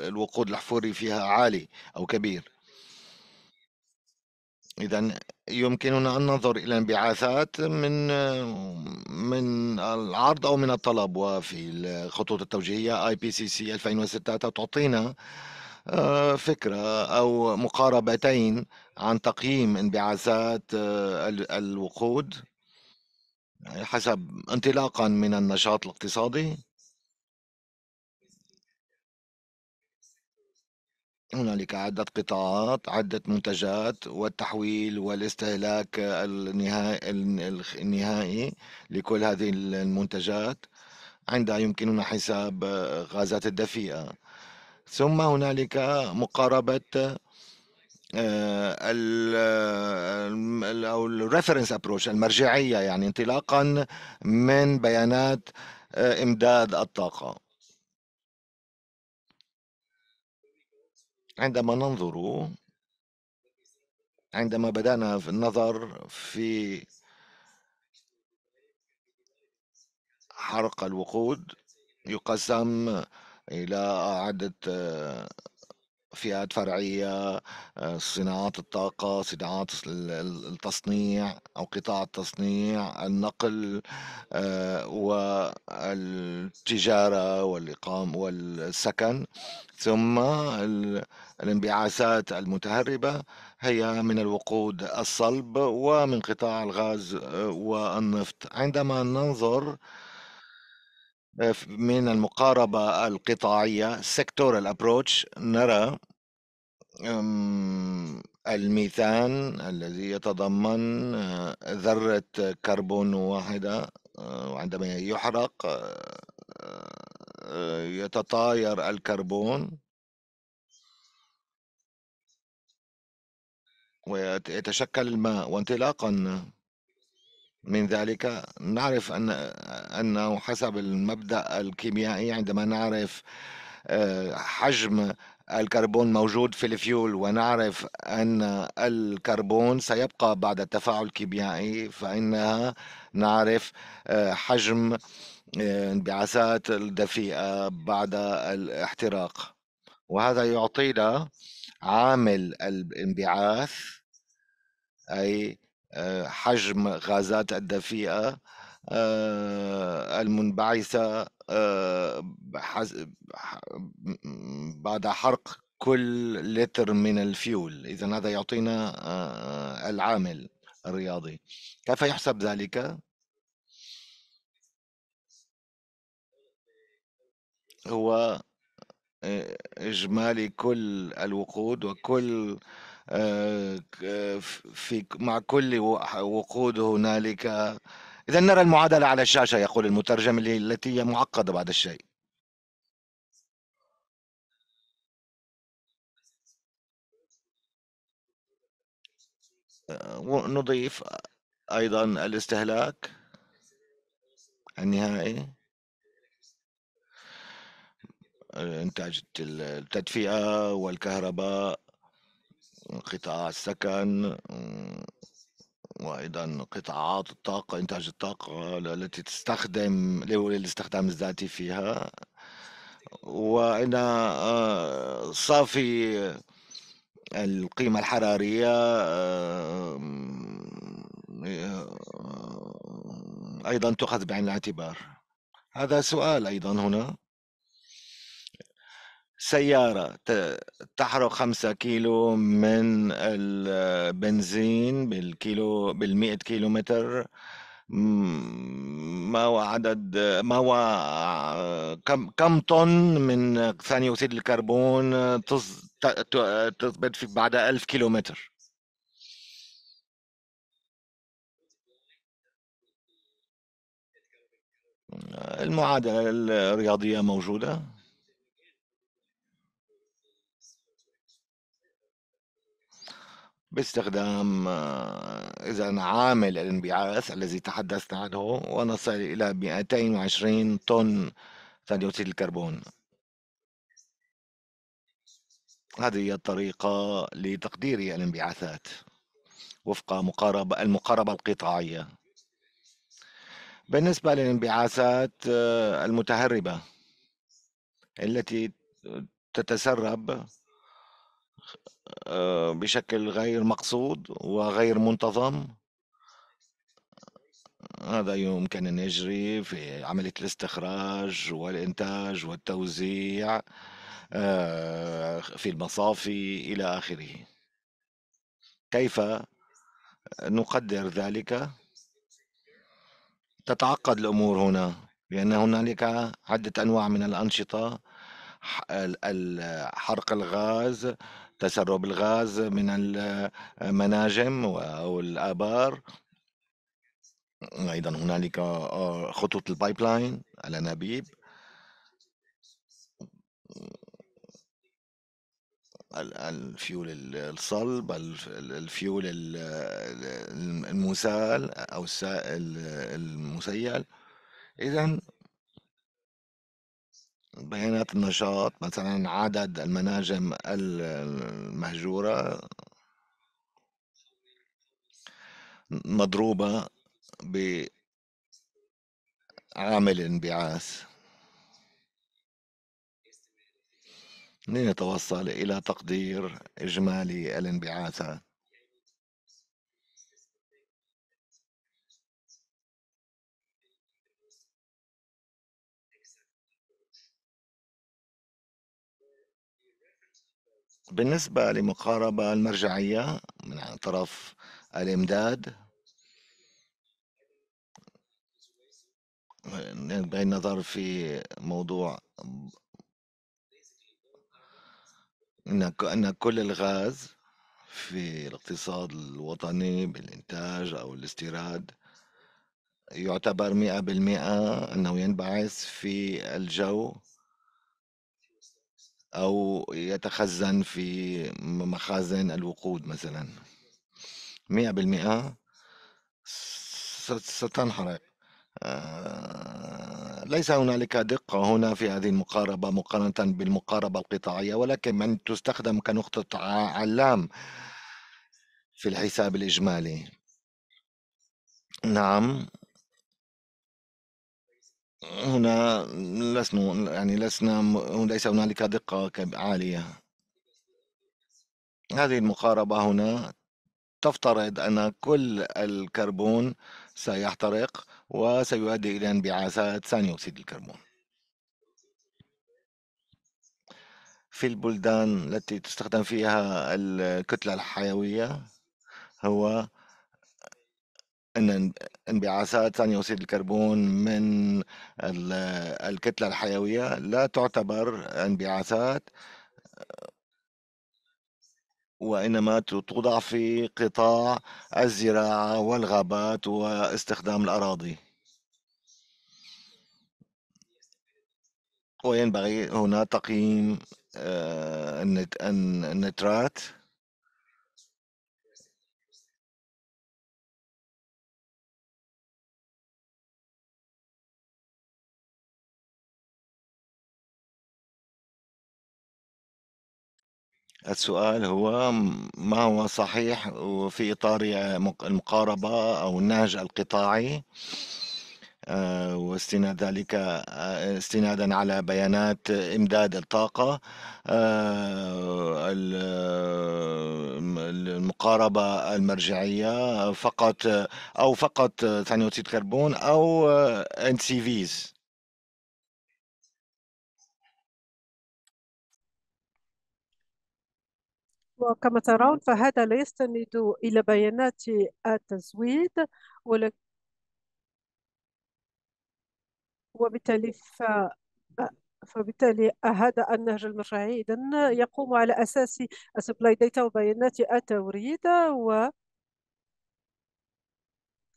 الوقود الاحفوري فيها عالي او كبير إذا يمكننا أن ننظر إلى انبعاثات من من العرض أو من الطلب وفي الخطوط التوجيهية اي بي سي سي 2006 تعطينا آه، فكرة أو مقاربتين عن تقييم انبعاثات آه، الوقود يعني حسب انطلاقا من النشاط الاقتصادي هنالك عدة قطاعات عدة منتجات والتحويل والاستهلاك النهائي لكل هذه المنتجات عندها يمكننا حساب غازات الدفيئة ثم هنالك مقاربة آه، آه، او الريفرنس ابروش المرجعيه يعني انطلاقا من بيانات آه، امداد الطاقه عندما ننظر عندما بدأنا في النظر في حرق الوقود يقسم إلى عدة فئات فرعية آه، صناعات الطاقة صناعات التصنيع أو قطاع التصنيع النقل آه، والتجارة والإقامة والسكن ثم الانبعاثات المتهربة هي من الوقود الصلب ومن قطاع الغاز آه، والنفط عندما ننظر من المقاربة القطاعية سيكتورال ابروتش نرى الميثان الذي يتضمن آه، ذرة كربون واحدة آه، وعندما يحرق آه، يتطاير الكربون ويتشكل الماء وانطلاقا من ذلك نعرف أن أنه حسب المبدأ الكيميائي عندما نعرف حجم الكربون موجود في الفيول ونعرف أن الكربون سيبقى بعد التفاعل الكيميائي فإنها نعرف آه، حجم آه، انبعاثات الدفيئة بعد الاحتراق وهذا يعطينا عامل الانبعاث أي آه، حجم غازات الدفيئة آه، المنبعثة آه، بعد حرق كل لتر من الفيول إذا هذا يعطينا آه، العامل الرياضي كيف يحسب ذلك؟ هو إجمالي كل الوقود وكل في مع كل وقود هنالك إذا نرى المعادلة على الشاشة يقول المترجم التي هي معقدة بعد الشيء آه، نضيف أيضا الاستهلاك النهائي إنتاج التدفئة والكهرباء قطاع السكن وايضا قطاعات الطاقه انتاج الطاقه التي تستخدم للاستخدام الذاتي فيها وان آه، صافي القيمة الحرارية آه، آه، أيضا تؤخذ بعين الاعتبار هذا سؤال أيضا هنا سيارة تحرق خمسة كيلو من البنزين بالكيلو بالمئة كيلو متر ما هو عدد ما هو كم كم طن من ثاني أكسيد الكربون تثبت في بعد ألف كيلو متر المعادلة الرياضية موجودة باستخدام آه، إذا عامل الانبعاث الذي تحدثنا عنه ونصل إلى 220 طن ثاني أكسيد الكربون هذه هي الطريقة لتقدير الانبعاثات وفق مقاربة المقاربة القطاعية بالنسبة للانبعاثات آه، المتهربة التي تتسرب آه، بشكل غير مقصود وغير منتظم هذا يمكن أن يجري في عملية الاستخراج والإنتاج والتوزيع آه، في المصافي إلى آخره كيف نقدر ذلك تتعقد الأمور هنا لأن هنالك عدة أنواع من الأنشطة حرق الغاز تسرب الغاز من المناجم أو الآبار أيضا هنالك آه، خطوط البايبلاين الأنابيب الفيول الصلب الفيول المسال أو المسيل إذا بيانات النشاط مثلا عدد المناجم المهجورة مضروبة بعامل الانبعاث لنتوصل إلى تقدير إجمالي الانبعاثات بالنسبة لمقاربة المرجعية من طرف الإمداد ينبغي النظر في موضوع أن كل الغاز في الاقتصاد الوطني بالإنتاج أو الاستيراد يعتبر مئة بالمئة أنه ينبعث في الجو أو يتخزن في مخازن الوقود مثلا 100% ستنحرق آه، ليس هنالك دقة هنا في هذه المقاربة مقارنة بالمقاربة القطاعية ولكن من تستخدم كنقطة علام في الحساب الإجمالي نعم هنا لسنا يعني لسنا ليس هنالك دقة عالية هذه المقاربة هنا تفترض أن كل الكربون سيحترق وسيؤدي إلى انبعاثات ثاني أكسيد الكربون في البلدان التي تستخدم فيها الكتلة الحيوية هو أن انبعاثات ثاني اكسيد الكربون من الكتله الحيويه لا تعتبر انبعاثات وإنما توضع في قطاع الزراعة والغابات واستخدام الأراضي وينبغي هنا تقييم آه، النترات السؤال هو ما هو صحيح وفي إطار المقاربة أو النهج القطاعي آه، واستناد ذلك آه، استنادا على بيانات امداد الطاقه آه، المقاربه المرجعيه فقط او فقط ثاني اكسيد كربون او ان سي فيز وكما ترون فهذا لا يستند إلى بيانات التزويد وبالتالي ف... فبالتالي هذا النهج المشروعي إذا يقوم على أساس السبلاي داتا وبيانات التوريد و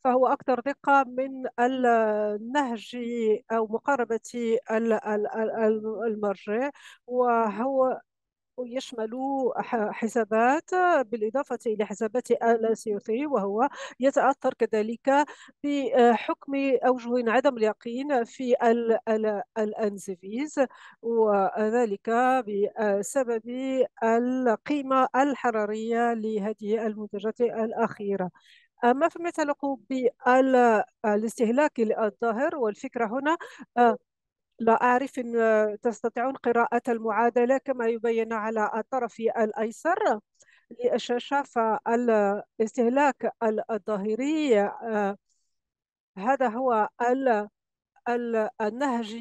فهو أكثر دقة من النهج أو مقاربة المرجع وهو يشمل حسابات بالإضافة إلى حسابات السيوثري وهو يتأثر كذلك بحكم أوجه عدم اليقين في الأنزفيز وذلك بسبب القيمة الحرارية لهذه المنتجات الأخيرة أما فيما يتعلق بالاستهلاك الظاهر والفكرة هنا آه، لا أعرف إن تستطيعون قراءة المعادلة كما يبين على الطرف الأيسر للشاشة فالاستهلاك الظاهري آه، هذا هو النهج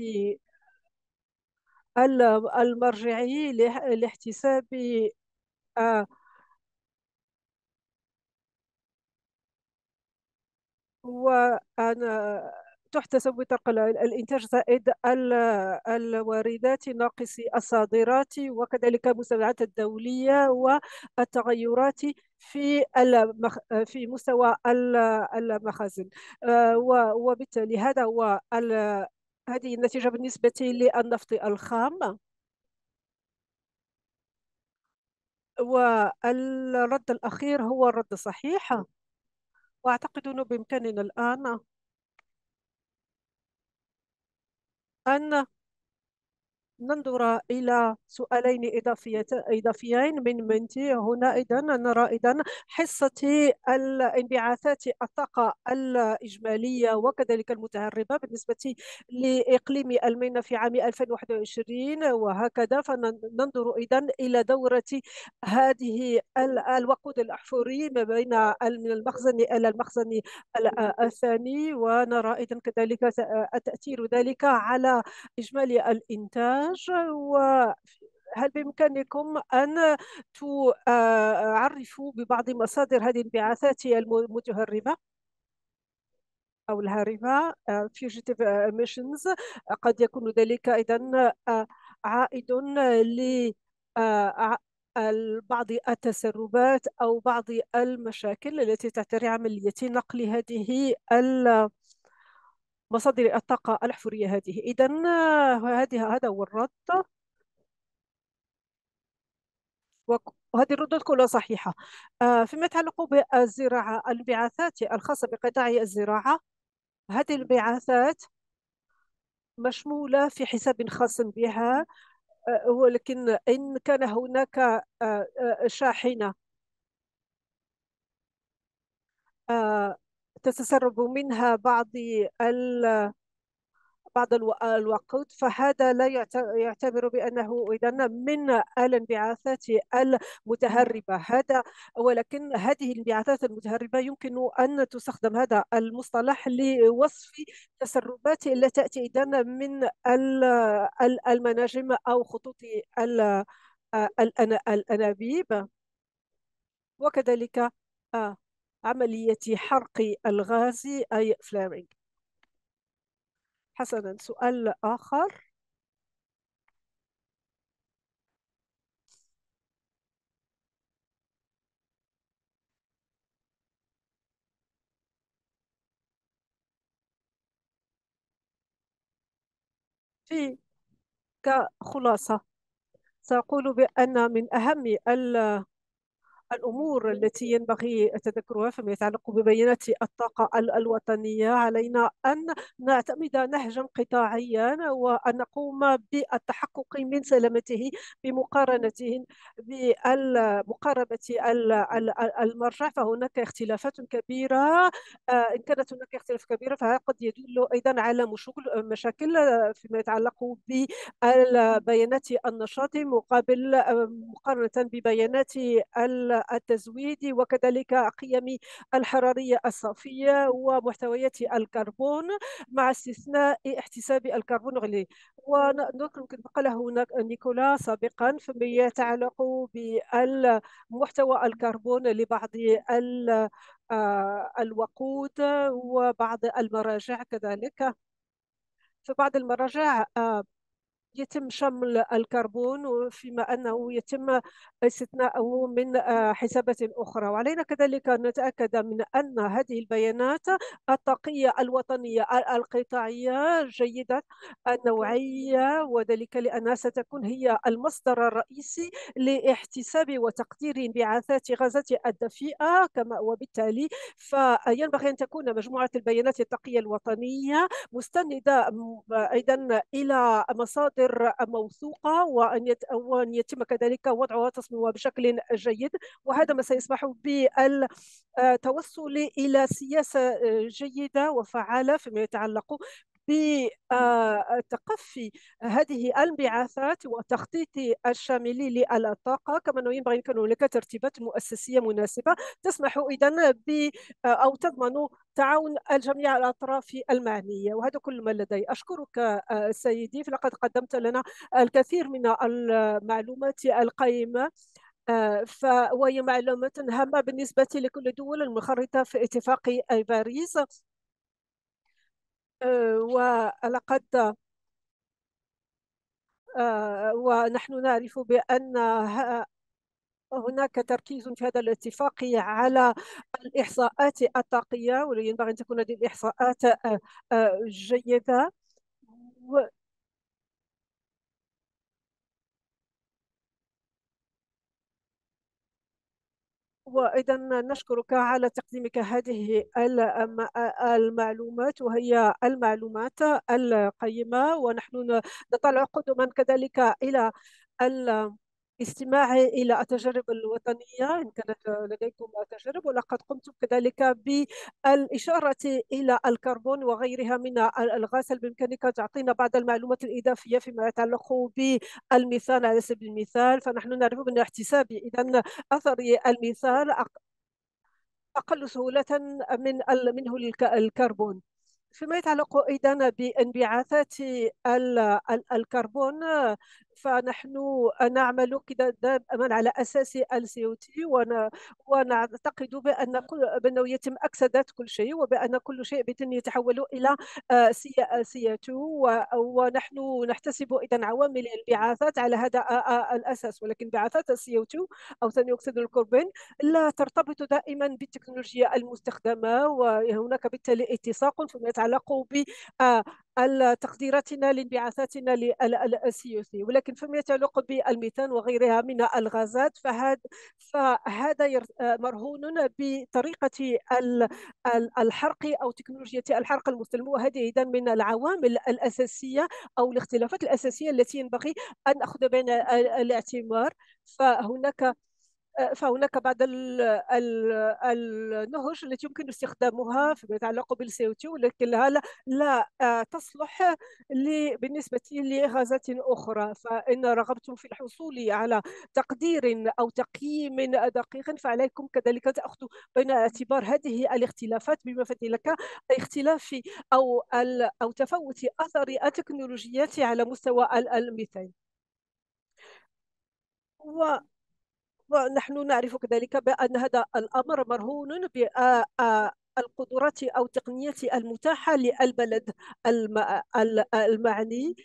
المرجعي لاحتساب آه، وأنا تحتسب وترق الانتاج زائد الواردات ناقص الصادرات وكذلك المساعدات الدوليه والتغيرات في في مستوى المخازن آه، وبالتالي هذا هو هذه النتيجه بالنسبه للنفط الخام والرد الأخير هو الرد صحيح وأعتقد أنه بإمكاننا الآن 真呢？ننظر إلى سؤالين إضافيين من منتي هنا إذا نرى إذا حصة الانبعاثات الطاقة الإجمالية وكذلك المتهربة بالنسبة لإقليم المينا في عام 2021 وهكذا فننظر إذا إلى دورة هذه الوقود الأحفوري ما بين المخزن إلى المخزن الثاني ونرى إذا كذلك تأثير ذلك على إجمالي الإنتاج البرنامج وهل بإمكانكم أن تعرفوا آه، ببعض مصادر هذه الانبعاثات المتهربة؟ أو الهاربة آه، fugitive emissions قد يكون ذلك أيضا آه، عائد ل بعض التسربات أو بعض المشاكل التي تعتري عملية نقل هذه ال مصادر الطاقة الأحفورية هذه إذا آه، هذه هذا هو الرد وهذه الردود كلها صحيحة آه، فيما يتعلق بالزراعة الانبعاثات الخاصة بقطاع الزراعة هذه الانبعاثات مشمولة في حساب خاص بها آه، ولكن إن كان هناك شاحنة تتسرب منها بعض ال بعض الوقود فهذا لا يعتبر بأنه إذا من الانبعاثات المتهربة هذا ولكن هذه الانبعاثات المتهربة يمكن أن تستخدم هذا المصطلح لوصف تسربات التي تأتي إذا من المناجم أو خطوط الأنابيب وكذلك آه. عملية حرق الغاز أي فلامينج حسنا سؤال آخر في كخلاصة سأقول بأن من أهم الأمور التي ينبغي تذكرها فيما يتعلق ببيانات الطاقة الوطنية علينا أن نعتمد نهجا قطاعيا وأن نقوم بالتحقق من سلامته بمقارنته بمقاربة المرجع فهناك اختلافات كبيرة آه، إن كانت هناك اختلاف كبيرة فهذا قد يدل أيضا على مشاكل آه، فيما يتعلق بالبيانات النشاط مقابل آه، مقارنة ببيانات التزويد وكذلك قيم الحرارية الصافية ومحتويات الكربون مع استثناء احتساب الكربون غلي ونذكر كما قال هناك نيكولا سابقا فيما يتعلق بالمحتوى الكربون لبعض آه، الوقود وبعض المراجع كذلك فبعض المراجع آه، يتم شمل الكربون فيما أنه يتم استثناءه من آه، حسابات أخرى وعلينا كذلك أن نتأكد من أن هذه البيانات الطاقيه الوطنية القطاعية جيدة النوعية وذلك لأنها ستكون هي المصدر الرئيسي لاحتساب وتقدير انبعاثات غازات الدفيئة كما وبالتالي فينبغي أن تكون مجموعة البيانات الطاقيه الوطنية مستندة أيضا إلى مصادر مصادر موثوقه وان يتم كذلك وضعها وتصميمها بشكل جيد وهذا ما سيسمح بالتوصل الى سياسه جيده وفعاله فيما يتعلق بتقفي هذه الانبعاثات وتخطيط الشامل للطاقة كما أنه ينبغي أن يكون هناك ترتيبات مؤسسية مناسبة تسمح إذا ب أو تضمن تعاون الجميع الأطراف المعنية وهذا كل ما لدي أشكرك سيدي فلقد قدمت لنا الكثير من المعلومات القيمة ف وهي معلومات هامة بالنسبة لكل الدول المنخرطة في اتفاق باريس آه، ولقد آه، ونحن نعرف بأن هناك تركيز في هذا الاتفاق على الإحصاءات الطاقية وينبغي أن تكون هذه الإحصاءات آه، جيدة وإذا نشكرك على تقديمك هذه المعلومات وهي المعلومات القيمة ونحن نطلع قدما كذلك إلى استماعي إلى التجارب الوطنية إن كانت لديكم تجارب ولقد قمتم كذلك بالإشارة إلى الكربون وغيرها من الغاز هل بإمكانك تعطينا بعض المعلومات الإضافية فيما يتعلق بالميثان على سبيل المثال فنحن نعرف من احتساب إذا أثر الميثان أقل سهولة من منه الكربون فيما يتعلق ايضا بانبعاثات الكربون فنحن نعمل كده دائما على اساس سي او تي ونعتقد بان كل بانه يتم اكسدات كل شيء وبان كل شيء باذن يتحول الى سياسه ونحن نحتسب اذا عوامل الانبعاثات على هذا آه، آه، الاساس ولكن انبعاثات السي او 2 او ثاني اكسيد الكربون لا ترتبط دائما بالتكنولوجيا المستخدمه وهناك بالتالي اتساق فيما يتعلق ب آه، تقديراتنا لانبعاثاتنا للسي سي ولكن فيما يتعلق بالميثان وغيرها من الغازات فهذا فهذا مرهون بطريقه الحرق او تكنولوجيا الحرق المستلم وهذه اذا من العوامل الاساسيه او الاختلافات الاساسيه التي ينبغي ان ناخذ بين الاعتبار فهناك فهناك بعض النهج التي يمكن استخدامها فيما يتعلق بالco تي ولكنها لا, لا آه، تصلح بالنسبة لغازات أخرى فإن رغبتم في الحصول على تقدير أو تقييم دقيق فعليكم كذلك تاخذوا بين اعتبار هذه الاختلافات بما ذلك اختلاف أو أو تفوت أثر التكنولوجيات على مستوى الميثان. و ونحن نعرف كذلك بأن هذا الأمر مرهون بالقدرات أو التقنيات المتاحة للبلد المعني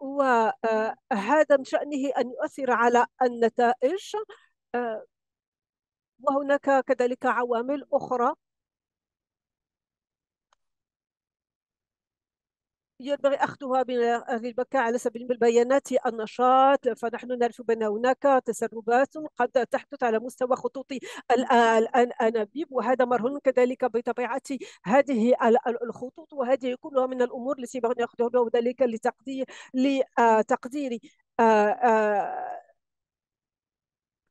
وهذا من شأنه أن يؤثر على النتائج وهناك كذلك عوامل أخرى ينبغي أخذها من أهل البكاء على سبيل البيانات النشاط فنحن نعرف بأن هناك تسربات قد تحدث على مستوى خطوط الأنابيب وهذا مرهون كذلك بطبيعة هذه الخطوط وهذه كلها من الأمور التي ينبغي أن يأخذها وذلك لتقدير لتقدير آه، آه،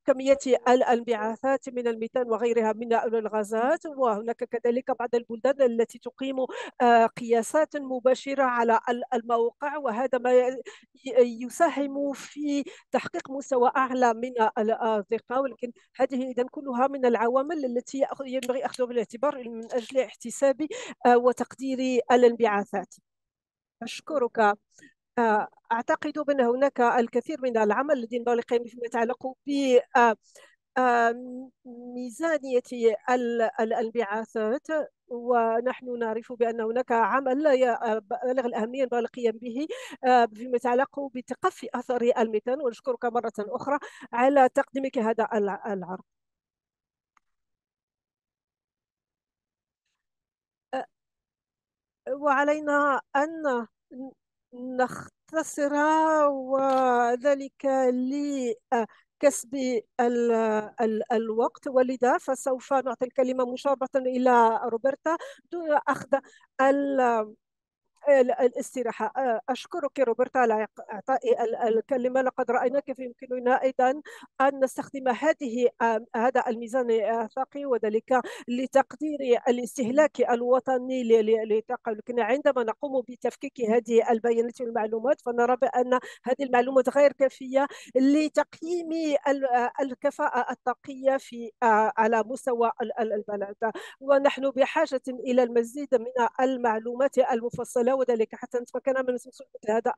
كمية الانبعاثات من الميثان وغيرها من الغازات وهناك كذلك بعض البلدان التي تقيم آه، قياسات مباشرة على الموقع وهذا ما يساهم في تحقيق مستوى أعلى من الثقه ولكن هذه إذا كلها من العوامل التي ينبغي أخذها بالاعتبار من أجل احتساب آه، وتقدير الانبعاثات أشكرك أعتقد بأن هناك الكثير من العمل الذي ينبغي القيام فيما يتعلق ب ميزانية الانبعاثات ونحن نعرف بأن هناك عمل بالغ الأهمية ينبغي القيام به فيما يتعلق بتقفي أثر الميثان ونشكرك مرة أخرى على تقديمك هذا العرض وعلينا أن نختصرها وذلك لكسب ال ال الوقت ولذا فسوف نعطي الكلمة مشابهة إلى روبرتا دون أخذ ال الاستراحة أشكرك روبرتا على إعطائي الكلمة لقد رأينا كيف يمكننا أيضا أن نستخدم هذه هذا الميزان الثقي وذلك لتقدير الاستهلاك الوطني للطاقة لكن عندما نقوم بتفكيك هذه البيانات والمعلومات فنرى بأن هذه المعلومات غير كافية لتقييم الكفاءة الطاقية في على مستوى البلد ونحن بحاجة إلى المزيد من المعلومات المفصلة وذلك حتى نتمكن من مثل هذا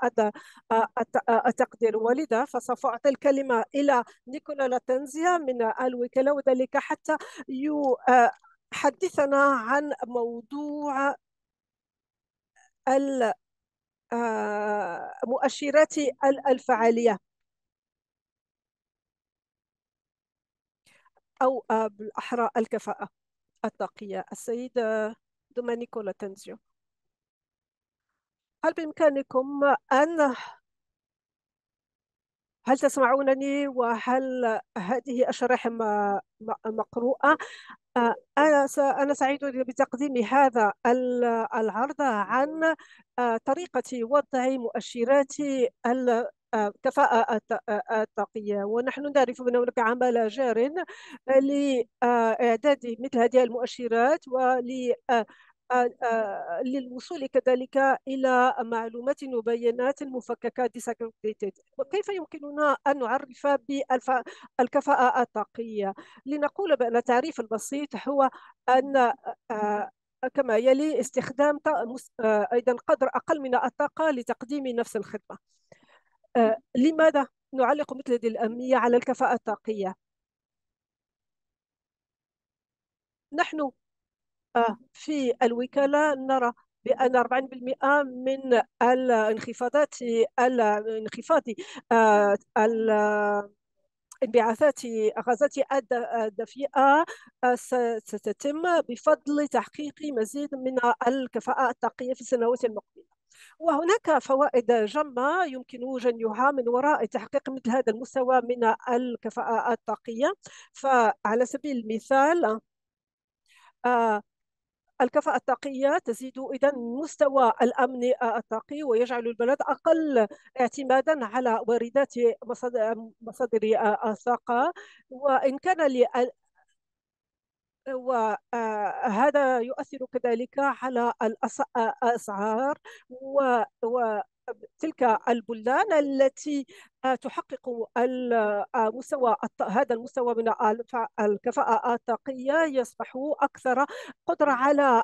التقدير ولذا فسوف أعطي الكلمة إلى نيكولا لاتنزيا من الوكالة وذلك حتى يحدثنا عن موضوع مؤشرات الفعالية أو بالأحرى الكفاءة الطاقية السيدة دومانيكو لاتنزيو هل بإمكانكم أن هل تسمعونني وهل هذه الشرائح مقروءة؟ أنا سعيد بتقديم هذا العرض عن طريقة وضع مؤشرات الكفاءة التقية ونحن نعرف أن هناك عمل جار لإعداد مثل هذه المؤشرات ول آه، آه، للوصول كذلك إلى معلومات وبيانات مفككه disaggregated كيف يمكننا أن نعرف بالكفاءة الطاقية لنقول بأن التعريف البسيط هو أن آه، كما يلي استخدام أيضا قدر أقل من الطاقة لتقديم نفس الخدمة لماذا نعلق مثل هذه الأهمية على الكفاءة الطاقية؟ نحن آه، في الوكالة نرى بأن 40% من الانخفاضات الانخفاض آه، انبعاثات غازات الدفيئة آه، ستتم بفضل تحقيق مزيد من الكفاءة الطاقية في السنوات المقبلة وهناك فوائد جمة يمكن جنيها من وراء تحقيق مثل هذا المستوى من الكفاءة الطاقية فعلى سبيل المثال الكفاءة الطاقية تزيد إذا مستوى الأمن الطاقي ويجعل البلد أقل اعتمادا على واردات مصادر الطاقة وإن كان وهذا آه، يؤثر كذلك على آه، الأسعار و تلك البلدان التي آه، تحقق المستوى آه، هذا المستوى من الكفاءة الطاقية يصبح أكثر قدرة على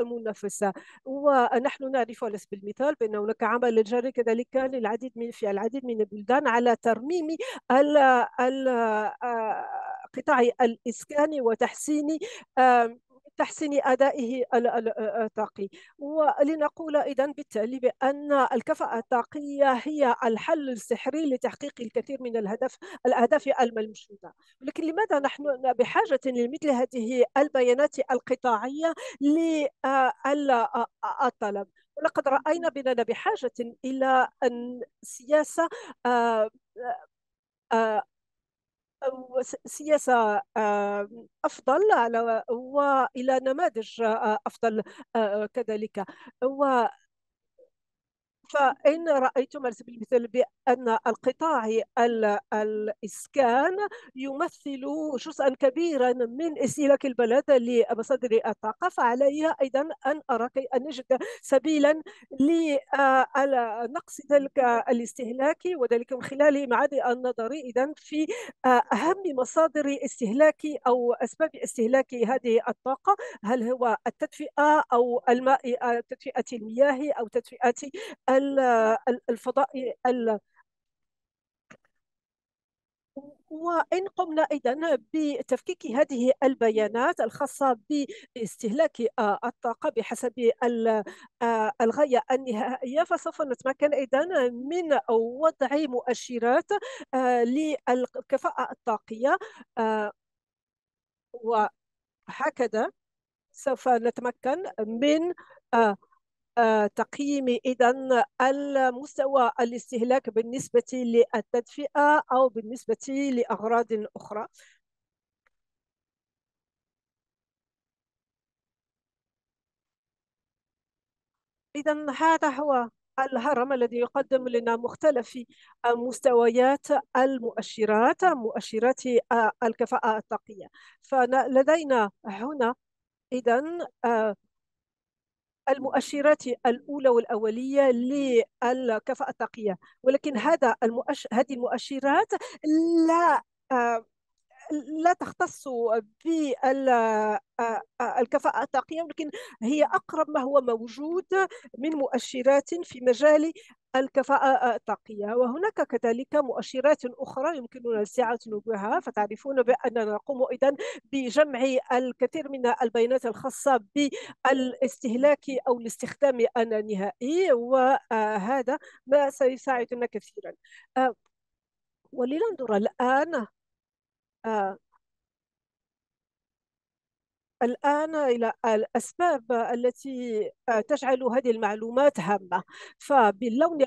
المنافسة ونحن نعرف على سبيل المثال بأن هناك عمل جاري كذلك للعديد من في العديد من البلدان على ترميم القطاع آه، الإسكاني وتحسين تحسين أدائه الطاقي ولنقول إذا بالتالي بأن الكفاءة الطاقية هي الحل السحري لتحقيق الكثير من الهدف الأهداف الملموسة ولكن لماذا نحن بحاجة لمثل هذه البيانات القطاعية للطلب ولقد رأينا بأننا بحاجة إلى أن سياسة آه، آه، سياسة آه، أفضل وإلى نماذج آه، أفضل آه، كذلك و فإن رأيتم على سبيل المثال بأن القطاع الإسكان يمثل جزءا كبيرا من استهلاك البلد لمصادر الطاقة فعلي أيضا أن أرى كي أن نجد سبيلا لنقص آه، ذلك الاستهلاك وذلك من خلال معادي النظر إذا في أهم مصادر استهلاك أو أسباب استهلاك هذه الطاقة هل هو التدفئة أو الماء تدفئة المياه أو تدفئة الفضاء وإن قمنا أيضا بتفكيك هذه البيانات الخاصة باستهلاك آه، الطاقة بحسب آه، الغاية النهائية فسوف نتمكن أيضا من وضع مؤشرات آه، للكفاءة الطاقية وهكذا سوف نتمكن من آه، تقييم إذا المستوى الاستهلاك بالنسبة للتدفئة أو بالنسبة لأغراض أخرى إذا هذا هو الهرم الذي يقدم لنا مختلف مستويات المؤشرات مؤشرات آه، الكفاءة الطاقية فلدينا هنا إذا آه، المؤشرات الأولى والأولية للكفاءة التقية ولكن هذا المؤش... هذه المؤشرات لا آه، لا تختص بالكفاءة الطاقية ولكن هي أقرب ما هو موجود من مؤشرات في مجال الكفاءة الطاقية وهناك كذلك مؤشرات أخرى يمكننا استعادة بها فتعرفون بأننا نقوم إذا بجمع الكثير من البيانات الخاصة بالاستهلاك أو الاستخدام النهائي وهذا ما سيساعدنا كثيرا ولننظر الآن آه، الآن إلى الأسباب التي آه، تجعل هذه المعلومات هامة فباللون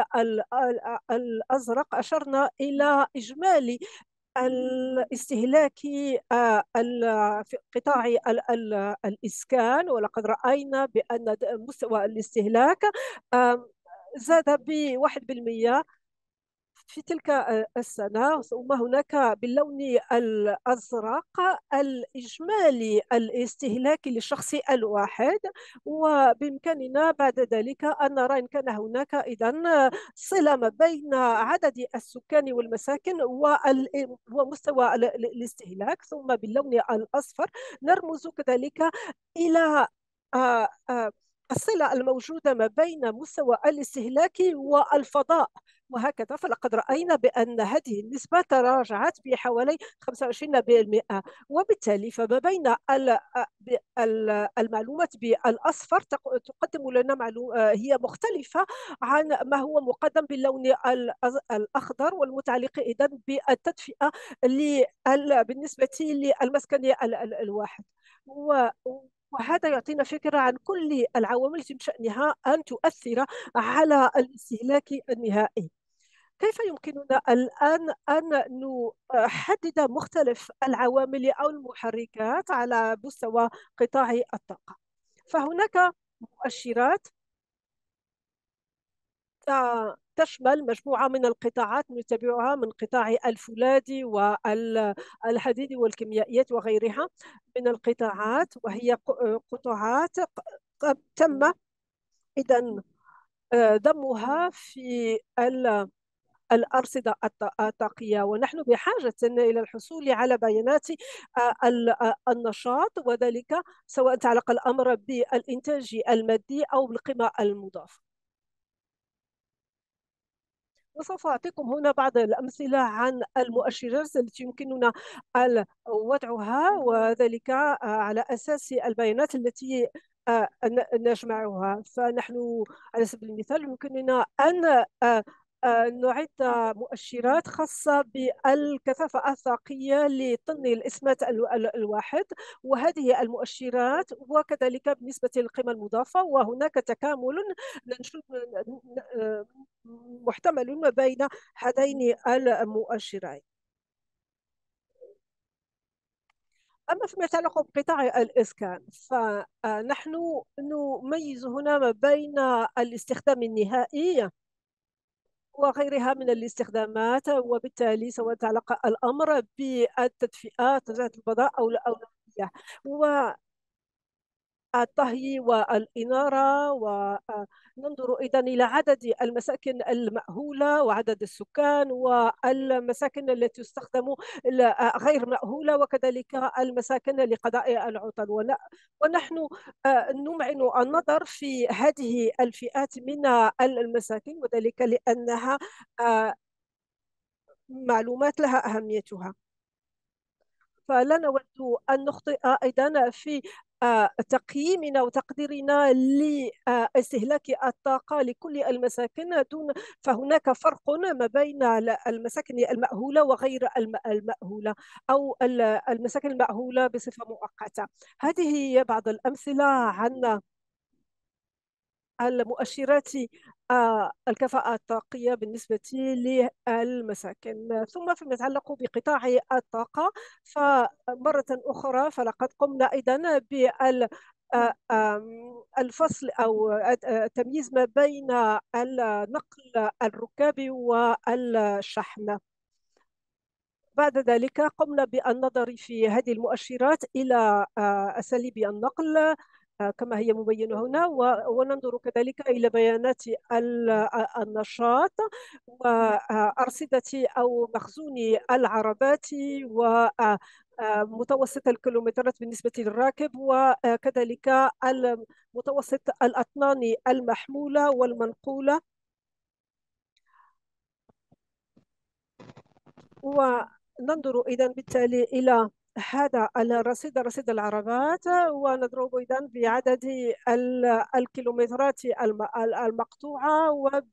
الأزرق أشرنا إلى إجمالي الاستهلاك آه، في قطاع الإسكان ولقد رأينا بأن مستوى الاستهلاك زاد بواحد بالمئة في تلك آه، السنة ثم هناك باللون الأزرق الإجمالي الاستهلاكي للشخص الواحد وبإمكاننا بعد ذلك أن نرى إن كان هناك إذا صلة ما بين عدد السكان والمساكن ومستوى الاستهلاك ثم باللون الأصفر نرمز كذلك إلى آه، آه، الصلة الموجودة ما بين مستوى الاستهلاك والفضاء وهكذا فلقد رأينا بأن هذه النسبة تراجعت بحوالي 25% وبالتالي فما بين المعلومات بالأصفر تقدم لنا معلومة آه، هي مختلفة عن ما هو مقدم باللون الأخضر والمتعلق إذا بالتدفئة بالنسبة للمسكن الواحد وهذا يعطينا فكرة عن كل العوامل من شأنها أن تؤثر على الاستهلاك النهائي كيف يمكننا الآن أن نحدد مختلف العوامل أو المحركات على مستوى قطاع الطاقة؟ فهناك مؤشرات تشمل مجموعة من القطاعات نتبعها من قطاع الفولاذي والحديد والكيميائيات وغيرها من القطاعات وهي قطاعات تم إذا آه، ضمها في الأرصدة الطاقية ونحن بحاجة إلى الحصول على بيانات آه، آه، النشاط وذلك سواء تعلق الأمر بالإنتاج المادي أو بالقيمة المضافة وسوف أعطيكم هنا بعض الأمثلة عن المؤشرات التي يمكننا وضعها وذلك آه، على أساس البيانات التي آه، نجمعها فنحن على سبيل المثال يمكننا أن آه، آه، نعد مؤشرات خاصة بالكثافة الثاقية لطن الإسمات الواحد وهذه المؤشرات وكذلك بالنسبة للقيمة المضافة وهناك تكامل محتمل ما بين هذين المؤشرين أما فيما يتعلق بقطاع الإسكان فنحن نميز هنا ما بين الاستخدام النهائي وغيرها من الاستخدامات وبالتالي سواء تعلق الأمر بالتدفئات تجاه الفضاء أو الأولوية الطهي والإنارة وننظر آه، أيضا إلى عدد المساكن المأهولة وعدد السكان والمساكن التي تستخدم آه، غير مأهولة وكذلك المساكن لقضاء العطل ونحن آه، نمعن النظر في هذه الفئات من المساكن وذلك لأنها معلومات لها أهميتها فلا نود أن نخطئ أيضا في آه، تقييمنا وتقديرنا لاستهلاك الطاقة لكل المساكن دون فهناك فرق ما بين المساكن المأهولة وغير المأهولة أو المساكن المأهولة بصفة مؤقتة هذه هي بعض الأمثلة عن المؤشرات آه، الكفاءة الطاقية بالنسبة للمساكن ثم فيما يتعلق بقطاع الطاقة فمرة أخرى فلقد قمنا أيضا بال آه، الفصل او آه، التمييز ما بين النقل الركابي والشحن بعد ذلك قمنا بالنظر في هذه المؤشرات الى اساليب النقل كما هي مبينة هنا وننظر كذلك إلى بيانات النشاط وأرصدة أو مخزون العربات و متوسط الكيلومترات بالنسبة للراكب وكذلك متوسط الأطنان المحمولة والمنقولة وننظر إذا بالتالي إلى هذا الرصيد رصيد العربات ونضرب ايضا بعدد الكيلومترات المقطوعة وب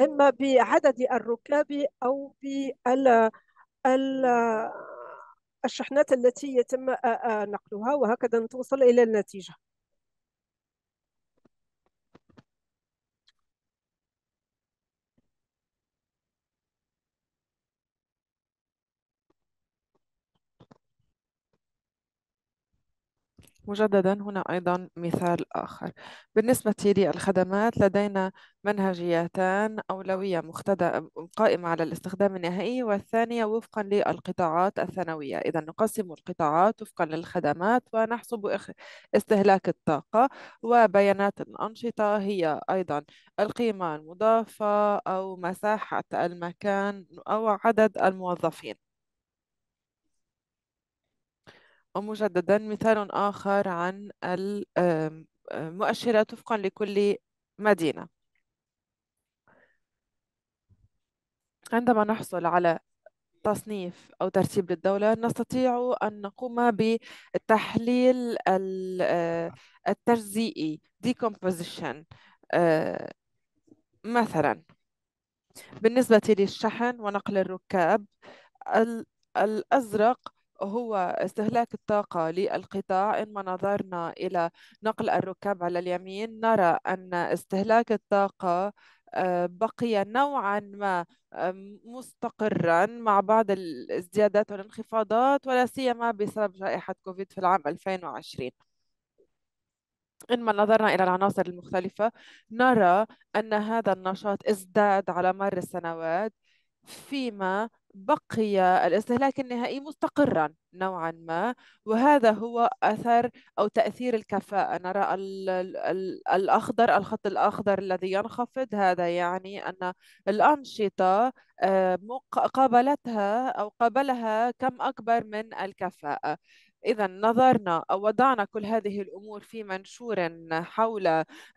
إما بعدد الركاب أو بال الشحنات التي يتم نقلها وهكذا توصل إلى النتيجة مجددا هنا أيضا مثال آخر بالنسبة للخدمات لدينا منهجيتان أولوية مختدى قائمة على الاستخدام النهائي والثانية وفقا للقطاعات الثانوية إذا نقسم القطاعات وفقا للخدمات ونحسب استهلاك الطاقة وبيانات الأنشطة هي أيضا القيمة المضافة أو مساحة المكان أو عدد الموظفين ومجددا مثال آخر عن المؤشرات وفقا لكل مدينة عندما نحصل على تصنيف أو ترتيب للدولة نستطيع أن نقوم بالتحليل آه، التجزيئي decomposition آه، مثلا بالنسبة للشحن ونقل الركاب الأزرق هو استهلاك الطاقة للقطاع إن ما نظرنا إلى نقل الركاب على اليمين نرى أن استهلاك الطاقة آه، بقي نوعا ما آه، مستقرا مع بعض الازديادات والانخفاضات ولا سيما بسبب جائحة كوفيد في العام 2020 إنما نظرنا إلى العناصر المختلفة نرى أن هذا النشاط ازداد على مر السنوات فيما بقي الاستهلاك النهائي مستقرا نوعا ما وهذا هو اثر او تاثير الكفاءه نرى الـ الـ الاخضر الخط الاخضر الذي ينخفض هذا يعني ان الانشطه آه، قابلتها او قابلها كم اكبر من الكفاءه إذا نظرنا أو وضعنا كل هذه الأمور في منشور حول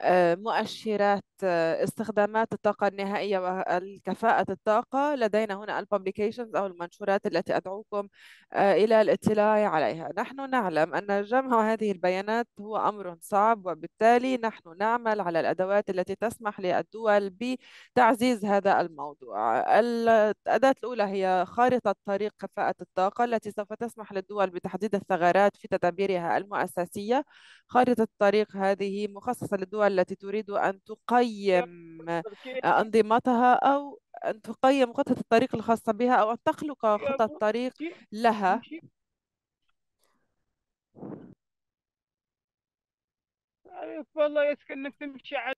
آه، مؤشرات آه، استخدامات الطاقة النهائية وكفاءة الطاقة لدينا هنا الببليكيشنز أو المنشورات التي أدعوكم آه، إلى الاطلاع عليها نحن نعلم أن جمع هذه البيانات هو أمر صعب وبالتالي نحن نعمل على الأدوات التي تسمح للدول بتعزيز هذا الموضوع الأداة الأولى هي خارطة طريق كفاءة الطاقة التي سوف تسمح للدول بتحديد الثلاثة ثغرات في تدابيرها المؤسسية خارطة الطريق هذه مخصصة للدول التي تريد أن تقيم آه، أنظمتها أو أن تقيم خطة الطريق الخاصة بها أو أن تخلق خطة طريق لها والله والله انك تمشي على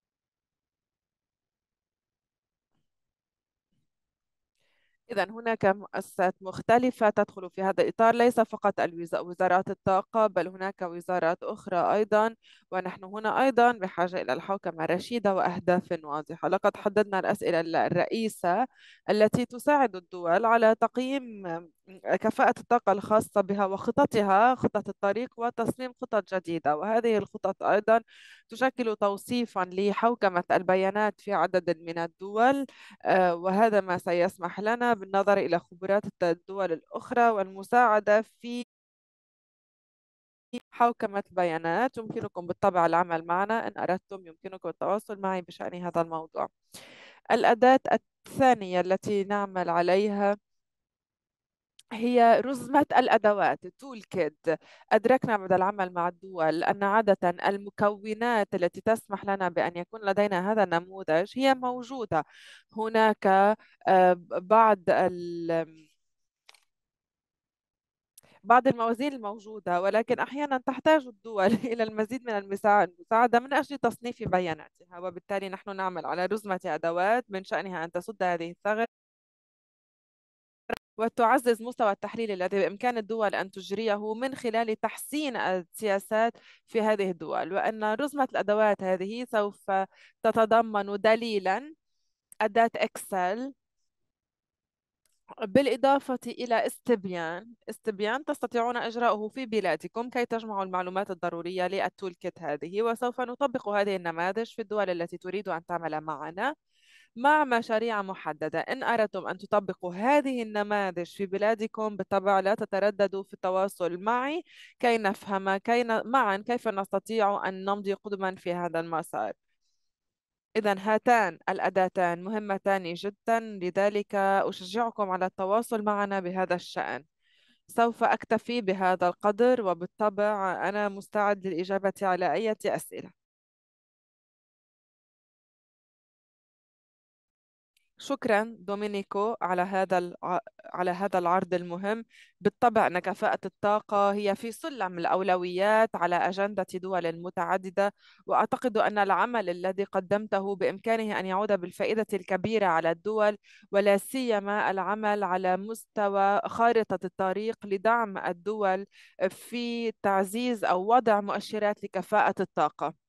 إذا هناك مؤسسات مختلفة تدخل في هذا الإطار ليس فقط وزارات الطاقة بل هناك وزارات أخرى أيضا ونحن هنا أيضا بحاجة إلى الحوكمة الرشيدة وأهداف واضحة لقد حددنا الأسئلة الرئيسة التي تساعد الدول على تقييم كفاءة الطاقة الخاصة بها وخططها خطط الطريق وتصميم خطط جديدة وهذه الخطط أيضا تشكل توصيفا لحوكمة البيانات في عدد من الدول آه، وهذا ما سيسمح لنا بالنظر إلى خبرات الدول الأخرى والمساعدة في حوكمة بيانات يمكنكم بالطبع العمل معنا إن أردتم يمكنكم التواصل معي بشأن هذا الموضوع الأداة الثانية التي نعمل عليها هي رزمة الأدوات تول كيد أدركنا بعد العمل مع الدول أن عادة المكونات التي تسمح لنا بأن يكون لدينا هذا النموذج هي موجودة هناك آه، بعض ال بعض الموازين الموجودة ولكن أحيانا تحتاج الدول إلى المزيد من المساعدة من أجل تصنيف بياناتها وبالتالي نحن نعمل على رزمة أدوات من شأنها أن تسد هذه الثغرة وتعزز مستوى التحليل الذي بإمكان الدول أن تجريه من خلال تحسين السياسات في هذه الدول وأن رزمة الأدوات هذه سوف تتضمن دليلا أداة إكسل بالإضافة إلى استبيان استبيان تستطيعون إجراءه في بلادكم كي تجمعوا المعلومات الضرورية للتول كيت هذه وسوف نطبق هذه النماذج في الدول التي تريد أن تعمل معنا مع مشاريع محددة إن أردتم أن تطبقوا هذه النماذج في بلادكم بالطبع لا تترددوا في التواصل معي كي نفهم كي ن... معا كيف نستطيع أن نمضي قدما في هذا المسار إذا هاتان الأداتان مهمتان جدا لذلك أشجعكم على التواصل معنا بهذا الشأن سوف أكتفي بهذا القدر وبالطبع أنا مستعد للإجابة على أي أسئلة شكرا دومينيكو على هذا على هذا العرض المهم بالطبع ان كفاءة الطاقة هي في سلم الأولويات على أجندة دول متعددة وأعتقد أن العمل الذي قدمته بإمكانه أن يعود بالفائدة الكبيرة على الدول ولا سيما العمل على مستوى خارطة الطريق لدعم الدول في تعزيز أو وضع مؤشرات لكفاءة الطاقة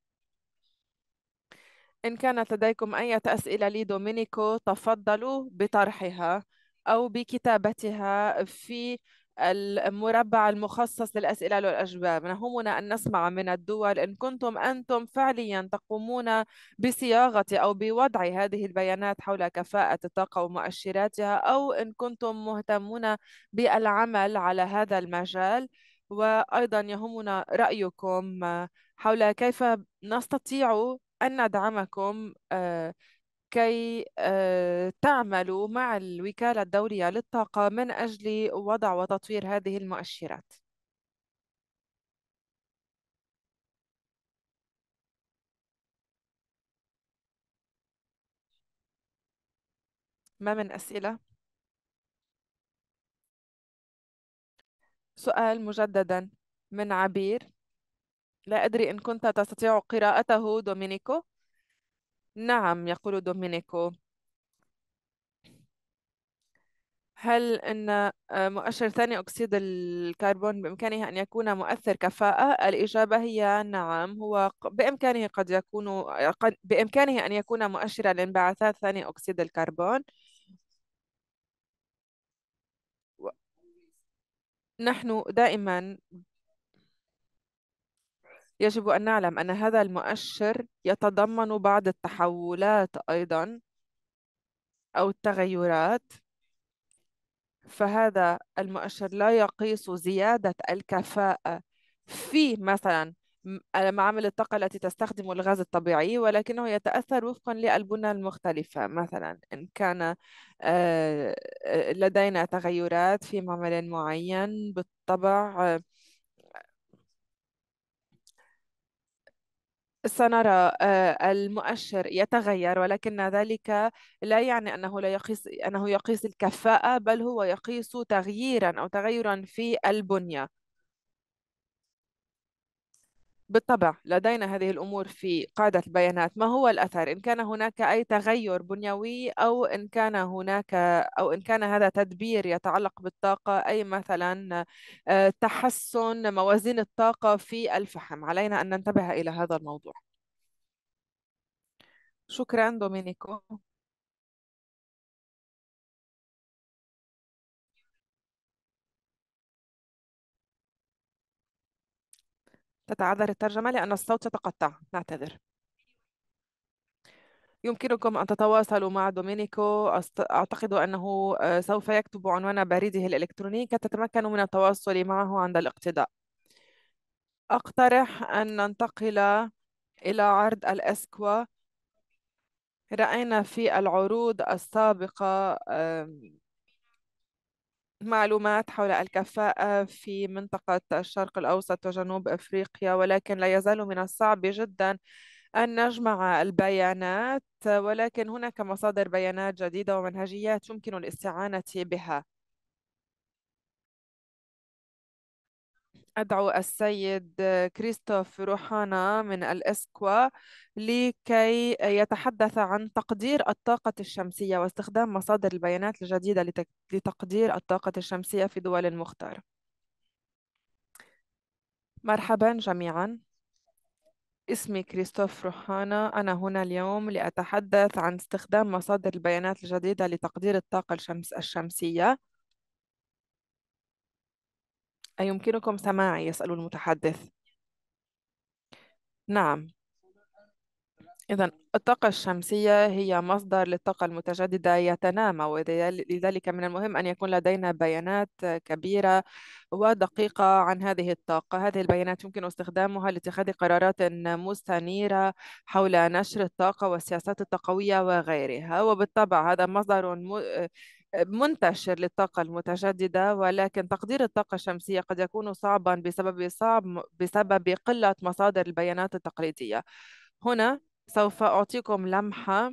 إن كانت لديكم أي أسئلة لدومينيكو تفضلوا بطرحها أو بكتابتها في المربع المخصص للأسئلة والأجواب يهمنا أن نسمع من الدول إن كنتم أنتم فعليا تقومون بصياغة أو بوضع هذه البيانات حول كفاءة الطاقة ومؤشراتها أو إن كنتم مهتمون بالعمل على هذا المجال وأيضا يهمنا رأيكم حول كيف نستطيع أن ندعمكم آه، كي آه، تعملوا مع الوكالة الدولية للطاقة من أجل وضع وتطوير هذه المؤشرات ما من أسئلة؟ سؤال مجددا من عبير لا أدري إن كنت تستطيع قراءته دومينيكو نعم يقول دومينيكو هل أن آه، مؤشر ثاني أكسيد الكربون بإمكانه أن يكون مؤثر كفاءة؟ الإجابة هي نعم هو بإمكانه قد يكون بإمكانه أن يكون مؤشر لانبعاثات ثاني أكسيد الكربون نحن دائما يجب أن نعلم أن هذا المؤشر يتضمن بعض التحولات أيضا أو التغيرات فهذا المؤشر لا يقيس زيادة الكفاءة في مثلا معامل الطاقة التي تستخدم الغاز الطبيعي ولكنه يتأثر وفقا للبنى المختلفة مثلا إن كان آه، آه، لدينا تغيرات في معمل معين بالطبع آه، سنرى آه، المؤشر يتغير ولكن ذلك لا يعني انه لا يقيس انه يقيس الكفاءة بل هو يقيس تغييرا او تغيرا في البنية بالطبع لدينا هذه الأمور في قاعدة البيانات ما هو الأثر إن كان هناك أي تغير بنيوي أو إن كان هناك أو إن كان هذا تدبير يتعلق بالطاقة أي مثلا آه، تحسن موازين الطاقة في الفحم علينا أن ننتبه إلى هذا الموضوع شكرا دومينيكو تتعذر الترجمة لأن الصوت يتقطع نعتذر يمكنكم أن تتواصلوا مع دومينيكو أعتقد أنه آه، سوف يكتب عنوان بريده الإلكتروني كتتمكنوا من التواصل معه عند الاقتداء أقترح أن ننتقل إلى عرض الأسكوا رأينا في العروض السابقة معلومات حول الكفاءة في منطقة الشرق الأوسط وجنوب أفريقيا ولكن لا يزال من الصعب جدا أن نجمع البيانات ولكن هناك مصادر بيانات جديدة ومنهجيات يمكن الاستعانة بها أدعو السيد كريستوف روحانا من الإسكوا لكي يتحدث عن تقدير الطاقة الشمسية واستخدام مصادر البيانات الجديدة لتقدير الطاقة الشمسية في دول المختار مرحبا جميعا اسمي كريستوف روحانا أنا هنا اليوم لأتحدث عن استخدام مصادر البيانات الجديدة لتقدير الطاقة الشمس الشمسية أيمكنكم سماعي؟ يسأل المتحدث. نعم. إذا الطاقة الشمسية هي مصدر للطاقة المتجددة يتنامى ولذلك من المهم أن يكون لدينا بيانات كبيرة ودقيقة عن هذه الطاقة هذه البيانات يمكن استخدامها لاتخاذ قرارات مستنيرة حول نشر الطاقة والسياسات الطاقوية وغيرها وبالطبع هذا مصدر منتشر للطاقة المتجددة ولكن تقدير الطاقة الشمسية قد يكون صعبا بسبب صعب بسبب قلة مصادر البيانات التقليدية هنا سوف أعطيكم لمحة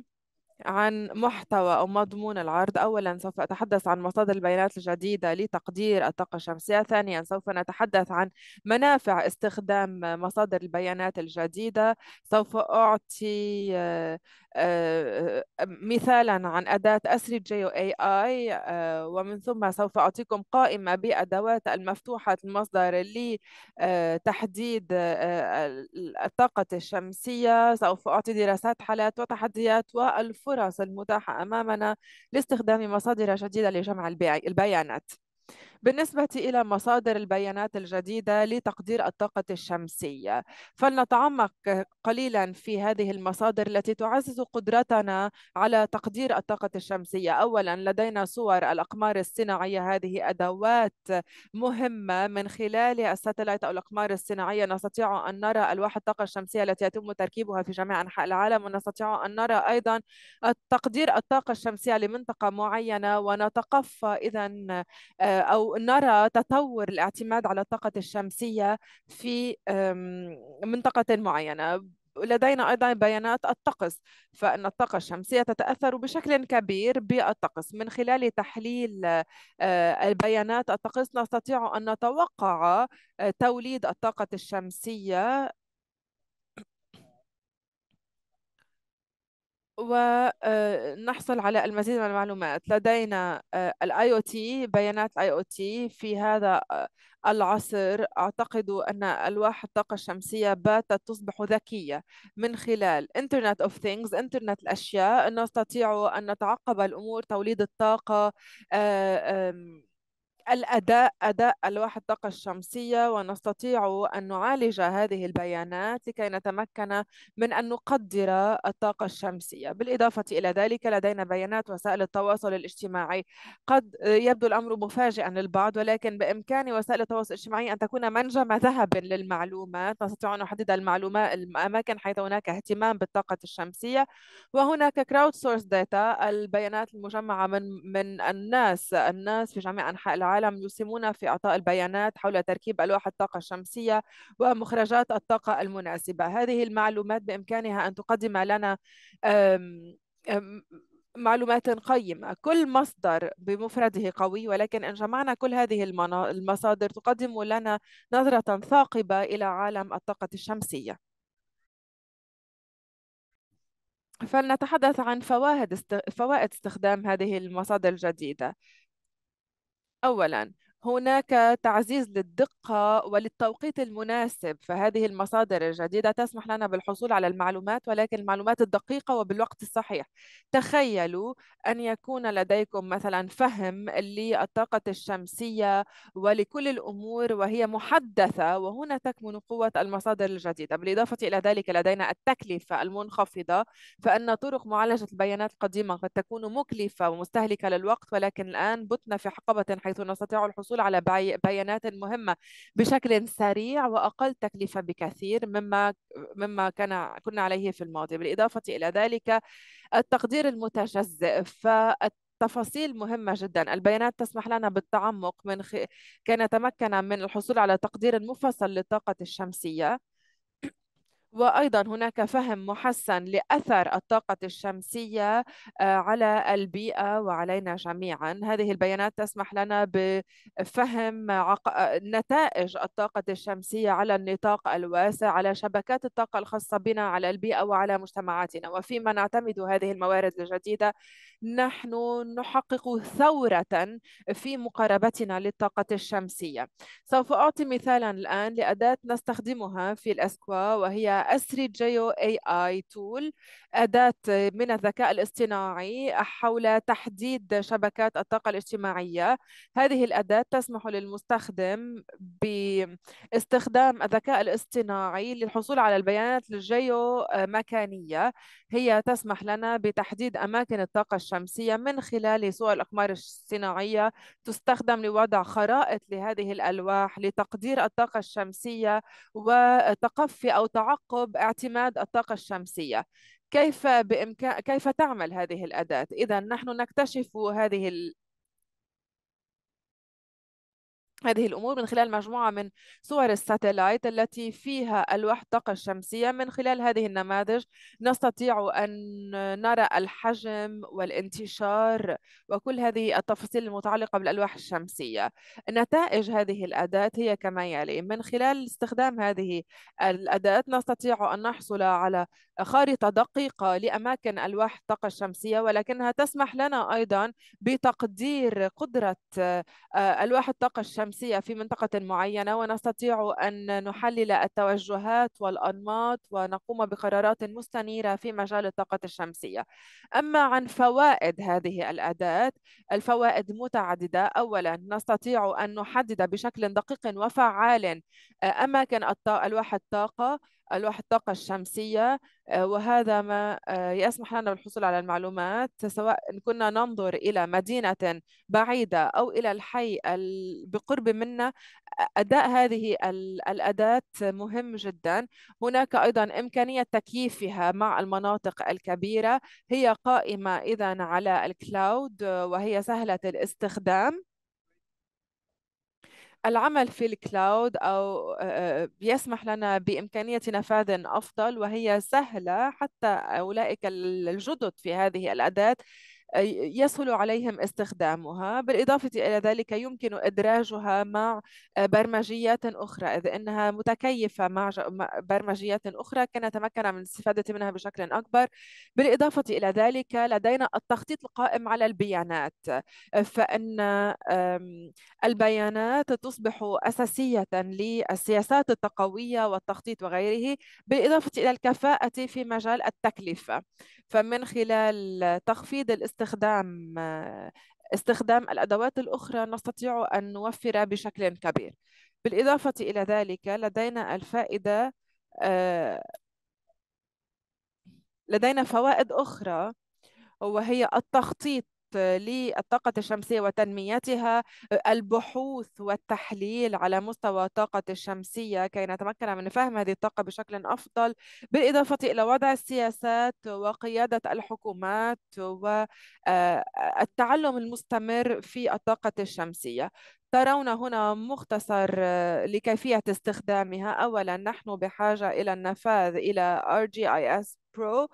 عن محتوى أو مضمون العرض أولا سوف أتحدث عن مصادر البيانات الجديدة لتقدير الطاقة الشمسية ثانيا سوف نتحدث عن منافع استخدام مصادر البيانات الجديدة سوف أعطي آه، آه، مثالا عن أداة أسري جيو اي اي آه، ومن ثم سوف أعطيكم قائمة بأدوات المفتوحة المصدر لتحديد الطاقة الشمسية سوف أعطي دراسات حالات وتحديات والف الفرص المتاحة أمامنا لاستخدام مصادر جديدة لجمع البيانات بالنسبة إلى مصادر البيانات الجديدة لتقدير الطاقة الشمسية فلنتعمق قليلا في هذه المصادر التي تعزز قدرتنا على تقدير الطاقة الشمسية أولا لدينا صور الأقمار الصناعية هذه أدوات مهمة من خلال الساتلايت أو الأقمار الصناعية نستطيع أن نرى ألواح الطاقة الشمسية التي يتم تركيبها في جميع أنحاء العالم ونستطيع أن نرى أيضا تقدير الطاقة الشمسية لمنطقة معينة ونتقفى إذا آه، أو نرى تطور الاعتماد على الطاقة الشمسية في منطقة معينة لدينا أيضا بيانات الطقس فإن الطاقة الشمسية تتأثر بشكل كبير بالطقس من خلال تحليل البيانات آه، الطقس نستطيع أن نتوقع آه، توليد الطاقة الشمسية ونحصل آه، على المزيد من المعلومات لدينا الاي او تي بيانات الاي او تي في هذا آه، العصر أعتقد أن ألواح الطاقة الشمسية باتت تصبح ذكية من خلال إنترنت أوف ثينجز إنترنت الأشياء نستطيع أن نتعقب الأمور توليد الطاقة آه، الأداء أداء ألواح الطاقة الشمسية ونستطيع أن نعالج هذه البيانات لكي نتمكن من أن نقدر الطاقة الشمسية بالإضافة إلى ذلك لدينا بيانات وسائل التواصل الاجتماعي قد يبدو الأمر مفاجئا للبعض ولكن بإمكان وسائل التواصل الاجتماعي أن تكون منجم ذهب للمعلومات نستطيع أن نحدد المعلومات الأماكن حيث هناك اهتمام بالطاقة الشمسية وهناك كراود سورس داتا البيانات المجمعة من من الناس الناس في جميع أنحاء العالم العالم يسهمون في إعطاء البيانات حول تركيب ألواح الطاقة الشمسية ومخرجات الطاقة المناسبة هذه المعلومات بإمكانها أن تقدم لنا أم أم معلومات قيمة كل مصدر بمفرده قوي ولكن إن جمعنا كل هذه المصادر تقدم لنا نظرة ثاقبة إلى عالم الطاقة الشمسية فلنتحدث عن فوائد فوائد استخدام هذه المصادر الجديدة أولاً هناك تعزيز للدقة وللتوقيت المناسب فهذه المصادر الجديدة تسمح لنا بالحصول على المعلومات ولكن المعلومات الدقيقة وبالوقت الصحيح تخيلوا أن يكون لديكم مثلا فهم للطاقة الشمسية ولكل الأمور وهي محدثة وهنا تكمن قوة المصادر الجديدة بالإضافة إلى ذلك لدينا التكلفة المنخفضة فأن طرق معالجة البيانات القديمة قد تكون مكلفة ومستهلكة للوقت ولكن الآن بتنا في حقبة حيث نستطيع الحصول الحصول على بيانات مهمة بشكل سريع وأقل تكلفة بكثير مما مما كان كنا عليه في الماضي بالإضافة إلى ذلك التقدير المتجزئ ف تفاصيل مهمة جدا البيانات تسمح لنا بالتعمق من خ... كي نتمكن من الحصول على تقدير مفصل للطاقة الشمسية وأيضا هناك فهم محسن لأثر الطاقة الشمسية آه، على البيئة وعلينا جميعا هذه البيانات تسمح لنا بفهم نتائج الطاقة الشمسية على النطاق الواسع على شبكات الطاقة الخاصة بنا على البيئة وعلى مجتمعاتنا وفيما نعتمد هذه الموارد الجديدة نحن نحقق ثورة في مقاربتنا للطاقة الشمسية سوف أعطي مثالا الآن لأداة نستخدمها في الأسكوا وهي أسري جيو اي اي تول أداة من الذكاء الاصطناعي حول تحديد شبكات الطاقة الاجتماعية هذه الأداة تسمح للمستخدم باستخدام الذكاء الاصطناعي للحصول على البيانات الجيو مكانية هي تسمح لنا بتحديد أماكن الطاقة الشمسية من خلال صور الأقمار الصناعية تستخدم لوضع خرائط لهذه الألواح لتقدير الطاقة الشمسية وتقفي أو تعقب ثقب اعتماد الطاقة الشمسية كيف بإمكان كيف تعمل هذه الأداة؟ إذا نحن نكتشف هذه هذه الأمور من خلال مجموعة من صور الساتلايت التي فيها ألواح الطاقة الشمسية من خلال هذه النماذج نستطيع أن نرى الحجم والانتشار وكل هذه التفاصيل المتعلقة بالألواح الشمسية نتائج هذه الأداة هي كما يلي من خلال استخدام هذه الأداة نستطيع أن نحصل على خارطة دقيقة لأماكن ألواح الطاقة الشمسية ولكنها تسمح لنا أيضا بتقدير قدرة آه، ألواح الطاقة الشمسية الشمسية في منطقة معينة ونستطيع أن نحلل التوجهات والأنماط ونقوم بقرارات مستنيرة في مجال الطاقة الشمسية أما عن فوائد هذه الأداة الفوائد متعددة أولا نستطيع أن نحدد بشكل دقيق وفعال أماكن الواح الطاقة ألواح الطاقة الشمسية آه، وهذا ما آه، يسمح لنا بالحصول على المعلومات سواء كنا ننظر إلى مدينة بعيدة أو إلى الحي بقرب منا أداء هذه الأداة مهم جدا هناك أيضا إمكانية تكييفها مع المناطق الكبيرة هي قائمة إذا على الكلاود آه، وهي سهلة الاستخدام العمل في الكلاود أو يسمح لنا بإمكانية نفاذ أفضل وهي سهلة حتى أولئك الجدد في هذه الأداة يسهل عليهم استخدامها بالإضافة إلى ذلك يمكن إدراجها مع آه، برمجيات أخرى إذ أنها متكيفة مع برمجيات أخرى كان تمكن من الاستفادة منها بشكل أكبر بالإضافة إلى ذلك لدينا التخطيط القائم على البيانات آه، فإن البيانات تصبح أساسية للسياسات التقوية والتخطيط وغيره بالإضافة إلى الكفاءة في مجال التكلفة فمن خلال تخفيض الاستخدام باستخدام استخدام الأدوات الأخرى نستطيع أن نوفر بشكل كبير بالإضافة إلى ذلك لدينا الفائدة آه، لدينا فوائد أخرى وهي التخطيط للطاقة الشمسية وتنميتها البحوث والتحليل على مستوى الطاقة الشمسية كي نتمكن من فهم هذه الطاقة بشكل أفضل بالإضافة إلى وضع السياسات وقيادة الحكومات والتعلم آه، المستمر في الطاقة الشمسية ترون هنا مختصر آه، لكيفية استخدامها أولا نحن بحاجة إلى النفاذ إلى RGIS Pro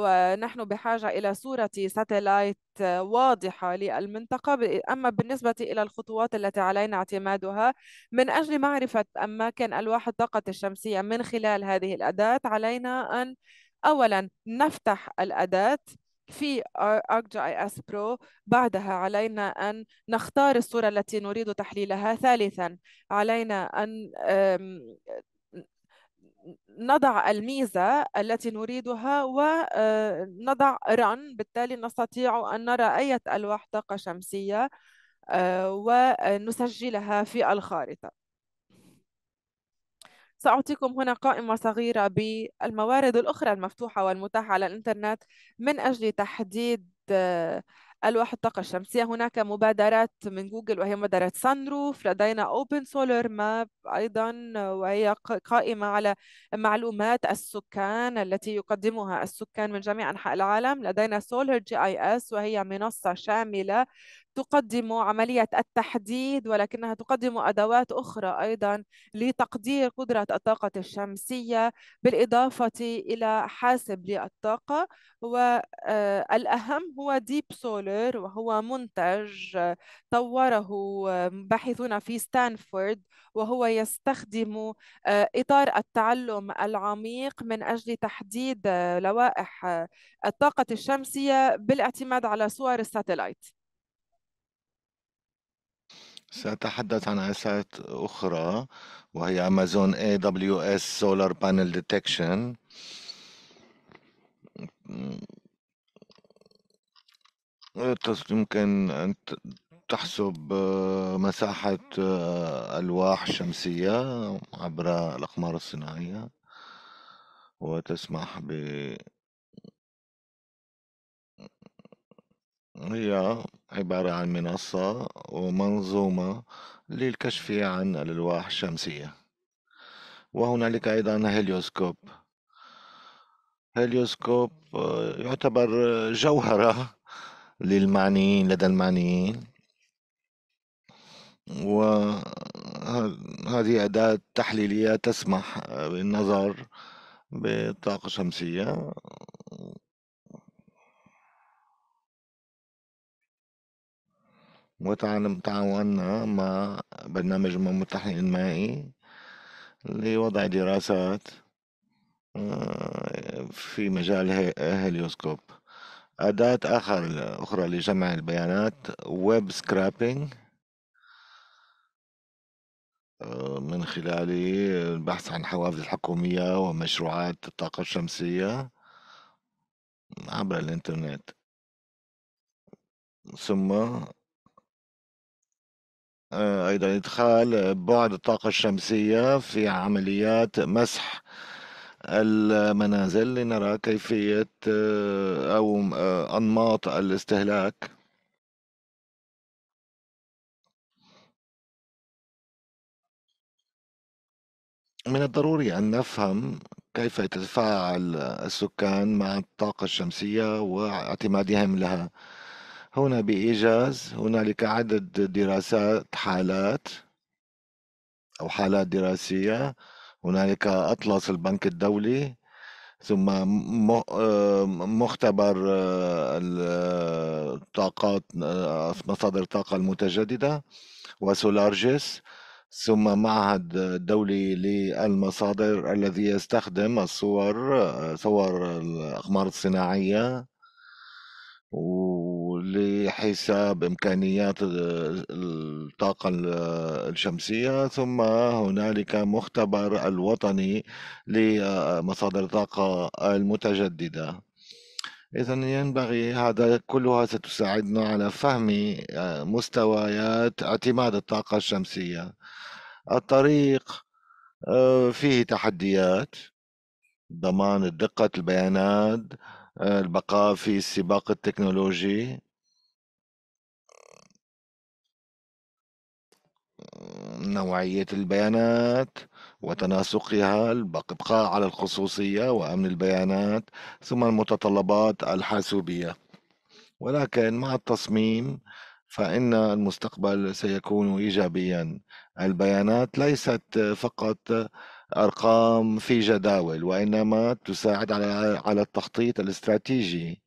ونحن بحاجة إلى صورة ساتلايت واضحة للمنطقة أما بالنسبة إلى الخطوات التي علينا اعتمادها من أجل معرفة أماكن ألواح الطاقة الشمسية من خلال هذه الأداة علينا أن أولا نفتح الأداة في ArcGIS Pro بعدها علينا ان نختار الصوره التي نريد تحليلها ثالثا علينا ان نضع الميزة التي نريدها ونضع آه، رن بالتالي نستطيع أن نرى أي ألواح طاقة شمسية آه، ونسجلها آه، في الخارطة سأعطيكم هنا قائمة صغيرة بالموارد الأخرى المفتوحة والمتاحة على الإنترنت من أجل تحديد ألواح الطاقة الشمسية هناك مبادرات من جوجل وهي مبادرة روف لدينا أوبن سولر ماب أيضا وهي قائمة على معلومات السكان التي يقدمها السكان من جميع أنحاء العالم لدينا سولر جي آي إس وهي منصة شاملة تقدم عملية التحديد ولكنها تقدم أدوات أخرى أيضا لتقدير قدرة الطاقة الشمسية بالإضافة إلى حاسب للطاقة والأهم آه، هو ديب سولر وهو منتج طوره باحثون في ستانفورد وهو يستخدم آه، إطار التعلم العميق من أجل تحديد لوائح الطاقة الشمسية بالاعتماد على صور الساتلايت سأتحدث عن عصاية أخرى وهي أمازون AWS Solar Panel Detection يمكن أن تحسب آه، مساحة آه، ألواح شمسية عبر الأقمار الصناعية وتسمح ب هي عبارة عن منصة ومنظومة للكشف عن الألواح الشمسية وهنالك أيضا هيليوسكوب هيليوسكوب آه، يعتبر جوهرة للمعنيين لدى المعنيين وهذه أداة تحليلية تسمح بالنظر بالطاقة الشمسية وتعال- تعاوننا مع برنامج أمم المتحدة المائي لوضع دراسات آه، في مجال هيليوسكوب أداة آخر أخرى لجمع البيانات ويب سكرابينج آه، من خلال البحث عن حوافز الحكومية ومشروعات الطاقة الشمسية عبر الإنترنت ثم أيضا إدخال بعد الطاقة الشمسية في عمليات مسح المنازل لنرى كيفية آه، أو آه، أنماط الاستهلاك من الضروري أن نفهم كيف يتفاعل السكان مع الطاقة الشمسية واعتمادهم لها هنا بإيجاز هنالك عدد دراسات حالات أو حالات دراسية هنالك أطلس البنك الدولي ثم آه، مختبر آه، الطاقات آه، مصادر الطاقة المتجددة وسولارجيس ثم معهد دولي للمصادر الذي يستخدم الصور صور الأقمار الصناعية و لحساب إمكانيات آه، الطاقة آه، الشمسية ثم هنالك مختبر الوطني لمصادر الطاقة المتجددة إذا ينبغي هذا كلها ستساعدنا على فهم آه، مستويات اعتماد الطاقة الشمسية الطريق فيه تحديات ضمان دقة البيانات البقاء في السباق التكنولوجي نوعية البيانات وتناسقها البقاء على الخصوصية وأمن البيانات ثم المتطلبات الحاسوبية ولكن مع التصميم فإن المستقبل سيكون إيجابيا البيانات ليست فقط أرقام في جداول وإنما تساعد على التخطيط الاستراتيجي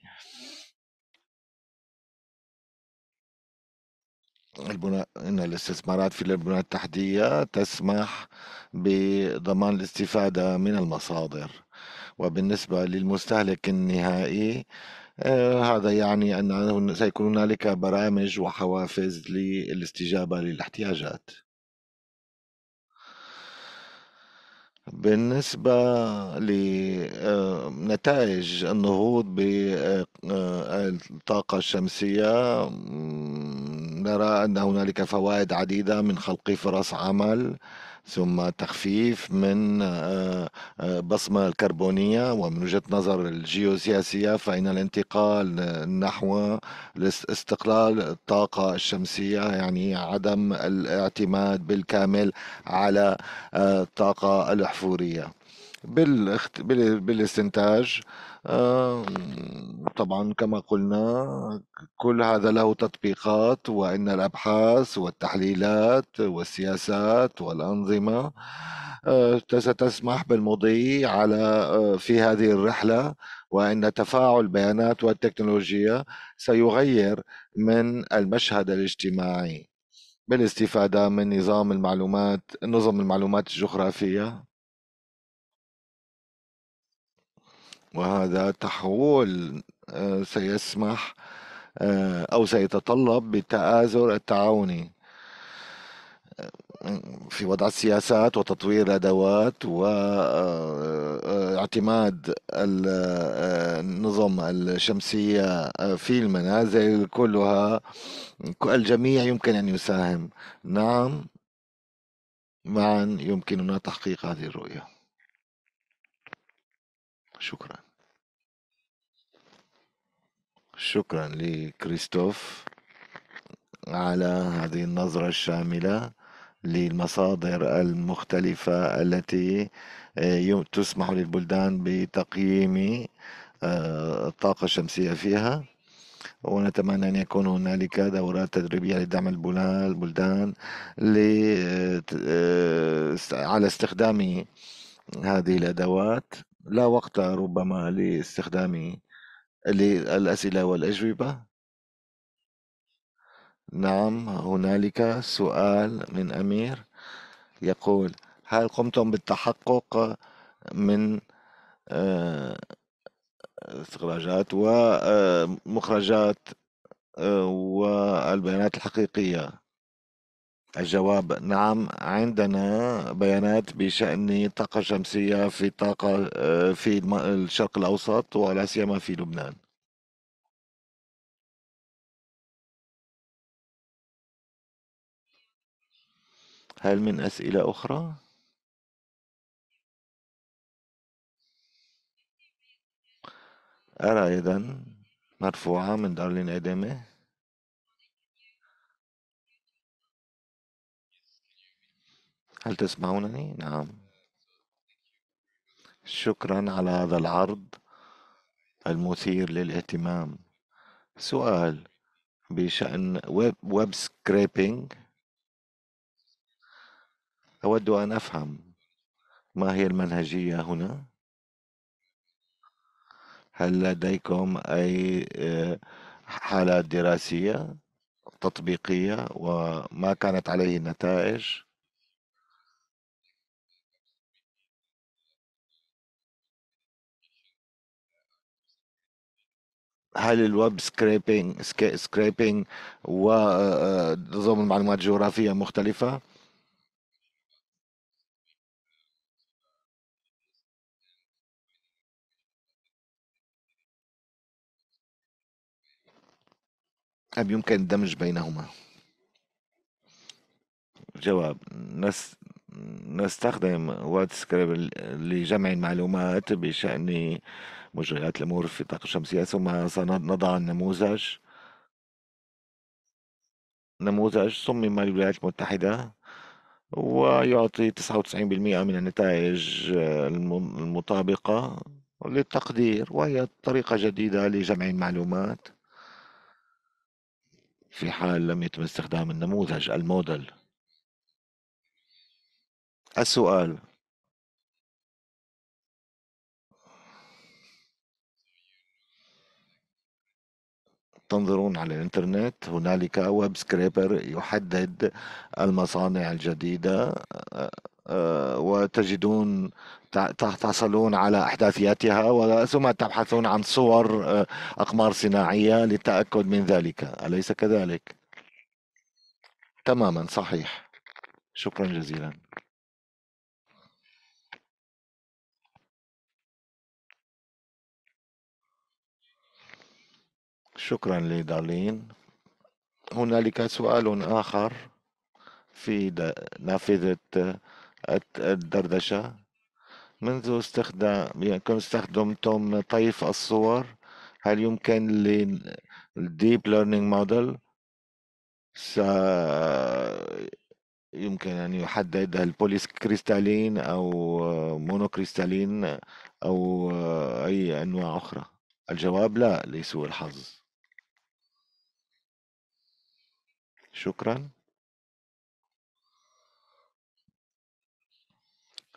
البناء ان الاستثمارات في البنى التحتيه تسمح بضمان الاستفاده من المصادر وبالنسبه للمستهلك النهائي آه، هذا يعني أن سيكون هنالك برامج وحوافز للاستجابة للاحتياجات بالنسبة لنتائج آه، النهوض بالطاقة آه، آه، الشمسية نرى أن هنالك فوائد عديدة من خلق فرص عمل ثم تخفيف من آه، آه، بصمة الكربونية ومن وجهة نظر الجيوسياسية فإن الانتقال نحو استقلال الطاقة الشمسية يعني عدم الاعتماد بالكامل على آه، الطاقة الأحفورية بالاخت... بالاستنتاج آه، طبعا كما قلنا كل هذا له تطبيقات وإن الأبحاث والتحليلات والسياسات والأنظمة آه، ستسمح بالمضي على آه، في هذه الرحلة وإن تفاعل البيانات والتكنولوجيا سيغير من المشهد الاجتماعي بالاستفادة من نظام المعلومات نظم المعلومات الجغرافية وهذا تحول آه، سيسمح آه، أو سيتطلب بالتآزر التعاوني آه، في وضع السياسات وتطوير الادوات واعتماد النظم الشمسيه في المنازل كلها الجميع يمكن ان يساهم نعم معا يمكننا تحقيق هذه الرؤيه شكرا شكرا لكريستوف على هذه النظرة الشاملة للمصادر المختلفة التي آه، تسمح للبلدان بتقييم آه، الطاقة الشمسية فيها ونتمنى أن يكون هنالك دورات تدريبية لدعم البلدان آه، على استخدام هذه الأدوات لا وقت ربما لاستخدام الأسئلة والأجوبة نعم هنالك سؤال من أمير يقول هل قمتم بالتحقق من استخراجات آه، ومخرجات آه، آه، والبيانات الحقيقية الجواب نعم عندنا بيانات بشأن طاقة شمسية في طاقة آه، في الشرق الأوسط ولا سيما في لبنان هل من أسئلة أخرى؟ أرى اذا مرفوعة من دارلين أدمه هل تسمعونني؟ نعم شكرا على هذا العرض المثير للاهتمام سؤال بشأن ويب, ويب سكريبينج أود أن أفهم ما هي المنهجية هنا هل لديكم أي آه، حالات دراسية تطبيقية وما كانت عليه النتائج هل الويب سكريبينج سكريبينج ونظام المعلومات الجغرافية مختلفة؟ أم يمكن الدمج بينهما؟ جواب نس نستخدم واتسكريب لجمع المعلومات بشأن مجريات الأمور في الطاقة الشمسية ثم سنضع النموذج نموذج صمم الولايات المتحدة ويعطي 99% من النتائج المطابقة للتقدير وهي طريقة جديدة لجمع المعلومات في حال لم يتم استخدام النموذج الموديل السؤال تنظرون على الانترنت هنالك ويب سكريبر يحدد المصانع الجديدة آه، آه، وتجدون تحصلون على احداثياتها ثم تبحثون عن صور آه، اقمار صناعيه للتاكد من ذلك اليس كذلك تماما صحيح شكرا جزيلا شكرا لدارلين هنالك سؤال آخر في نافذة الدردشة منذ استخدام يعني استخدمتم طيف الصور هل يمكن للديب ليرنينج موديل يمكن أن يحدد البوليس كريستالين أو مونو كريستالين أو أي أنواع أخرى الجواب لا لسوء الحظ شكرا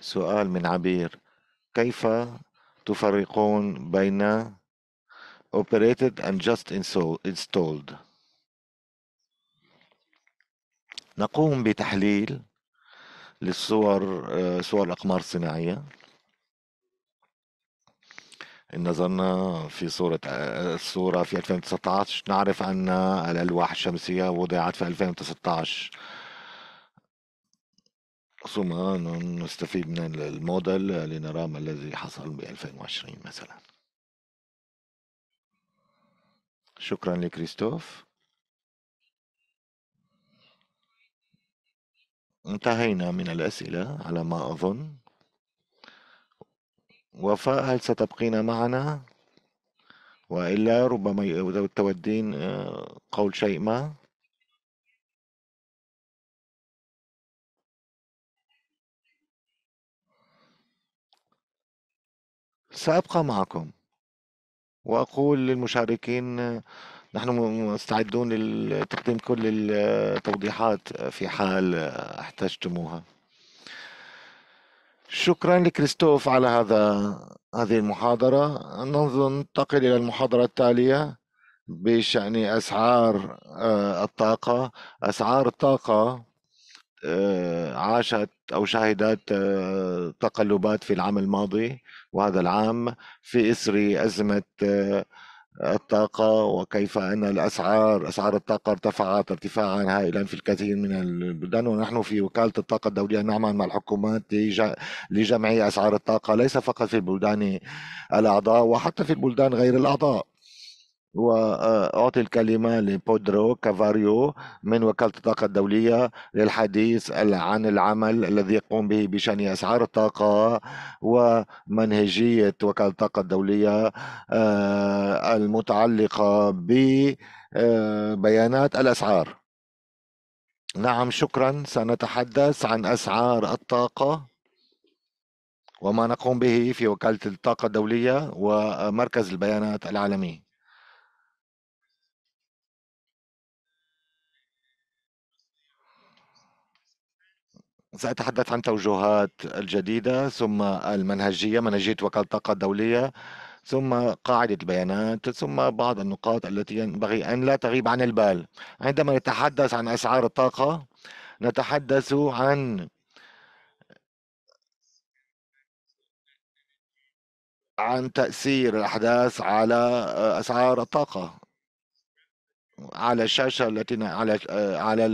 سؤال من عبير كيف تفرقون بين operated and just installed نقوم بتحليل للصور آه، صور الأقمار الصناعية إن نظرنا في صورة الصورة آه، في 2019 نعرف أن الألواح الشمسية وضعت في 2019 ثم نستفيد من الموديل لنرى ما الذي حصل ب 2020 مثلا شكرا لكريستوف انتهينا من الأسئلة على ما أظن وفاء هل ستبقين معنا وإلا ربما تودين آه، قول شيء ما سأبقى معكم وأقول للمشاركين آه، نحن مستعدون لتقديم كل التوضيحات في حال آه، احتجتموها شكرا لكريستوف على هذا هذه المحاضرة ننتقل إلى المحاضرة التالية بشأن أسعار آه، الطاقة أسعار الطاقة آه، عاشت أو شهدت آه، تقلبات في العام الماضي وهذا العام في إسري أزمة الطاقة وكيف أن الأسعار أسعار الطاقة ارتفعت ارتفاعا هائلا في الكثير من البلدان ونحن في وكالة الطاقة الدولية نعمل مع الحكومات لجمع أسعار الطاقة ليس فقط في البلدان الأعضاء وحتى في البلدان غير الأعضاء وأعطي آه، الكلمة لبودرو كافاريو من وكالة الطاقة الدولية للحديث عن العمل الذي يقوم به بشأن أسعار الطاقة ومنهجية وكالة الطاقة الدولية آه، المتعلقة ببيانات آه، الأسعار نعم شكرا سنتحدث عن أسعار الطاقة وما نقوم به في وكالة الطاقة الدولية ومركز البيانات العالمي سأتحدث عن توجهات الجديدة ثم المنهجية منهجية وكالة الطاقة الدولية ثم قاعدة البيانات ثم بعض النقاط التي ينبغي أن لا تغيب عن البال عندما نتحدث عن أسعار الطاقة نتحدث عن عن تأثير الأحداث على آه، أسعار الطاقة على الشاشة التي على آه، على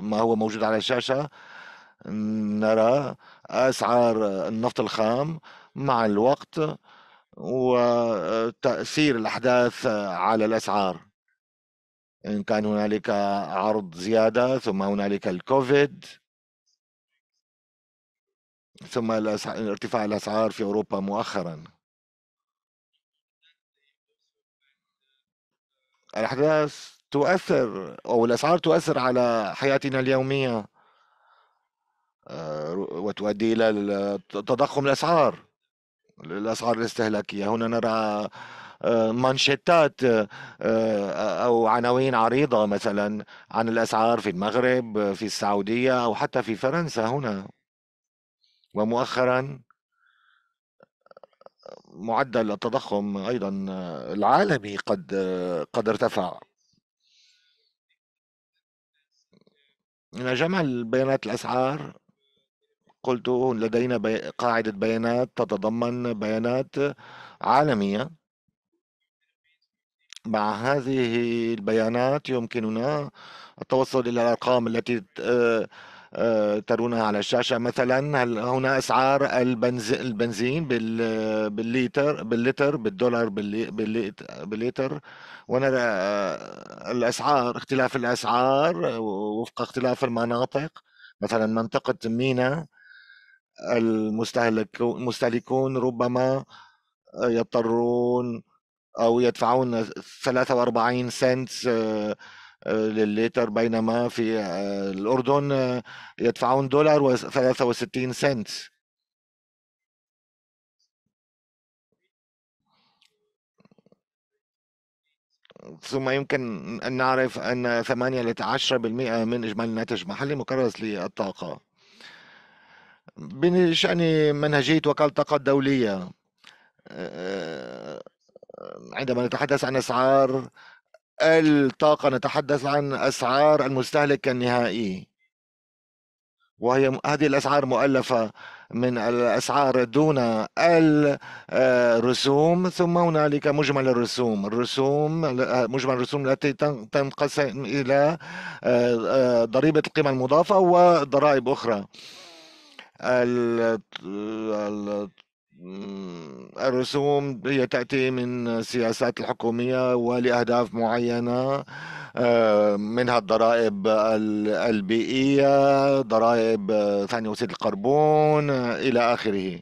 ما هو موجود على الشاشة نرى أسعار النفط الخام مع الوقت وتأثير الأحداث على الأسعار إن كان هنالك عرض زيادة ثم هنالك الكوفيد ثم ارتفاع الأسعار في أوروبا مؤخرا الأحداث تؤثر أو الأسعار تؤثر على حياتنا اليومية آه، وتؤدي إلى تضخم الأسعار الأسعار الاستهلاكية هنا نرى آه، مانشيتات آه، أو عناوين عريضة مثلا عن الأسعار في المغرب في السعودية أو حتى في فرنسا هنا ومؤخرا معدل التضخم أيضا العالمي قد قد ارتفع جمع البيانات الأسعار قلت لدينا بي... قاعدة بيانات تتضمن بيانات عالمية مع هذه البيانات يمكننا التوصل إلى الأرقام التي آه، آه، ترونها على الشاشة مثلا هل هنا أسعار البنزين بالليتر باللتر بالدولار بالليتر ونرى آه، الأسعار اختلاف الأسعار وفق اختلاف المناطق مثلا منطقة مينا المستهلكون ربما آه، يضطرون أو يدفعون 43 سنت لليتر بينما في آه، الأردن آه، يدفعون دولار و63 سنت ثم يمكن أن نعرف أن 8 ل 10% من إجمالي الناتج المحلي مكرس للطاقة بشأن منهجية وكالة الطاقة الدولية آه، آه، عندما نتحدث عن أسعار الطاقة نتحدث عن أسعار المستهلك النهائي وهي هذه الأسعار مؤلفة من الأسعار دون الرسوم آه، ثم هنالك مجمل الرسوم الرسوم مجمل الرسوم التي تنقسم إلى ضريبة القيمة المضافة وضرائب أخرى الرسوم هي تأتي من سياسات الحكومية ولأهداف معينة آه، منها الضرائب البيئية ضرائب ثاني أكسيد الكربون إلى آخره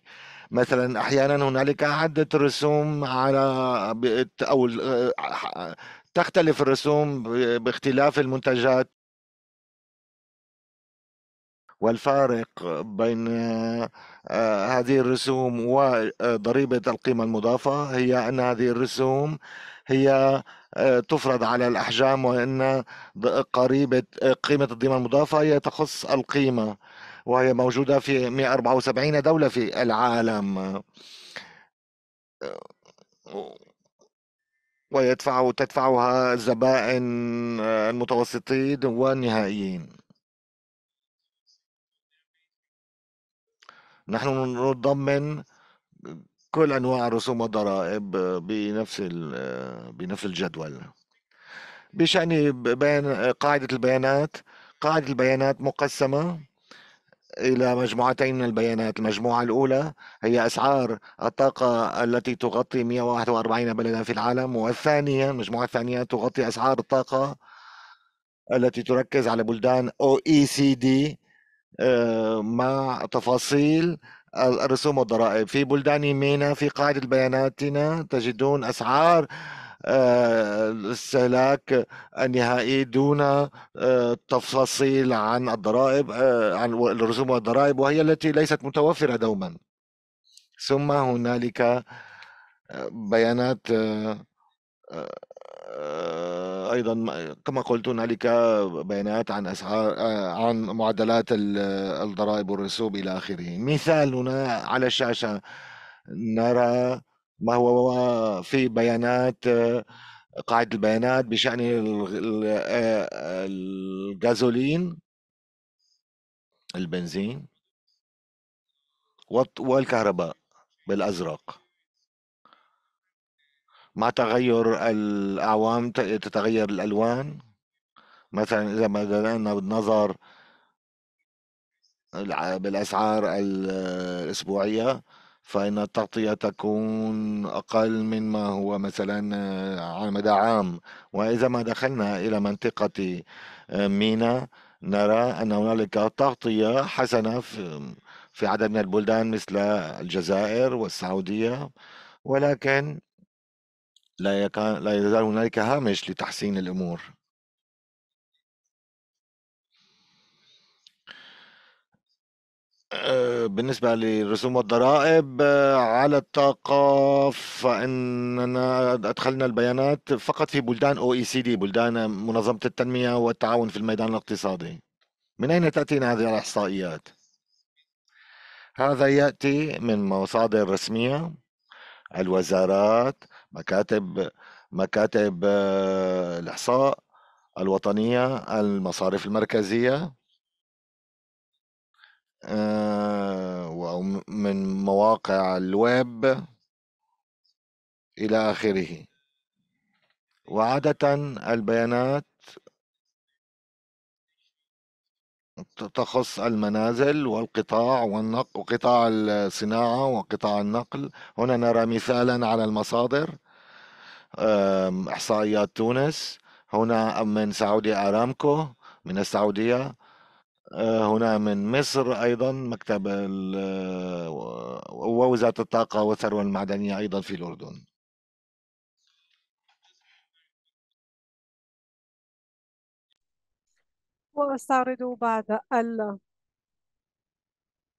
مثلا احيانا هنالك عده رسوم على او آه، تختلف الرسوم باختلاف المنتجات والفارق بين آه، هذه الرسوم وضريبة القيمة المضافة هي أن هذه الرسوم هي آه، تفرض على الأحجام وأن قريبة آه، قيمة القيمة المضافة هي تخص القيمة وهي موجودة في 174 دولة في العالم ويدفع تدفعها الزبائن المتوسطين والنهائيين نحن نضمن كل انواع الرسوم والضرائب بنفس بنفس الجدول بشان بيان قاعده البيانات قاعده البيانات مقسمه الى مجموعتين من البيانات المجموعه الاولى هي اسعار الطاقه التي تغطي 141 بلدا في العالم والثانيه المجموعه الثانيه تغطي اسعار الطاقه التي تركز على بلدان او اي سي دي آه، مع تفاصيل الرسوم والضرائب في بلدان مينا في قاعدة بياناتنا تجدون أسعار آه، الاستهلاك النهائي دون آه، تفاصيل عن الضرائب عن الرسوم والضرائب وهي التي ليست متوفرة دوما ثم هنالك بيانات ايضا كما قلت هنالك بيانات عن اسعار آه، عن معدلات الضرائب والرسوب الى اخره مثال هنا على الشاشه نرى ما هو في بيانات آه، قاعده البيانات بشان آه، الغازولين البنزين والكهرباء بالازرق مع تغير الأعوام تتغير الألوان مثلا إذا ما بدأنا بالنظر بالأسعار الأسبوعية فإن التغطية تكون أقل مما هو مثلا على مدى عام وإذا ما دخلنا إلى منطقة آه، مينا نرى أن هنالك تغطية حسنة في عدد من البلدان مثل الجزائر والسعودية ولكن لا يكان لا يزال هنالك هامش لتحسين الأمور آه، بالنسبة لرسوم الضرائب على الطاقة فإننا أدخلنا البيانات فقط في بلدان أو إي سي دي بلدان منظمة التنمية والتعاون في الميدان الاقتصادي من أين تأتينا هذه الإحصائيات؟ هذا يأتي من مصادر رسمية الوزارات مكاتب مكاتب آه، الإحصاء الوطنية المصارف المركزية آه، ومن مواقع الويب إلى آخره وعادة البيانات تخص المنازل والقطاع والنقل وقطاع الصناعة وقطاع النقل هنا نرى مثالا على المصادر إحصائيات تونس هنا من سعودي أرامكو من السعودية آه، هنا من مصر أيضا مكتب ووزارة الطاقة والثروة المعدنية أيضا في الأردن وأستعرض بعض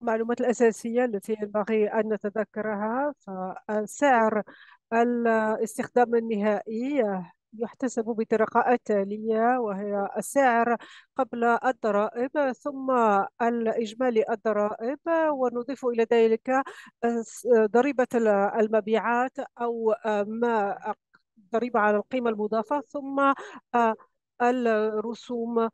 المعلومات الأساسية التي ينبغي أن نتذكرها فسعر الاستخدام النهائي يحتسب بطريقة التالية وهي السعر قبل الضرائب ثم الإجمالي الضرائب ونضيف إلى ذلك ضريبة المبيعات أو ما ضريبة على القيمة المضافة ثم الرسوم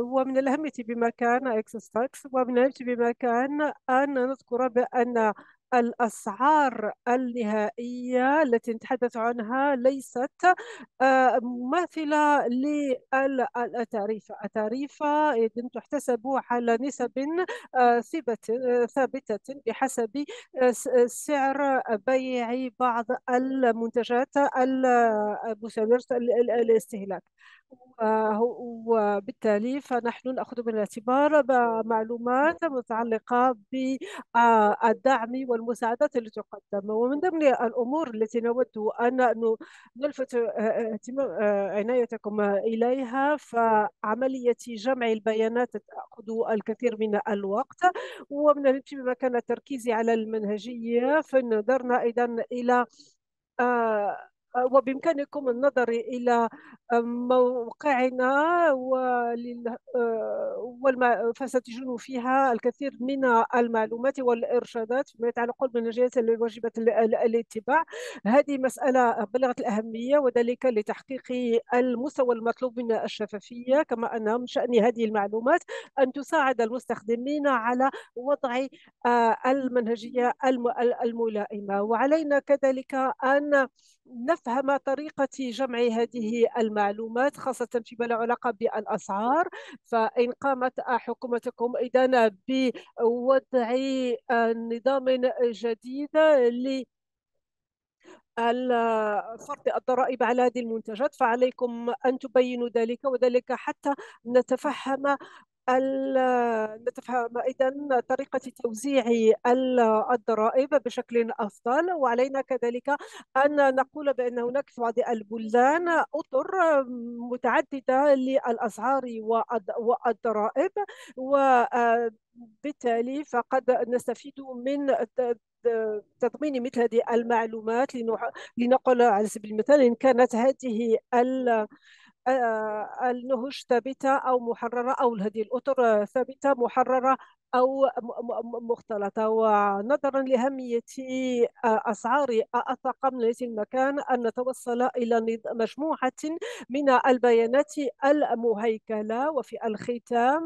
ومن الأهمية بمكان إكسستاكس ومن الأهمية بمكان أن نذكر بأن الأسعار النهائية التي نتحدث عنها ليست آه، مماثلة للتعريفة التعريفة تحتسب على نسب آه، ثابتة بحسب آه، سعر بيع بعض المنتجات مثيرة الاستهلاك وبالتالي فنحن نأخذ بالاعتبار معلومات متعلقة بالدعم والمساعدات التي تقدم ومن ضمن الأمور التي نود أن نلفت عنايتكم إليها فعملية جمع البيانات تأخذ الكثير من الوقت ومن الانتباه مكان التركيز على المنهجية فنظرنا أيضا إلى آه وبإمكانكم النظر إلى موقعنا آه، فستجدون فيها الكثير من المعلومات والإرشادات فيما يتعلق بالمنهجية الواجبة الاتباع هذه مسألة بلغت الأهمية وذلك لتحقيق المستوى المطلوب من الشفافية كما أن من شأن هذه المعلومات أن تساعد المستخدمين على وضع آه، المنهجية الملائمة وعلينا كذلك أن نف نفهم طريقة جمع هذه المعلومات خاصة فيما له علاقة بالأسعار فإن قامت آه، حكومتكم إذا بوضع آه، نظام جديد ل فرض الضرائب على هذه المنتجات فعليكم أن تبينوا ذلك وذلك حتى نتفهم نتفهم إذا طريقة توزيع الضرائب بشكل أفضل وعلينا كذلك أن نقول بأن هناك في بعض البلدان أطر متعددة للأسعار والضرائب وبالتالي آه، فقد نستفيد من تضمين مثل هذه المعلومات لنقل على سبيل المثال إن كانت هذه ال آه، النهوش ثابتة أو محررة أو هذه الأطر ثابتة محررة أو مختلطة ونظرا لأهمية آه، أسعار من هذا المكان أن نتوصل إلى مجموعة من البيانات المهيكلة وفي الختام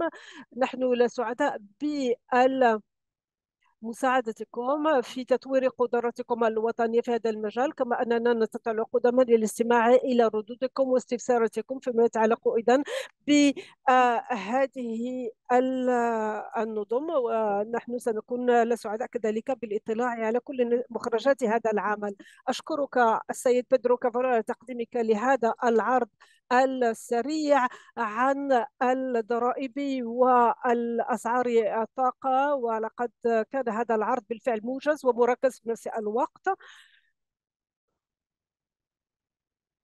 نحن سعداء بال مساعدتكم في تطوير قدراتكم الوطنية في هذا المجال كما أننا نتطلع قدما للاستماع إلى ردودكم واستفساراتكم فيما يتعلق ايضا بهذه النظم ونحن سنكون لسعداء كذلك بالاطلاع على كل مخرجات هذا العمل أشكرك السيد بدرو كفر على تقديمك لهذا العرض السريع عن الضرائب والأسعار الطاقة ولقد كان هذا العرض بالفعل موجز ومركز في نفس الوقت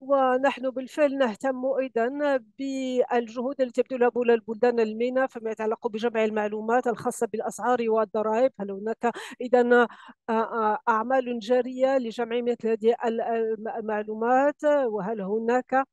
ونحن بالفعل نهتم ايضا بالجهود التي تبذلها البلدان المينا فيما يتعلق بجمع المعلومات الخاصه بالاسعار والضرائب هل هناك اذا آه، آه، اعمال جاريه لجمع مثل هذه المعلومات وهل هناك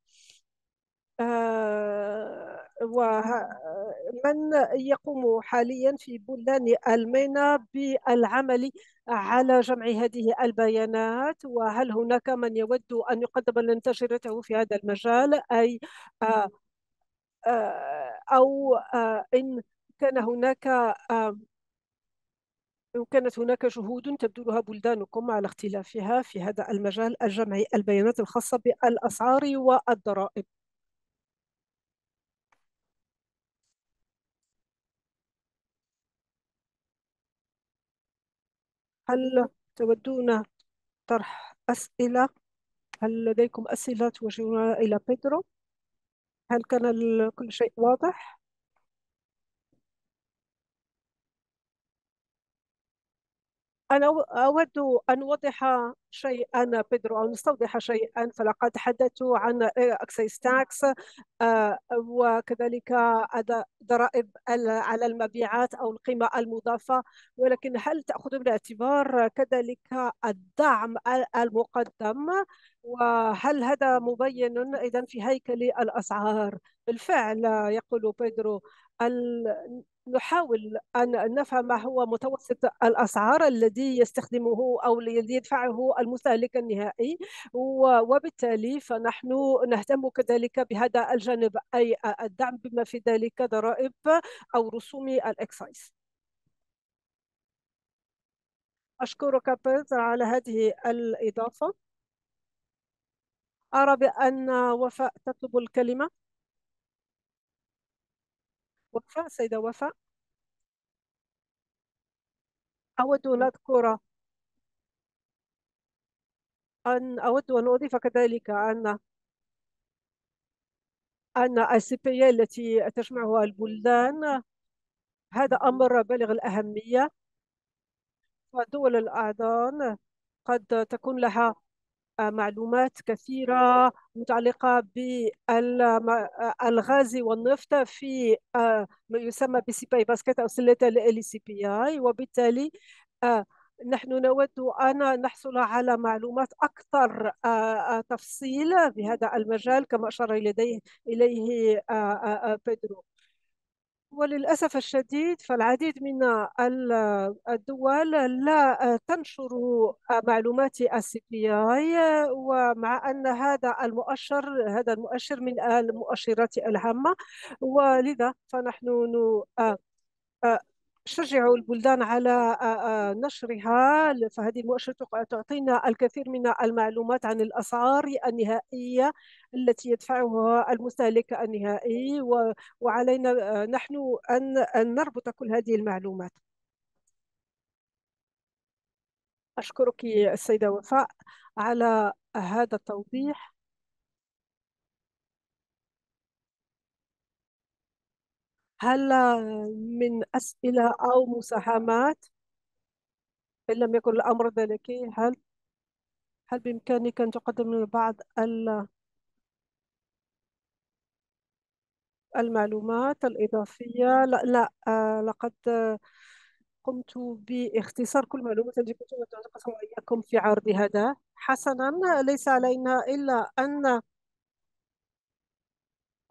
آه، ومن يقوم حاليا في بلدان المينا بالعمل على جمع هذه البيانات وهل هناك من يود أن يقدم لنتشرته في هذا المجال أي آه، آه، أو إن كان هناك كانت هناك جهود تبذلها بلدانكم على اختلافها في هذا المجال الجمعي البيانات الخاصة بالأسعار والضرائب هل تودون طرح أسئلة هل لديكم أسئلة توجهونها إلى بيدرو هل كان كل شيء واضح أنا أود أن أوضح شيئا بيدرو أو نستوضح شيئا فلقد حدثت عن أكسيس تاكس آه، وكذلك ضرائب على المبيعات أو القيمة المضافة ولكن هل تأخذ بالاعتبار كذلك الدعم المقدم وهل هذا مبين إذا في هيكل الأسعار بالفعل يقول بيدرو نحاول أن نفهم ما هو متوسط الأسعار الذي يستخدمه أو الذي يدفعه المستهلك النهائي وبالتالي فنحن نهتم كذلك بهذا الجانب أي الدعم بما في ذلك ضرائب أو رسوم الإكسايز أشكرك بيتر على هذه الإضافة أرى بأن وفاء تطلب الكلمة وفاء سيدة وفاء أود أن أذكر أن أود أن أضيف كذلك أن أن السبية التي تجمعها البلدان هذا أمر بالغ الأهمية فدول الأعضاء قد تكون لها آه، معلومات كثيرة متعلقة بالغاز آه، والنفط في آه، ما يسمى بي سي بي باسكت أو سلة الالي سي بي آي وبالتالي نحن نود أن نحصل على معلومات أكثر تفصيل بهذا المجال كما أشار إليه بيدرو وللأسف الشديد فالعديد من الدول لا تنشر معلومات السي بي اي ومع أن هذا المؤشر هذا المؤشر من المؤشرات الهامة ولذا فنحن آه، آه، شجعوا البلدان على نشرها فهذه المؤشر تعطينا الكثير من المعلومات عن الأسعار النهائية التي يدفعها المستهلك النهائي وعلينا نحن أن نربط كل هذه المعلومات أشكرك السيدة وفاء على هذا التوضيح هل من أسئلة أو مساهمات؟ إن لم يكن الأمر ذلك هل هل بإمكانك أن تقدم بعض المعلومات الإضافية؟ لا, لا آه، لقد قمت باختصار كل المعلومات التي كنت أتقسم إياكم في عرض هذا حسنا ليس علينا إلا أن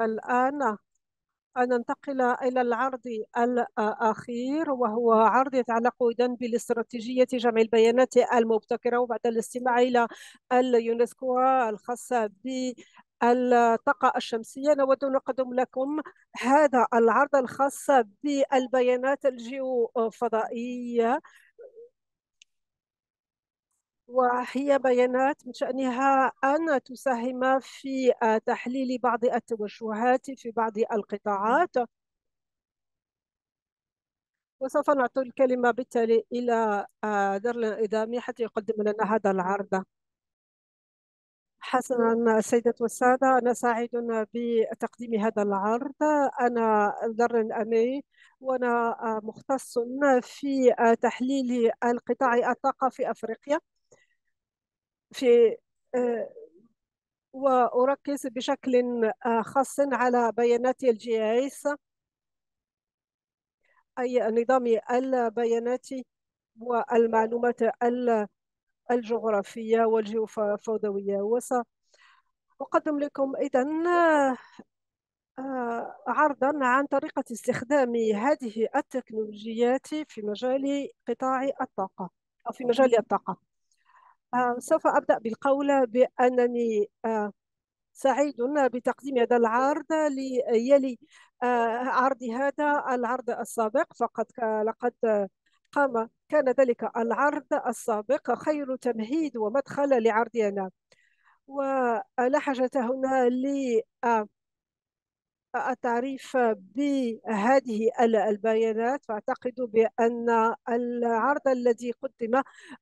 الآن أن ننتقل إلى العرض الأخير وهو عرض يتعلق إذا بالاستراتيجية جمع البيانات المبتكرة وبعد الاستماع إلى اليونسكو الخاصة ب الطاقة الشمسية نود أن نقدم لكم هذا العرض الخاص بالبيانات الجيوفضائية وهي بيانات من شأنها أن تساهم في آه، تحليل بعض التوجهات في بعض القطاعات وسوف نعطي الكلمة بالتالي إلى آه، درل الإدامي حتى يقدم لنا هذا العرض حسنا سيدة والسادة أنا سعيد بتقديم هذا العرض أنا درن أمي وأنا آه، مختص في تحليل القطاع الطاقة في أفريقيا في آه، وأركز بشكل آه، خاص على بيانات الجي ايس أي نظام البيانات والمعلومات الجغرافية والجيوفوضوية وسأقدم لكم إذا آه، عرضا عن طريقة استخدام هذه التكنولوجيات في مجال قطاع الطاقة أو في مجال الطاقة آه، سوف أبدأ بالقول بأنني آه، سعيد بتقديم هذا العرض ليلي آه، عرض هذا العرض السابق فقد لقد قام كان ذلك العرض السابق خير تمهيد ومدخل لعرضنا ولا حاجة هنا ل التعريف بهذه البيانات فأعتقد بأن العرض الذي قدم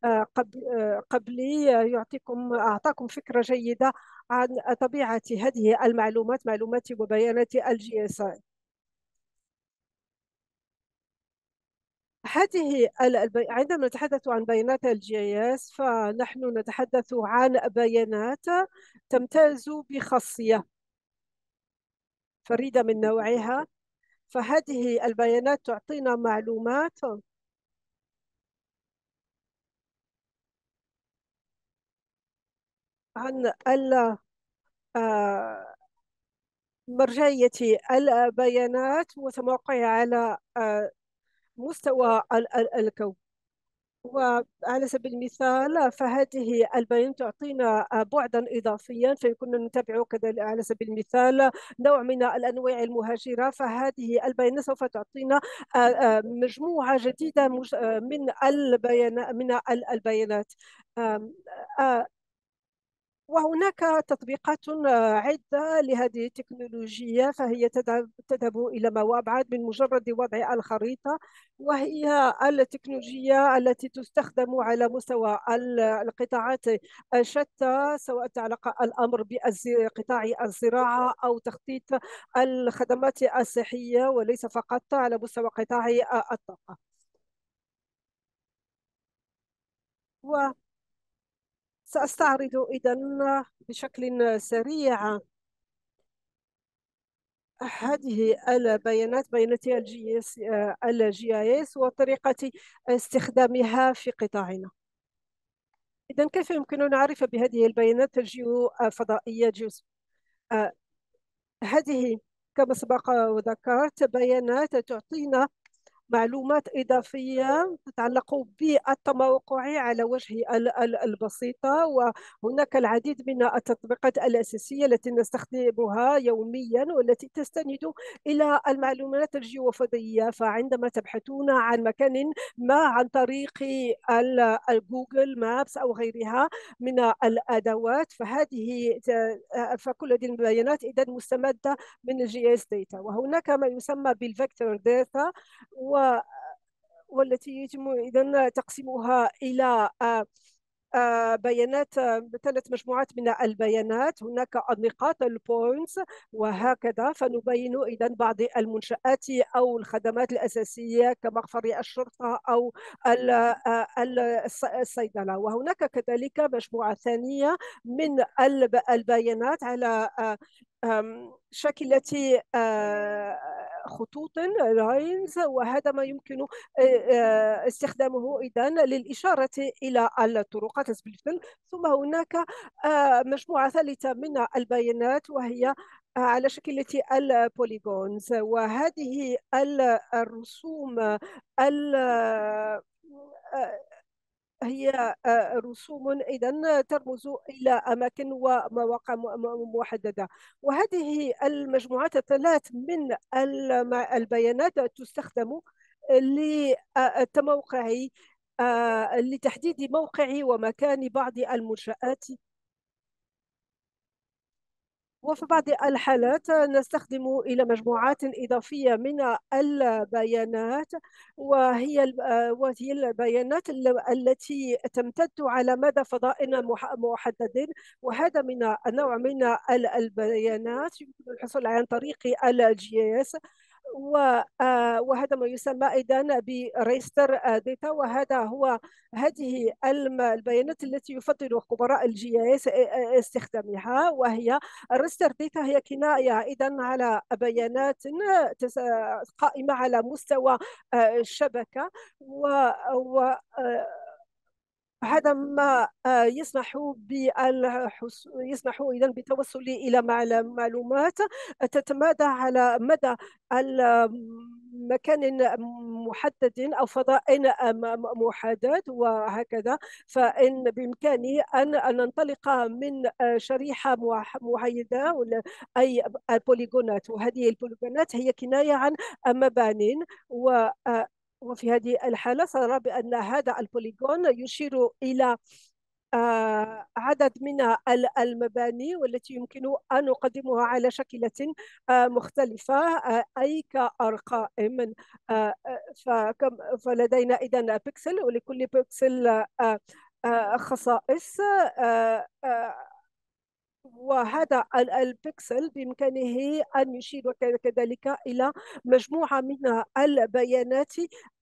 آه، آه، قبلي آه، يعطيكم أعطاكم فكرة جيدة عن طبيعة هذه المعلومات معلومات وبيانات الجي اس اي هذه عندما نتحدث عن بيانات الجي اس فنحن نتحدث عن بيانات تمتاز بخاصية فريدة من نوعها فهذه البيانات تعطينا معلومات عن آه، مرجعية البيانات وتموقعها على آه، مستوى الكون وعلى سبيل المثال فهذه البيان تعطينا بعدا اضافيا فيكون نتابع كذلك على سبيل المثال نوع من الانواع المهاجره فهذه البيانات سوف تعطينا آه، آه، مجموعه جديده آه، من البيانات من البيانات وهناك تطبيقات آه، عدة لهذه التكنولوجيا فهي تذهب إلى ما هو أبعد من مجرد وضع الخريطة وهي التكنولوجيا التي تستخدم على مستوى القطاعات شتى سواء تعلق الأمر بقطاع الزراعة أو تخطيط الخدمات الصحية وليس فقط على مستوى قطاع الطاقة. و سأستعرض إذا بشكل سريع هذه البيانات بيانات الجي اس الجي اي اس وطريقة استخدامها في قطاعنا إذا كيف يمكننا نعرف بهذه البيانات الجيو فضائية جيوس آه، هذه كما سبق وذكرت بيانات تعطينا معلومات إضافية تتعلق بالتموقع على وجه البسيطة وهناك العديد من التطبيقات الأساسية التي نستخدمها يوميا والتي تستند إلى المعلومات الجيوفضية فعندما تبحثون عن مكان ما عن طريق الجوجل مابس أو غيرها من الأدوات فهذه فكل هذه البيانات إذا مستمدة من الجي اس داتا وهناك ما يسمى بالفيكتور داتا و والتي يتم إذا تقسيمها إلى آه، آه، بيانات آه، ثلاث مجموعات من البيانات هناك النقاط البوينتس وهكذا فنبين اذا بعض المنشات او الخدمات الاساسيه كمخفر الشرطه او آه، الصيدله وهناك كذلك مجموعه ثانيه من البيانات على شكلة خطوط لاينز وهذا ما يمكن استخدامه اذا للاشاره الى الطرق تقاتل بالفن ثم هناك آه، مجموعة ثالثة من البيانات وهي آه، على شكل البوليغونز وهذه الرسوم آه، هي رسوم اذا ترمز الى اماكن ومواقع محدده وهذه المجموعات الثلاث من البيانات تستخدم للتموقع آه، لتحديد موقع ومكان بعض المنشآت وفي بعض الحالات نستخدم إلى مجموعات إضافية من البيانات وهي آه، وهي البيانات التي تمتد على مدى فضاء محدد وهذا من نوع من البيانات يمكن الحصول عن طريق الجي اس آه، وهذا ما يسمى ايضا بريستر آه، داتا وهذا هو هذه البيانات التي يفضل خبراء الجي اس آه، استخدامها وهي الريستر داتا هي كنايه ايضا على بيانات قائمه على مستوى الشبكه و هذا ما آه، يسمح بالحس... يسمح اذا بالتوصل الى معلومات آه، تتمادى على مدى مكان محدد او فضاء آه، محدد وهكذا فان بامكاني ان ننطلق من شريحه محايده اي البوليغونات وهذه البوليغونات هي كنايه عن مبان و وفي هذه الحالة سنرى بأن هذا البوليغون يشير إلى آه، عدد من المباني والتي يمكن أن نقدمها على شكلة آه، مختلفة آه، أي كأرقام فلدينا إذا بيكسل ولكل بيكسل خصائص وهذا البكسل بإمكانه أن يشير كذلك إلى مجموعة من البيانات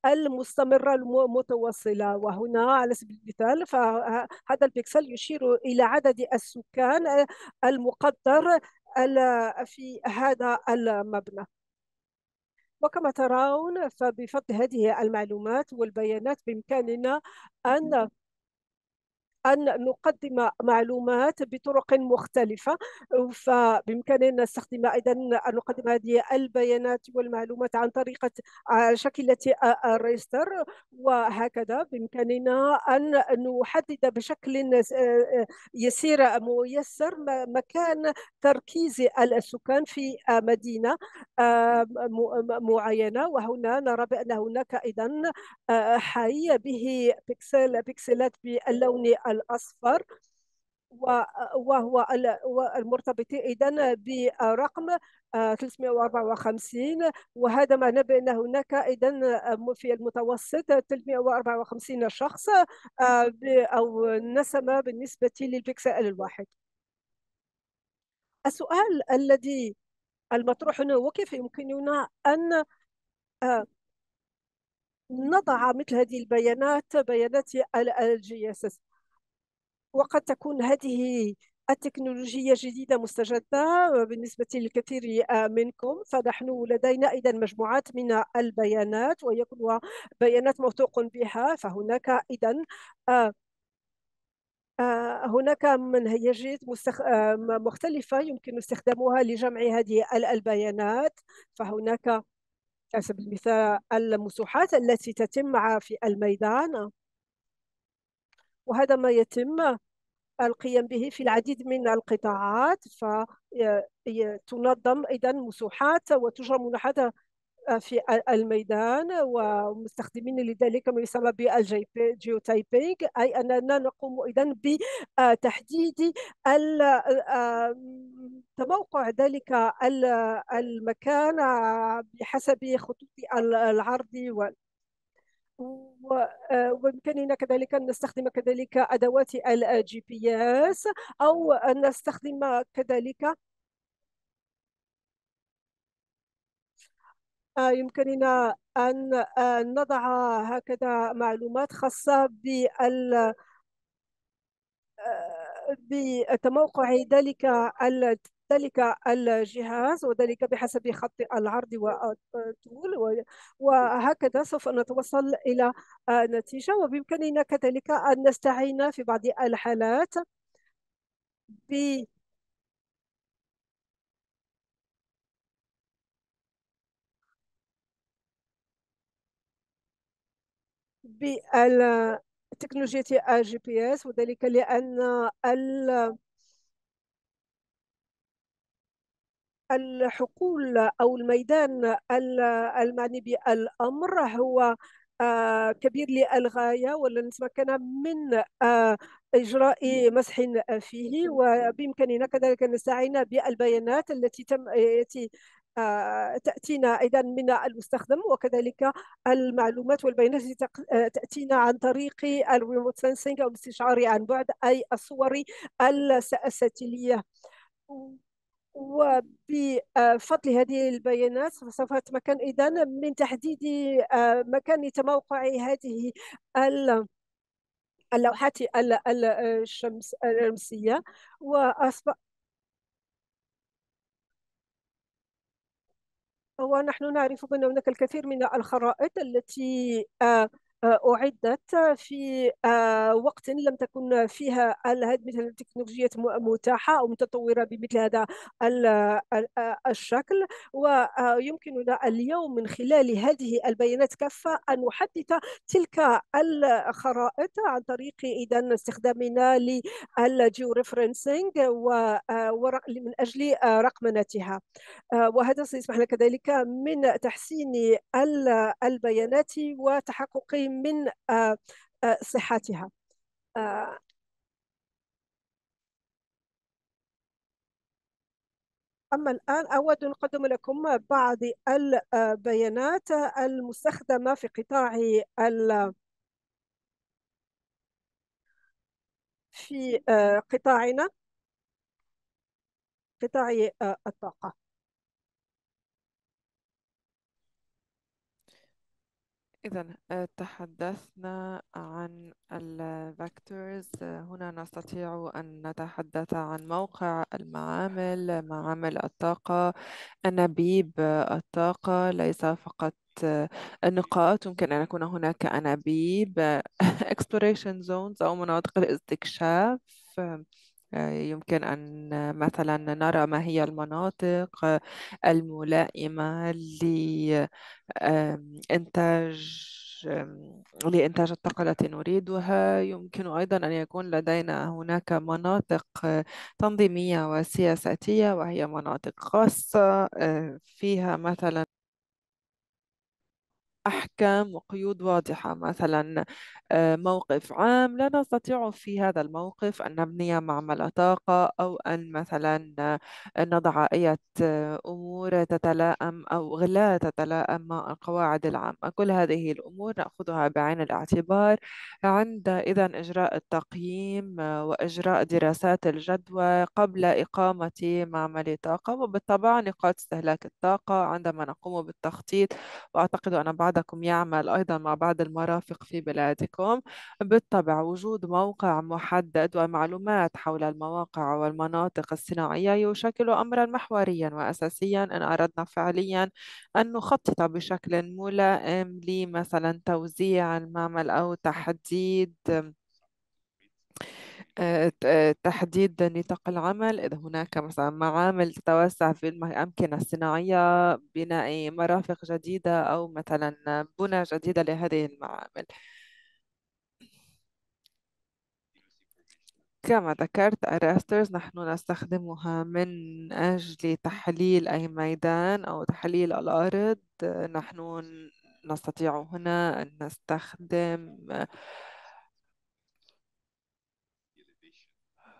المستمرة المتواصلة وهنا على سبيل المثال فهذا البكسل يشير إلى عدد السكان المقدر في هذا المبنى وكما ترون فبفضل هذه المعلومات والبيانات بإمكاننا أن أن نقدم معلومات بطرق مختلفة فبإمكاننا نستخدم أيضا أن نقدم هذه البيانات والمعلومات عن طريقة آه، شكلة آه، آه، الريستر وهكذا بإمكاننا أن نحدد بشكل يسير ميسر مكان تركيز السكان في مدينة معينة وهنا نرى بأن هناك أيضا حي به بيكسل بيكسلات باللون الأصفر وهو المرتبط اذا برقم 354 آه، وهذا معناه بان هناك اذا آه، في المتوسط 354 شخص آه، او نسمه بالنسبه للبكسل الواحد. السؤال الذي المطروح هنا هو كيف يمكننا ان نضع مثل هذه البيانات بيانات الجي اس اس وقد تكون هذه التكنولوجيا جديدة مستجدة آه، بالنسبة للكثير آه، منكم فنحن لدينا إذا مجموعات من البيانات ويكون بيانات موثوق بها فهناك إذا آه، هناك منهجيات مختلفة يمكن استخدامها لجمع هذه البيانات فهناك على سبيل المثال المسوحات التي تتم في الميدان وهذا ما يتم القيام به في العديد من القطاعات فتنظم ايضا مسوحات وتجرى مناحه آه، في الميدان ومستخدمين لذلك ما يسمى بالجيوتايبينغ اي اننا نقوم ايضا بتحديد تموقع آه، ذلك المكان آه، بحسب خطوط العرض وبامكاننا آه، كذلك ان نستخدم كذلك ادوات الجي بي اس او ان نستخدم كذلك آه، يمكننا ان آه، نضع هكذا معلومات خاصه بال بتموقع ذلك ذلك الجهاز وذلك بحسب خط العرض والطول وهكذا سوف نتوصل إلى نتيجة وبإمكاننا كذلك أن نستعين في بعض الحالات ب بالتكنولوجيا الجي بي اس وذلك لأن ال الحقول أو الميدان المعني بالأمر هو آه، كبير للغاية ولا نتمكن من آه، إجراء مسح فيه وبإمكاننا كذلك ان نستعين بالبيانات التي تم التي آه، تأتينا أيضا من المستخدم وكذلك المعلومات والبيانات التي تأتينا عن طريق الريموت سنسنج أو الاستشعار عن بعد أي الصور الساتلية وبفضل هذه البيانات سوف أتمكن إذا من تحديد آه، مكان تموقع هذه اللوحات الشمس الشمسية وأصبح ونحن نعرف بأن هناك الكثير من الخرائط التي آه، آه، أعدت في آه، وقت لم تكن فيها مثل التكنولوجيات متاحة أو متطورة بمثل هذا آه، الشكل ويمكننا اليوم من خلال هذه البيانات كافة أن نحدث تلك الخرائط عن طريق إذا استخدامنا للجيو ريفرنسينج من أجل رقمنتها وهذا سيسمح لك كذلك من تحسين البيانات وتحقق من آه، آه، صحتها آه، أما الآن أود أن أقدم لكم بعض البيانات المستخدمة في قطاع ال في قطاعنا قطاع الطاقة إذا آه، تحدثنا عن الفاكتورز آه، هنا نستطيع أن نتحدث عن موقع المعامل معامل الطاقة أنابيب الطاقة ليس فقط النقاط آه، يمكن أن يكون هناك أنابيب exploration zones أو مناطق الاستكشاف آه، يمكن أن مثلا نرى ما هي المناطق الملائمة لإنتاج لإنتاج الطاقة التي نريدها يمكن أيضا أن يكون لدينا هناك مناطق تنظيمية وسياساتية وهي مناطق خاصة آه، فيها مثلا أحكام وقيود واضحة مثلا آه، موقف عام لا نستطيع في هذا الموقف أن نبني معمل طاقة أو أن مثلا آه، نضع أي أمور تتلائم أو لا تتلائم مع القواعد العامة كل هذه الأمور نأخذها بعين الاعتبار عند إذا إجراء التقييم آه، وإجراء دراسات الجدوى قبل إقامة معمل طاقة وبالطبع نقاط استهلاك الطاقة عندما نقوم بالتخطيط وأعتقد أن بعض بعضكم يعمل أيضا مع بعض المرافق في بلادكم بالطبع وجود موقع محدد ومعلومات حول المواقع والمناطق الصناعية يشكل أمرا محوريا وأساسيا إن أردنا فعليا أن نخطط بشكل ملائم لمثلا توزيع المعمل أو تحديد آه، آه، تحديد نطاق العمل إذا هناك مثلا معامل تتوسع في الأمكنة الصناعية بناء مرافق جديدة أو مثلا بنى جديدة لهذه المعامل كما ذكرت الراسترز نحن نستخدمها من أجل تحليل أي ميدان أو تحليل الأرض نحن نستطيع هنا أن نستخدم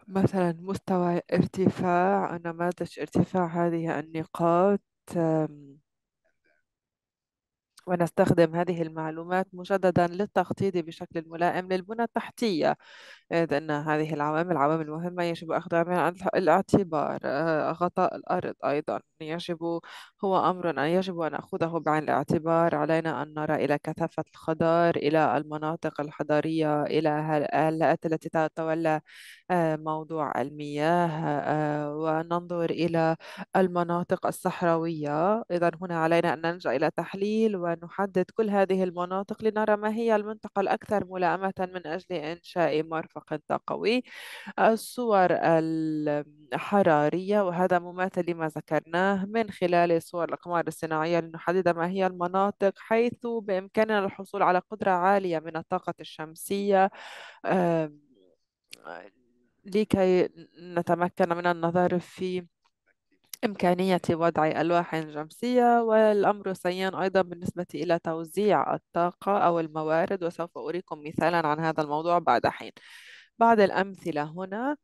مثلا مستوى ارتفاع نماذج ارتفاع هذه النقاط ونستخدم هذه المعلومات مجددا للتخطيط بشكل ملائم للبنى التحتية إذ أن هذه العوامل عوامل مهمة يجب أخذها بعين الاعتبار آه، غطاء الأرض أيضا يجب هو أمر أن يجب أن نأخذه بعين الاعتبار علينا أن نرى إلى كثافة الخضار إلى المناطق الحضارية إلى الآلات التي تتولى آه، موضوع المياه آه، وننظر إلى المناطق الصحراوية إذا هنا علينا أن نلجأ إلى تحليل و نحدد كل هذه المناطق لنرى ما هي المنطقة الأكثر ملائمة من أجل إنشاء مرفق طاقوي الصور الحرارية وهذا مماثل لما ذكرناه من خلال صور الأقمار الصناعية لنحدد ما هي المناطق حيث بإمكاننا الحصول على قدرة عالية من الطاقة الشمسية لكي نتمكن من النظر في إمكانية وضع ألواح جمسية والأمر سيئا أيضا بالنسبة إلى توزيع الطاقة أو الموارد وسوف أريكم مثالا عن هذا الموضوع بعد حين بعض الأمثلة هنا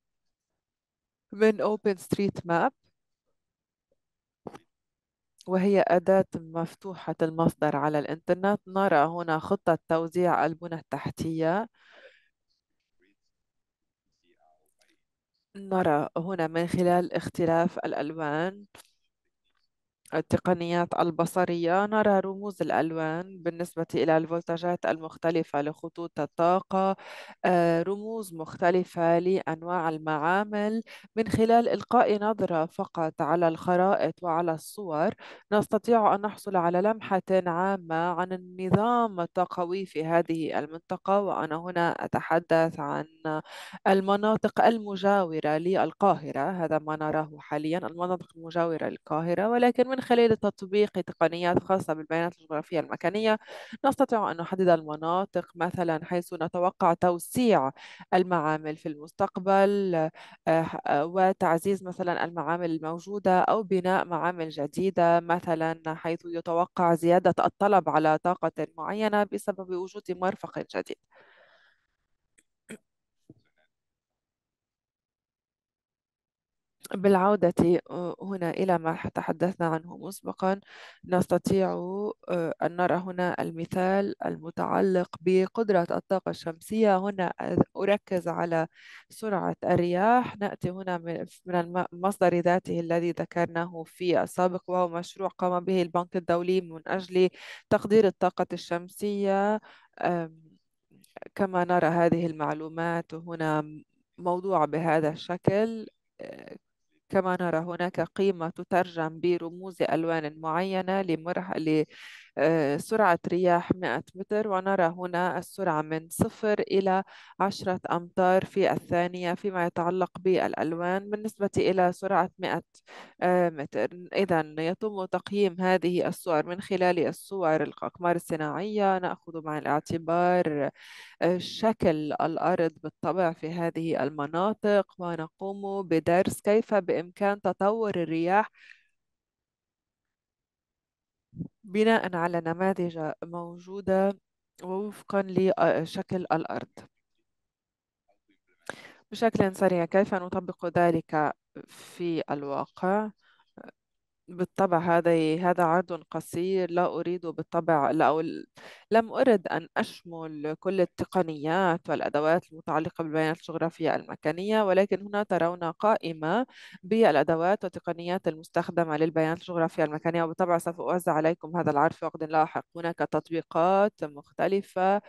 من أوبن ستريت ماب وهي أداة مفتوحة المصدر على الإنترنت نرى هنا خطة توزيع البنى التحتية نرى هنا من خلال اختلاف الألوان التقنيات البصرية نرى رموز الألوان بالنسبة إلى الفولتاجات المختلفة لخطوط الطاقة آه، رموز مختلفة لأنواع المعامل من خلال إلقاء نظرة فقط على الخرائط وعلى الصور نستطيع أن نحصل على لمحة عامة عن النظام الطاقوي في هذه المنطقة وأنا هنا أتحدث عن المناطق المجاورة للقاهرة هذا ما نراه حاليا المناطق المجاورة للقاهرة ولكن من خلال تطبيق تقنيات خاصة بالبيانات الجغرافية المكانية نستطيع أن نحدد المناطق مثلا حيث نتوقع توسيع المعامل في المستقبل آه، آه، وتعزيز مثلا المعامل الموجودة أو بناء معامل جديدة مثلا حيث يتوقع زيادة الطلب على طاقة معينة بسبب وجود مرفق جديد بالعودة آه، هنا إلى ما تحدثنا عنه مسبقا نستطيع آه، أن نرى هنا المثال المتعلق بقدرة الطاقة الشمسية هنا أركز على سرعة الرياح نأتي هنا من المصدر ذاته الذي ذكرناه في السابق وهو مشروع قام به البنك الدولي من أجل تقدير الطاقة الشمسية كما نرى هذه المعلومات هنا موضوع بهذا الشكل آه، كما نرى هناك قيمة تترجم برموز ألوان معينة لمرح... آه، سرعة رياح 100 متر ونرى هنا السرعة من صفر إلى عشرة أمتار في الثانية فيما يتعلق بالألوان بالنسبة إلى سرعة 100 آه، متر إذا يتم تقييم هذه الصور من خلال الصور الأقمار الصناعية نأخذ مع الاعتبار آه، شكل الأرض بالطبع في هذه المناطق ونقوم بدرس كيف بإمكان تطور الرياح بناء على نماذج موجودة ووفقا لشكل الأرض بشكل سريع كيف نطبق ذلك في الواقع بالطبع هذا هذا عرض قصير لا أريد بالطبع لا أو لم أرد أن أشمل كل التقنيات والأدوات المتعلقة بالبيانات الجغرافية المكانية ولكن هنا ترون قائمة بالأدوات والتقنيات المستخدمة للبيانات الجغرافية المكانية وبالطبع سوف أوزع عليكم هذا العرض في وقت لاحق هناك تطبيقات مختلفة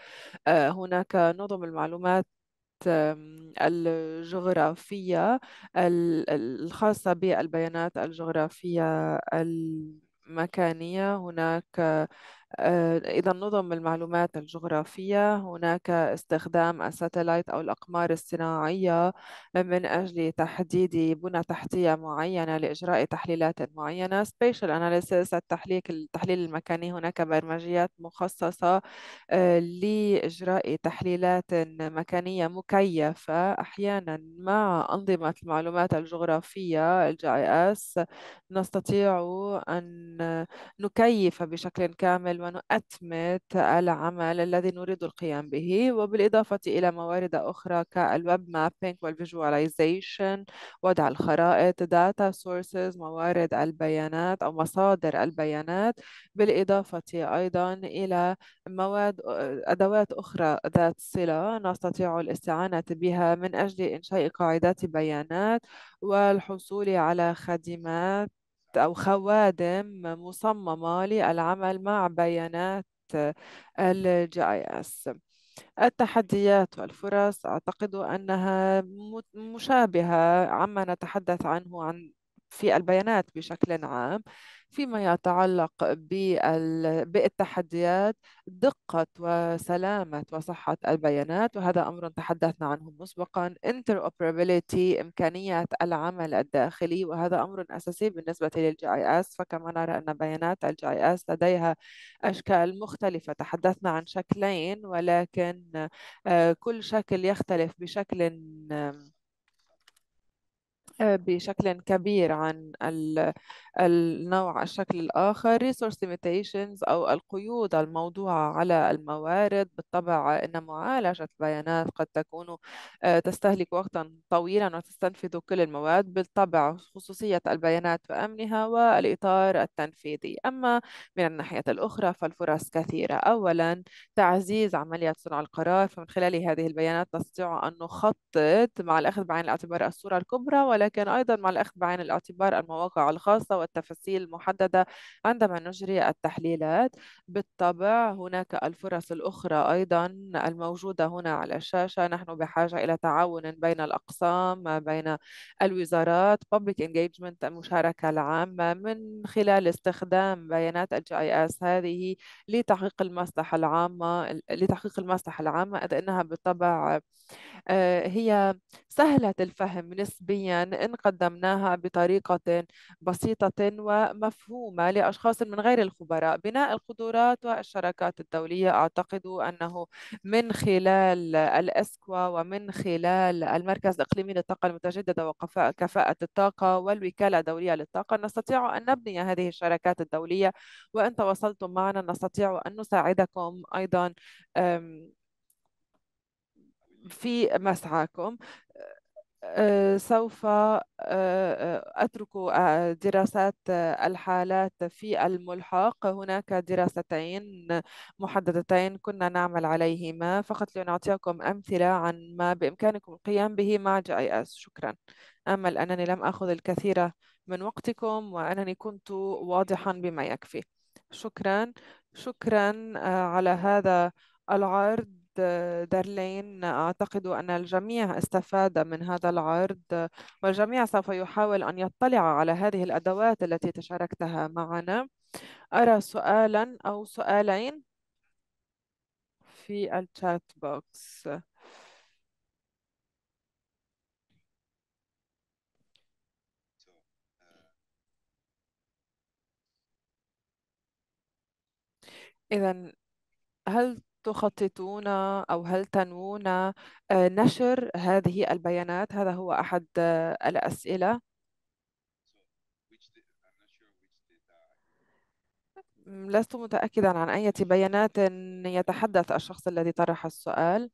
آه، هناك نظم المعلومات آه، الجغرافية الخاصة بالبيانات الجغرافية المكانية هناك آه، إذا نظم المعلومات الجغرافية هناك استخدام الساتلايت أو الأقمار الصناعية من أجل تحديد بنى تحتية معينة لإجراء تحليلات معينة spatial analysis التحليل التحليل المكاني هناك برمجيات مخصصة آه، لإجراء تحليلات مكانية مكيفة أحيانا مع أنظمة المعلومات الجغرافية الجي اي اس نستطيع أن نكيف بشكل كامل ونؤتمت العمل الذي نريد القيام به وبالإضافة إلى موارد أخرى كالويب مابينج والفيجواليزيشن وضع الخرائط داتا سورسز موارد البيانات أو مصادر البيانات بالإضافة أيضا إلى مواد أدوات أخرى ذات صلة نستطيع الاستعانة بها من أجل إنشاء قاعدات بيانات والحصول على خدمات أو خوادم مصممة للعمل مع بيانات الجي اي اس التحديات والفرص أعتقد أنها مشابهة عما نتحدث عنه عن في البيانات بشكل عام فيما يتعلق بالتحديات دقة وسلامة وصحة البيانات وهذا أمر تحدثنا عنه مسبقا interoperability إمكانية العمل الداخلي وهذا أمر أساسي بالنسبة للجي اي اس فكما نرى أن بيانات الجي اي اس لديها أشكال مختلفة تحدثنا عن شكلين ولكن آه، كل شكل يختلف بشكل بشكل كبير عن النوع الشكل الآخر resource limitations أو القيود الموضوعة على الموارد بالطبع أن معالجة البيانات قد تكون آه، تستهلك وقتا طويلا وتستنفذ كل المواد بالطبع خصوصية البيانات وأمنها والإطار التنفيذي أما من الناحية الأخرى فالفرص كثيرة أولا تعزيز عملية صنع القرار فمن خلال هذه البيانات نستطيع أن نخطط مع الأخذ بعين الاعتبار الصورة الكبرى ولا ولكن أيضا مع الأخذ بعين الاعتبار المواقع الخاصة والتفاصيل المحددة عندما نجري التحليلات بالطبع هناك الفرص الأخرى أيضا الموجودة هنا على الشاشة نحن بحاجة إلى تعاون بين الأقسام بين الوزارات public engagement المشاركة العامة من خلال استخدام بيانات الجي اي اس هذه لتحقيق المصلحة العامة لتحقيق المصلحة العامة إذ أنها بالطبع آه، هي سهلة الفهم نسبيا إن قدمناها بطريقة بسيطة ومفهومة لأشخاص من غير الخبراء بناء القدرات والشراكات الدولية أعتقد أنه من خلال الأسكوا ومن خلال المركز الإقليمي للطاقة المتجددة وكفاءة الطاقة والوكالة الدولية للطاقة نستطيع أن نبني هذه الشراكات الدولية وإن تواصلتم معنا نستطيع أن نساعدكم أيضا في مسعاكم أه، سوف أه، أترك أه، دراسات الحالات في الملحق هناك دراستين محددتين كنا نعمل عليهما فقط لنعطيكم أمثلة عن ما بإمكانكم القيام به مع جي آي إس شكرا أمل أنني لم أخذ الكثير من وقتكم وأنني كنت واضحا بما يكفي شكرا شكرا على هذا العرض دارلين أعتقد أن الجميع استفاد من هذا العرض والجميع سوف يحاول أن يطلع على هذه الأدوات التي تشاركتها معنا أرى سؤالا أو سؤالين في الشات بوكس إذا هل تخططون أو هل تنوون آه، نشر هذه البيانات هذا هو أحد آه، الأسئلة لست متأكدا عن أي بيانات يتحدث الشخص الذي طرح السؤال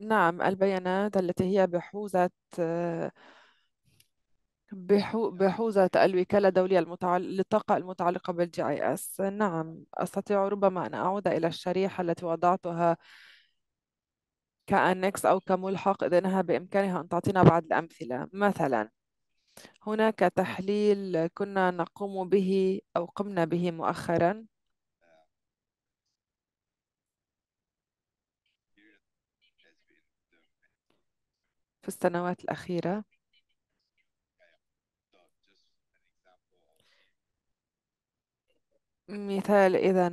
نعم البيانات التي هي بحوزة آه، بحو- بحوزة الوكالة الدولية المتعل... للطاقة المتعلقة بالجي اي اس نعم أستطيع ربما أن أعود إلى الشريحة التي وضعتها كأنكس أو كملحق إذا إنها بإمكانها أن تعطينا بعض الأمثلة مثلا هناك تحليل كنا نقوم به أو قمنا به مؤخرا في السنوات الأخيرة مثال إذا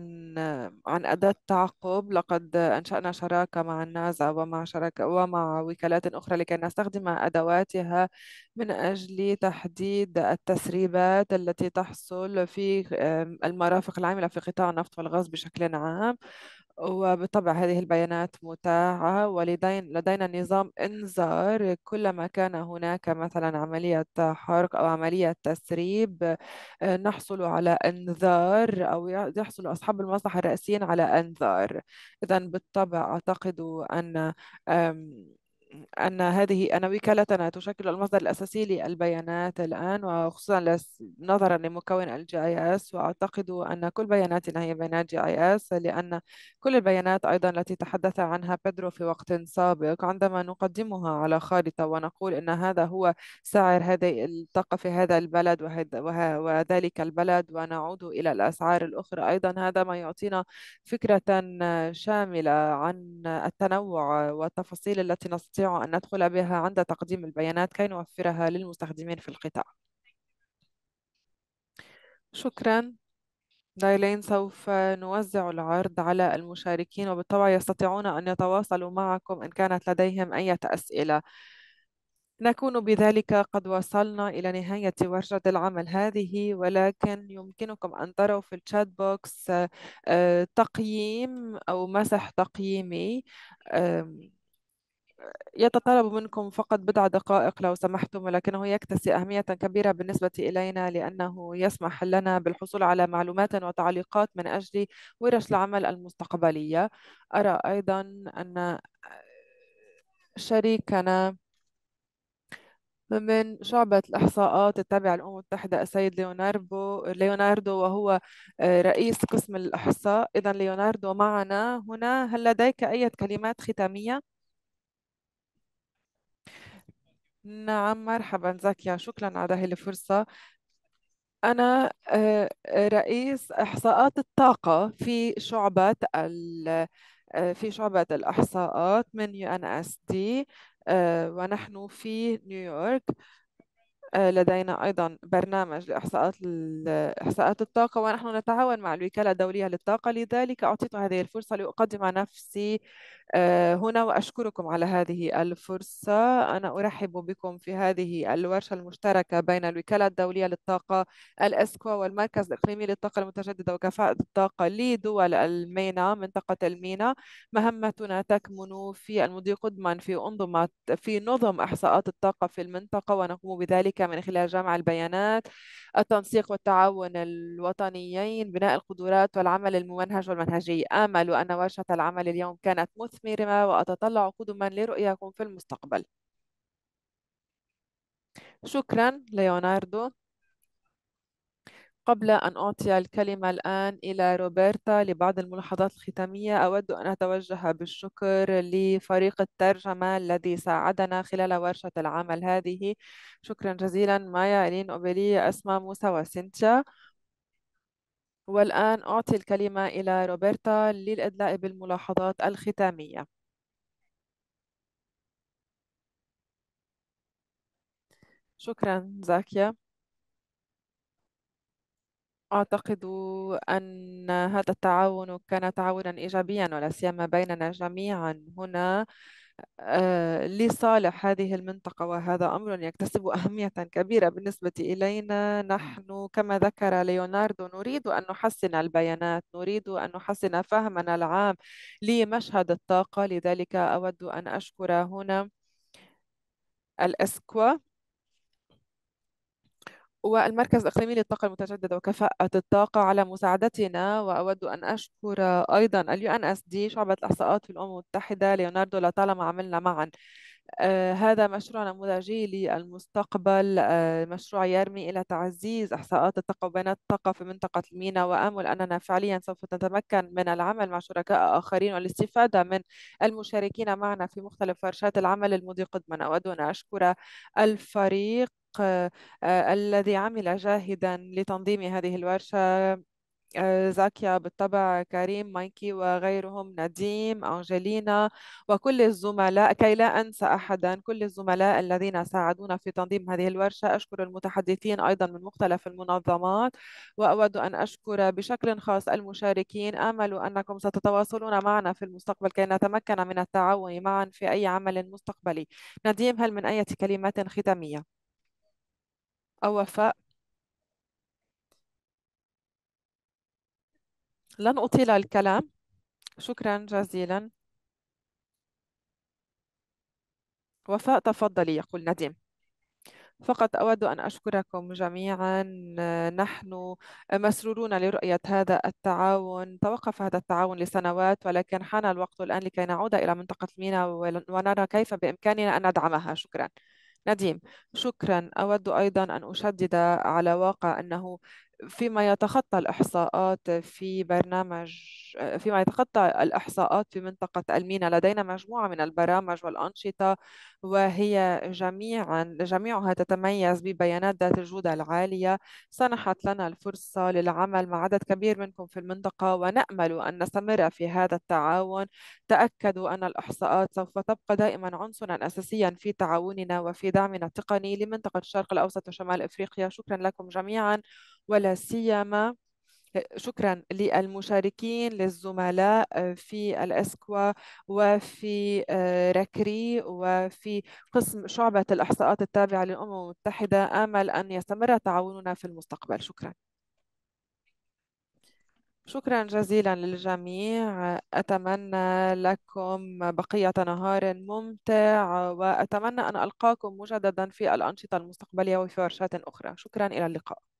عن أداة تعقب لقد أنشأنا شراكة مع النازا ومع شراكة ومع وكالات أخرى لكي نستخدم أدواتها من أجل تحديد التسريبات التي تحصل في المرافق العاملة في قطاع النفط والغاز بشكل عام وبالطبع هذه البيانات متاحة ولدينا نظام إنذار كلما كان هناك مثلا عملية حرق أو عملية تسريب آه، نحصل على إنذار أو يحصل أصحاب المصلحة الرئيسيين على إنذار إذا بالطبع أعتقد أن أن هذه أن وكالتنا تشكل المصدر الأساسي للبيانات الآن وخصوصا نظرا لمكون الجي اي اس وأعتقد أن كل بياناتنا هي بيانات جي اي اس لأن كل البيانات أيضا التي تحدث عنها بيدرو في وقت سابق عندما نقدمها على خارطة ونقول أن هذا هو سعر هذه الطاقة في هذا البلد وذلك البلد ونعود إلى الأسعار الأخرى أيضا هذا ما يعطينا فكرة شاملة عن التنوع والتفاصيل التي نستطيع نستطيع أن ندخل بها عند تقديم البيانات كي نوفرها للمستخدمين في القطاع شكراً دايلين سوف نوزع العرض على المشاركين وبالطبع يستطيعون أن يتواصلوا معكم إن كانت لديهم أي أسئلة نكون بذلك قد وصلنا إلى نهاية ورشة العمل هذه ولكن يمكنكم أن تروا في الشات آه، بوكس تقييم أو مسح تقييمي يتطلب منكم فقط بضع دقائق لو سمحتم ولكنه يكتسي أهمية كبيرة بالنسبة إلينا لأنه يسمح لنا بالحصول على معلومات وتعليقات من أجل ورش العمل المستقبلية أرى أيضا أن شريكنا من شعبة الإحصاءات التابعة للأمم المتحدة السيد ليوناردو ليوناردو وهو رئيس قسم الإحصاء إذا ليوناردو معنا هنا هل لديك أي كلمات ختامية؟ نعم مرحبا زكيا شكرا على هذه الفرصة أنا آه، رئيس إحصاءات الطاقة في شعبة ال آه، في شعبة الإحصاءات من UNSD آه، ونحن في نيويورك آه، لدينا أيضا برنامج لإحصاءات إحصاءات الطاقة ونحن نتعاون مع الوكالة الدولية للطاقة لذلك أعطيت هذه الفرصة لأقدم نفسي آه، هنا وأشكركم على هذه الفرصة أنا أرحب بكم في هذه الورشة المشتركة بين الوكالة الدولية للطاقة الأسكوا والمركز الإقليمي للطاقة المتجددة وكفاءة الطاقة لدول المينا منطقة المينا مهمتنا تكمن في المضي قدما في أنظمة في نظم إحصاءات الطاقة في المنطقة ونقوم بذلك من خلال جمع البيانات التنسيق والتعاون الوطنيين بناء القدرات والعمل الممنهج والمنهجي آمل أن ورشة العمل اليوم كانت مثمرة وأتطلع قدما لرؤياكم في المستقبل شكرا ليوناردو قبل أن أعطي الكلمة الآن إلى روبرتا لبعض الملاحظات الختامية أود أن أتوجه بالشكر لفريق الترجمة الذي ساعدنا خلال ورشة العمل هذه شكرا جزيلا مايا إلين أوبيلي أسماء موسى وسينتيا والآن أعطي الكلمة إلى روبرتا للإدلاء بالملاحظات الختامية شكرا زاكيا أعتقد أن هذا التعاون كان تعاونا إيجابيا ولا سيما بيننا جميعا هنا آه، لصالح هذه المنطقة وهذا أمر يكتسب أهمية كبيرة بالنسبة إلينا نحن كما ذكر ليوناردو نريد أن نحسن البيانات نريد أن نحسن فهمنا العام لمشهد الطاقة لذلك أود أن أشكر هنا الأسكوا والمركز الإقليمي للطاقة المتجددة وكفاءة الطاقة على مساعدتنا وأود أن أشكر أيضا اليو أن أس دي شعبة الإحصاءات في الأمم المتحدة ليوناردو لطالما عملنا معا آه، هذا مشروع نموذجي للمستقبل آه، مشروع يرمي إلى تعزيز إحصاءات الطاقة وبيانات الطاقة في منطقة المينا وآمل أننا فعليا سوف نتمكن من العمل مع شركاء آخرين والاستفادة من المشاركين معنا في مختلف ورشات العمل المضي قدما أود أن أشكر الفريق آه، الذي عمل جاهدا لتنظيم هذه الورشة آه، زاكيا بالطبع كريم مايكي وغيرهم نديم أنجلينا وكل الزملاء كي لا أنسى أحدا كل الزملاء الذين ساعدونا في تنظيم هذه الورشة أشكر المتحدثين أيضا من مختلف المنظمات وأود أن أشكر بشكل خاص المشاركين آمل أنكم ستتواصلون معنا في المستقبل كي نتمكن من التعاون معا في أي عمل مستقبلي نديم هل من أي كلمات ختامية؟ أو وفاء لن أطيل الكلام شكرا جزيلا وفاء تفضلي يقول نديم فقط أود أن أشكركم جميعا نحن مسرورون لرؤية هذا التعاون توقف هذا التعاون لسنوات ولكن حان الوقت الآن لكي نعود إلى منطقة المينا ونرى كيف بإمكاننا أن ندعمها شكرا نديم شكرا أود أيضا أن أشدد على واقع أنه فيما يتخطى الإحصاءات في برنامج فيما يتخطى الإحصاءات في منطقة المينا لدينا مجموعة من البرامج والأنشطة وهي جميعا جميعها تتميز ببيانات ذات الجودة العالية سنحت لنا الفرصة للعمل مع عدد كبير منكم في المنطقة ونأمل أن نستمر في هذا التعاون تأكدوا أن الإحصاءات سوف تبقى دائما عنصرا أساسيا في تعاوننا وفي دعمنا التقني لمنطقة الشرق الأوسط وشمال إفريقيا شكرا لكم جميعا ولا سيما شكرا للمشاركين للزملاء آه، في الاسكوا وفي آه، ركري وفي قسم شعبه الاحصاءات التابعه للامم المتحده امل ان يستمر تعاوننا في المستقبل شكرا شكرا جزيلا للجميع أتمنى لكم بقية نهار ممتع وأتمنى أن ألقاكم مجددا في الأنشطة المستقبلية وفي ورشات أخرى شكرا إلى اللقاء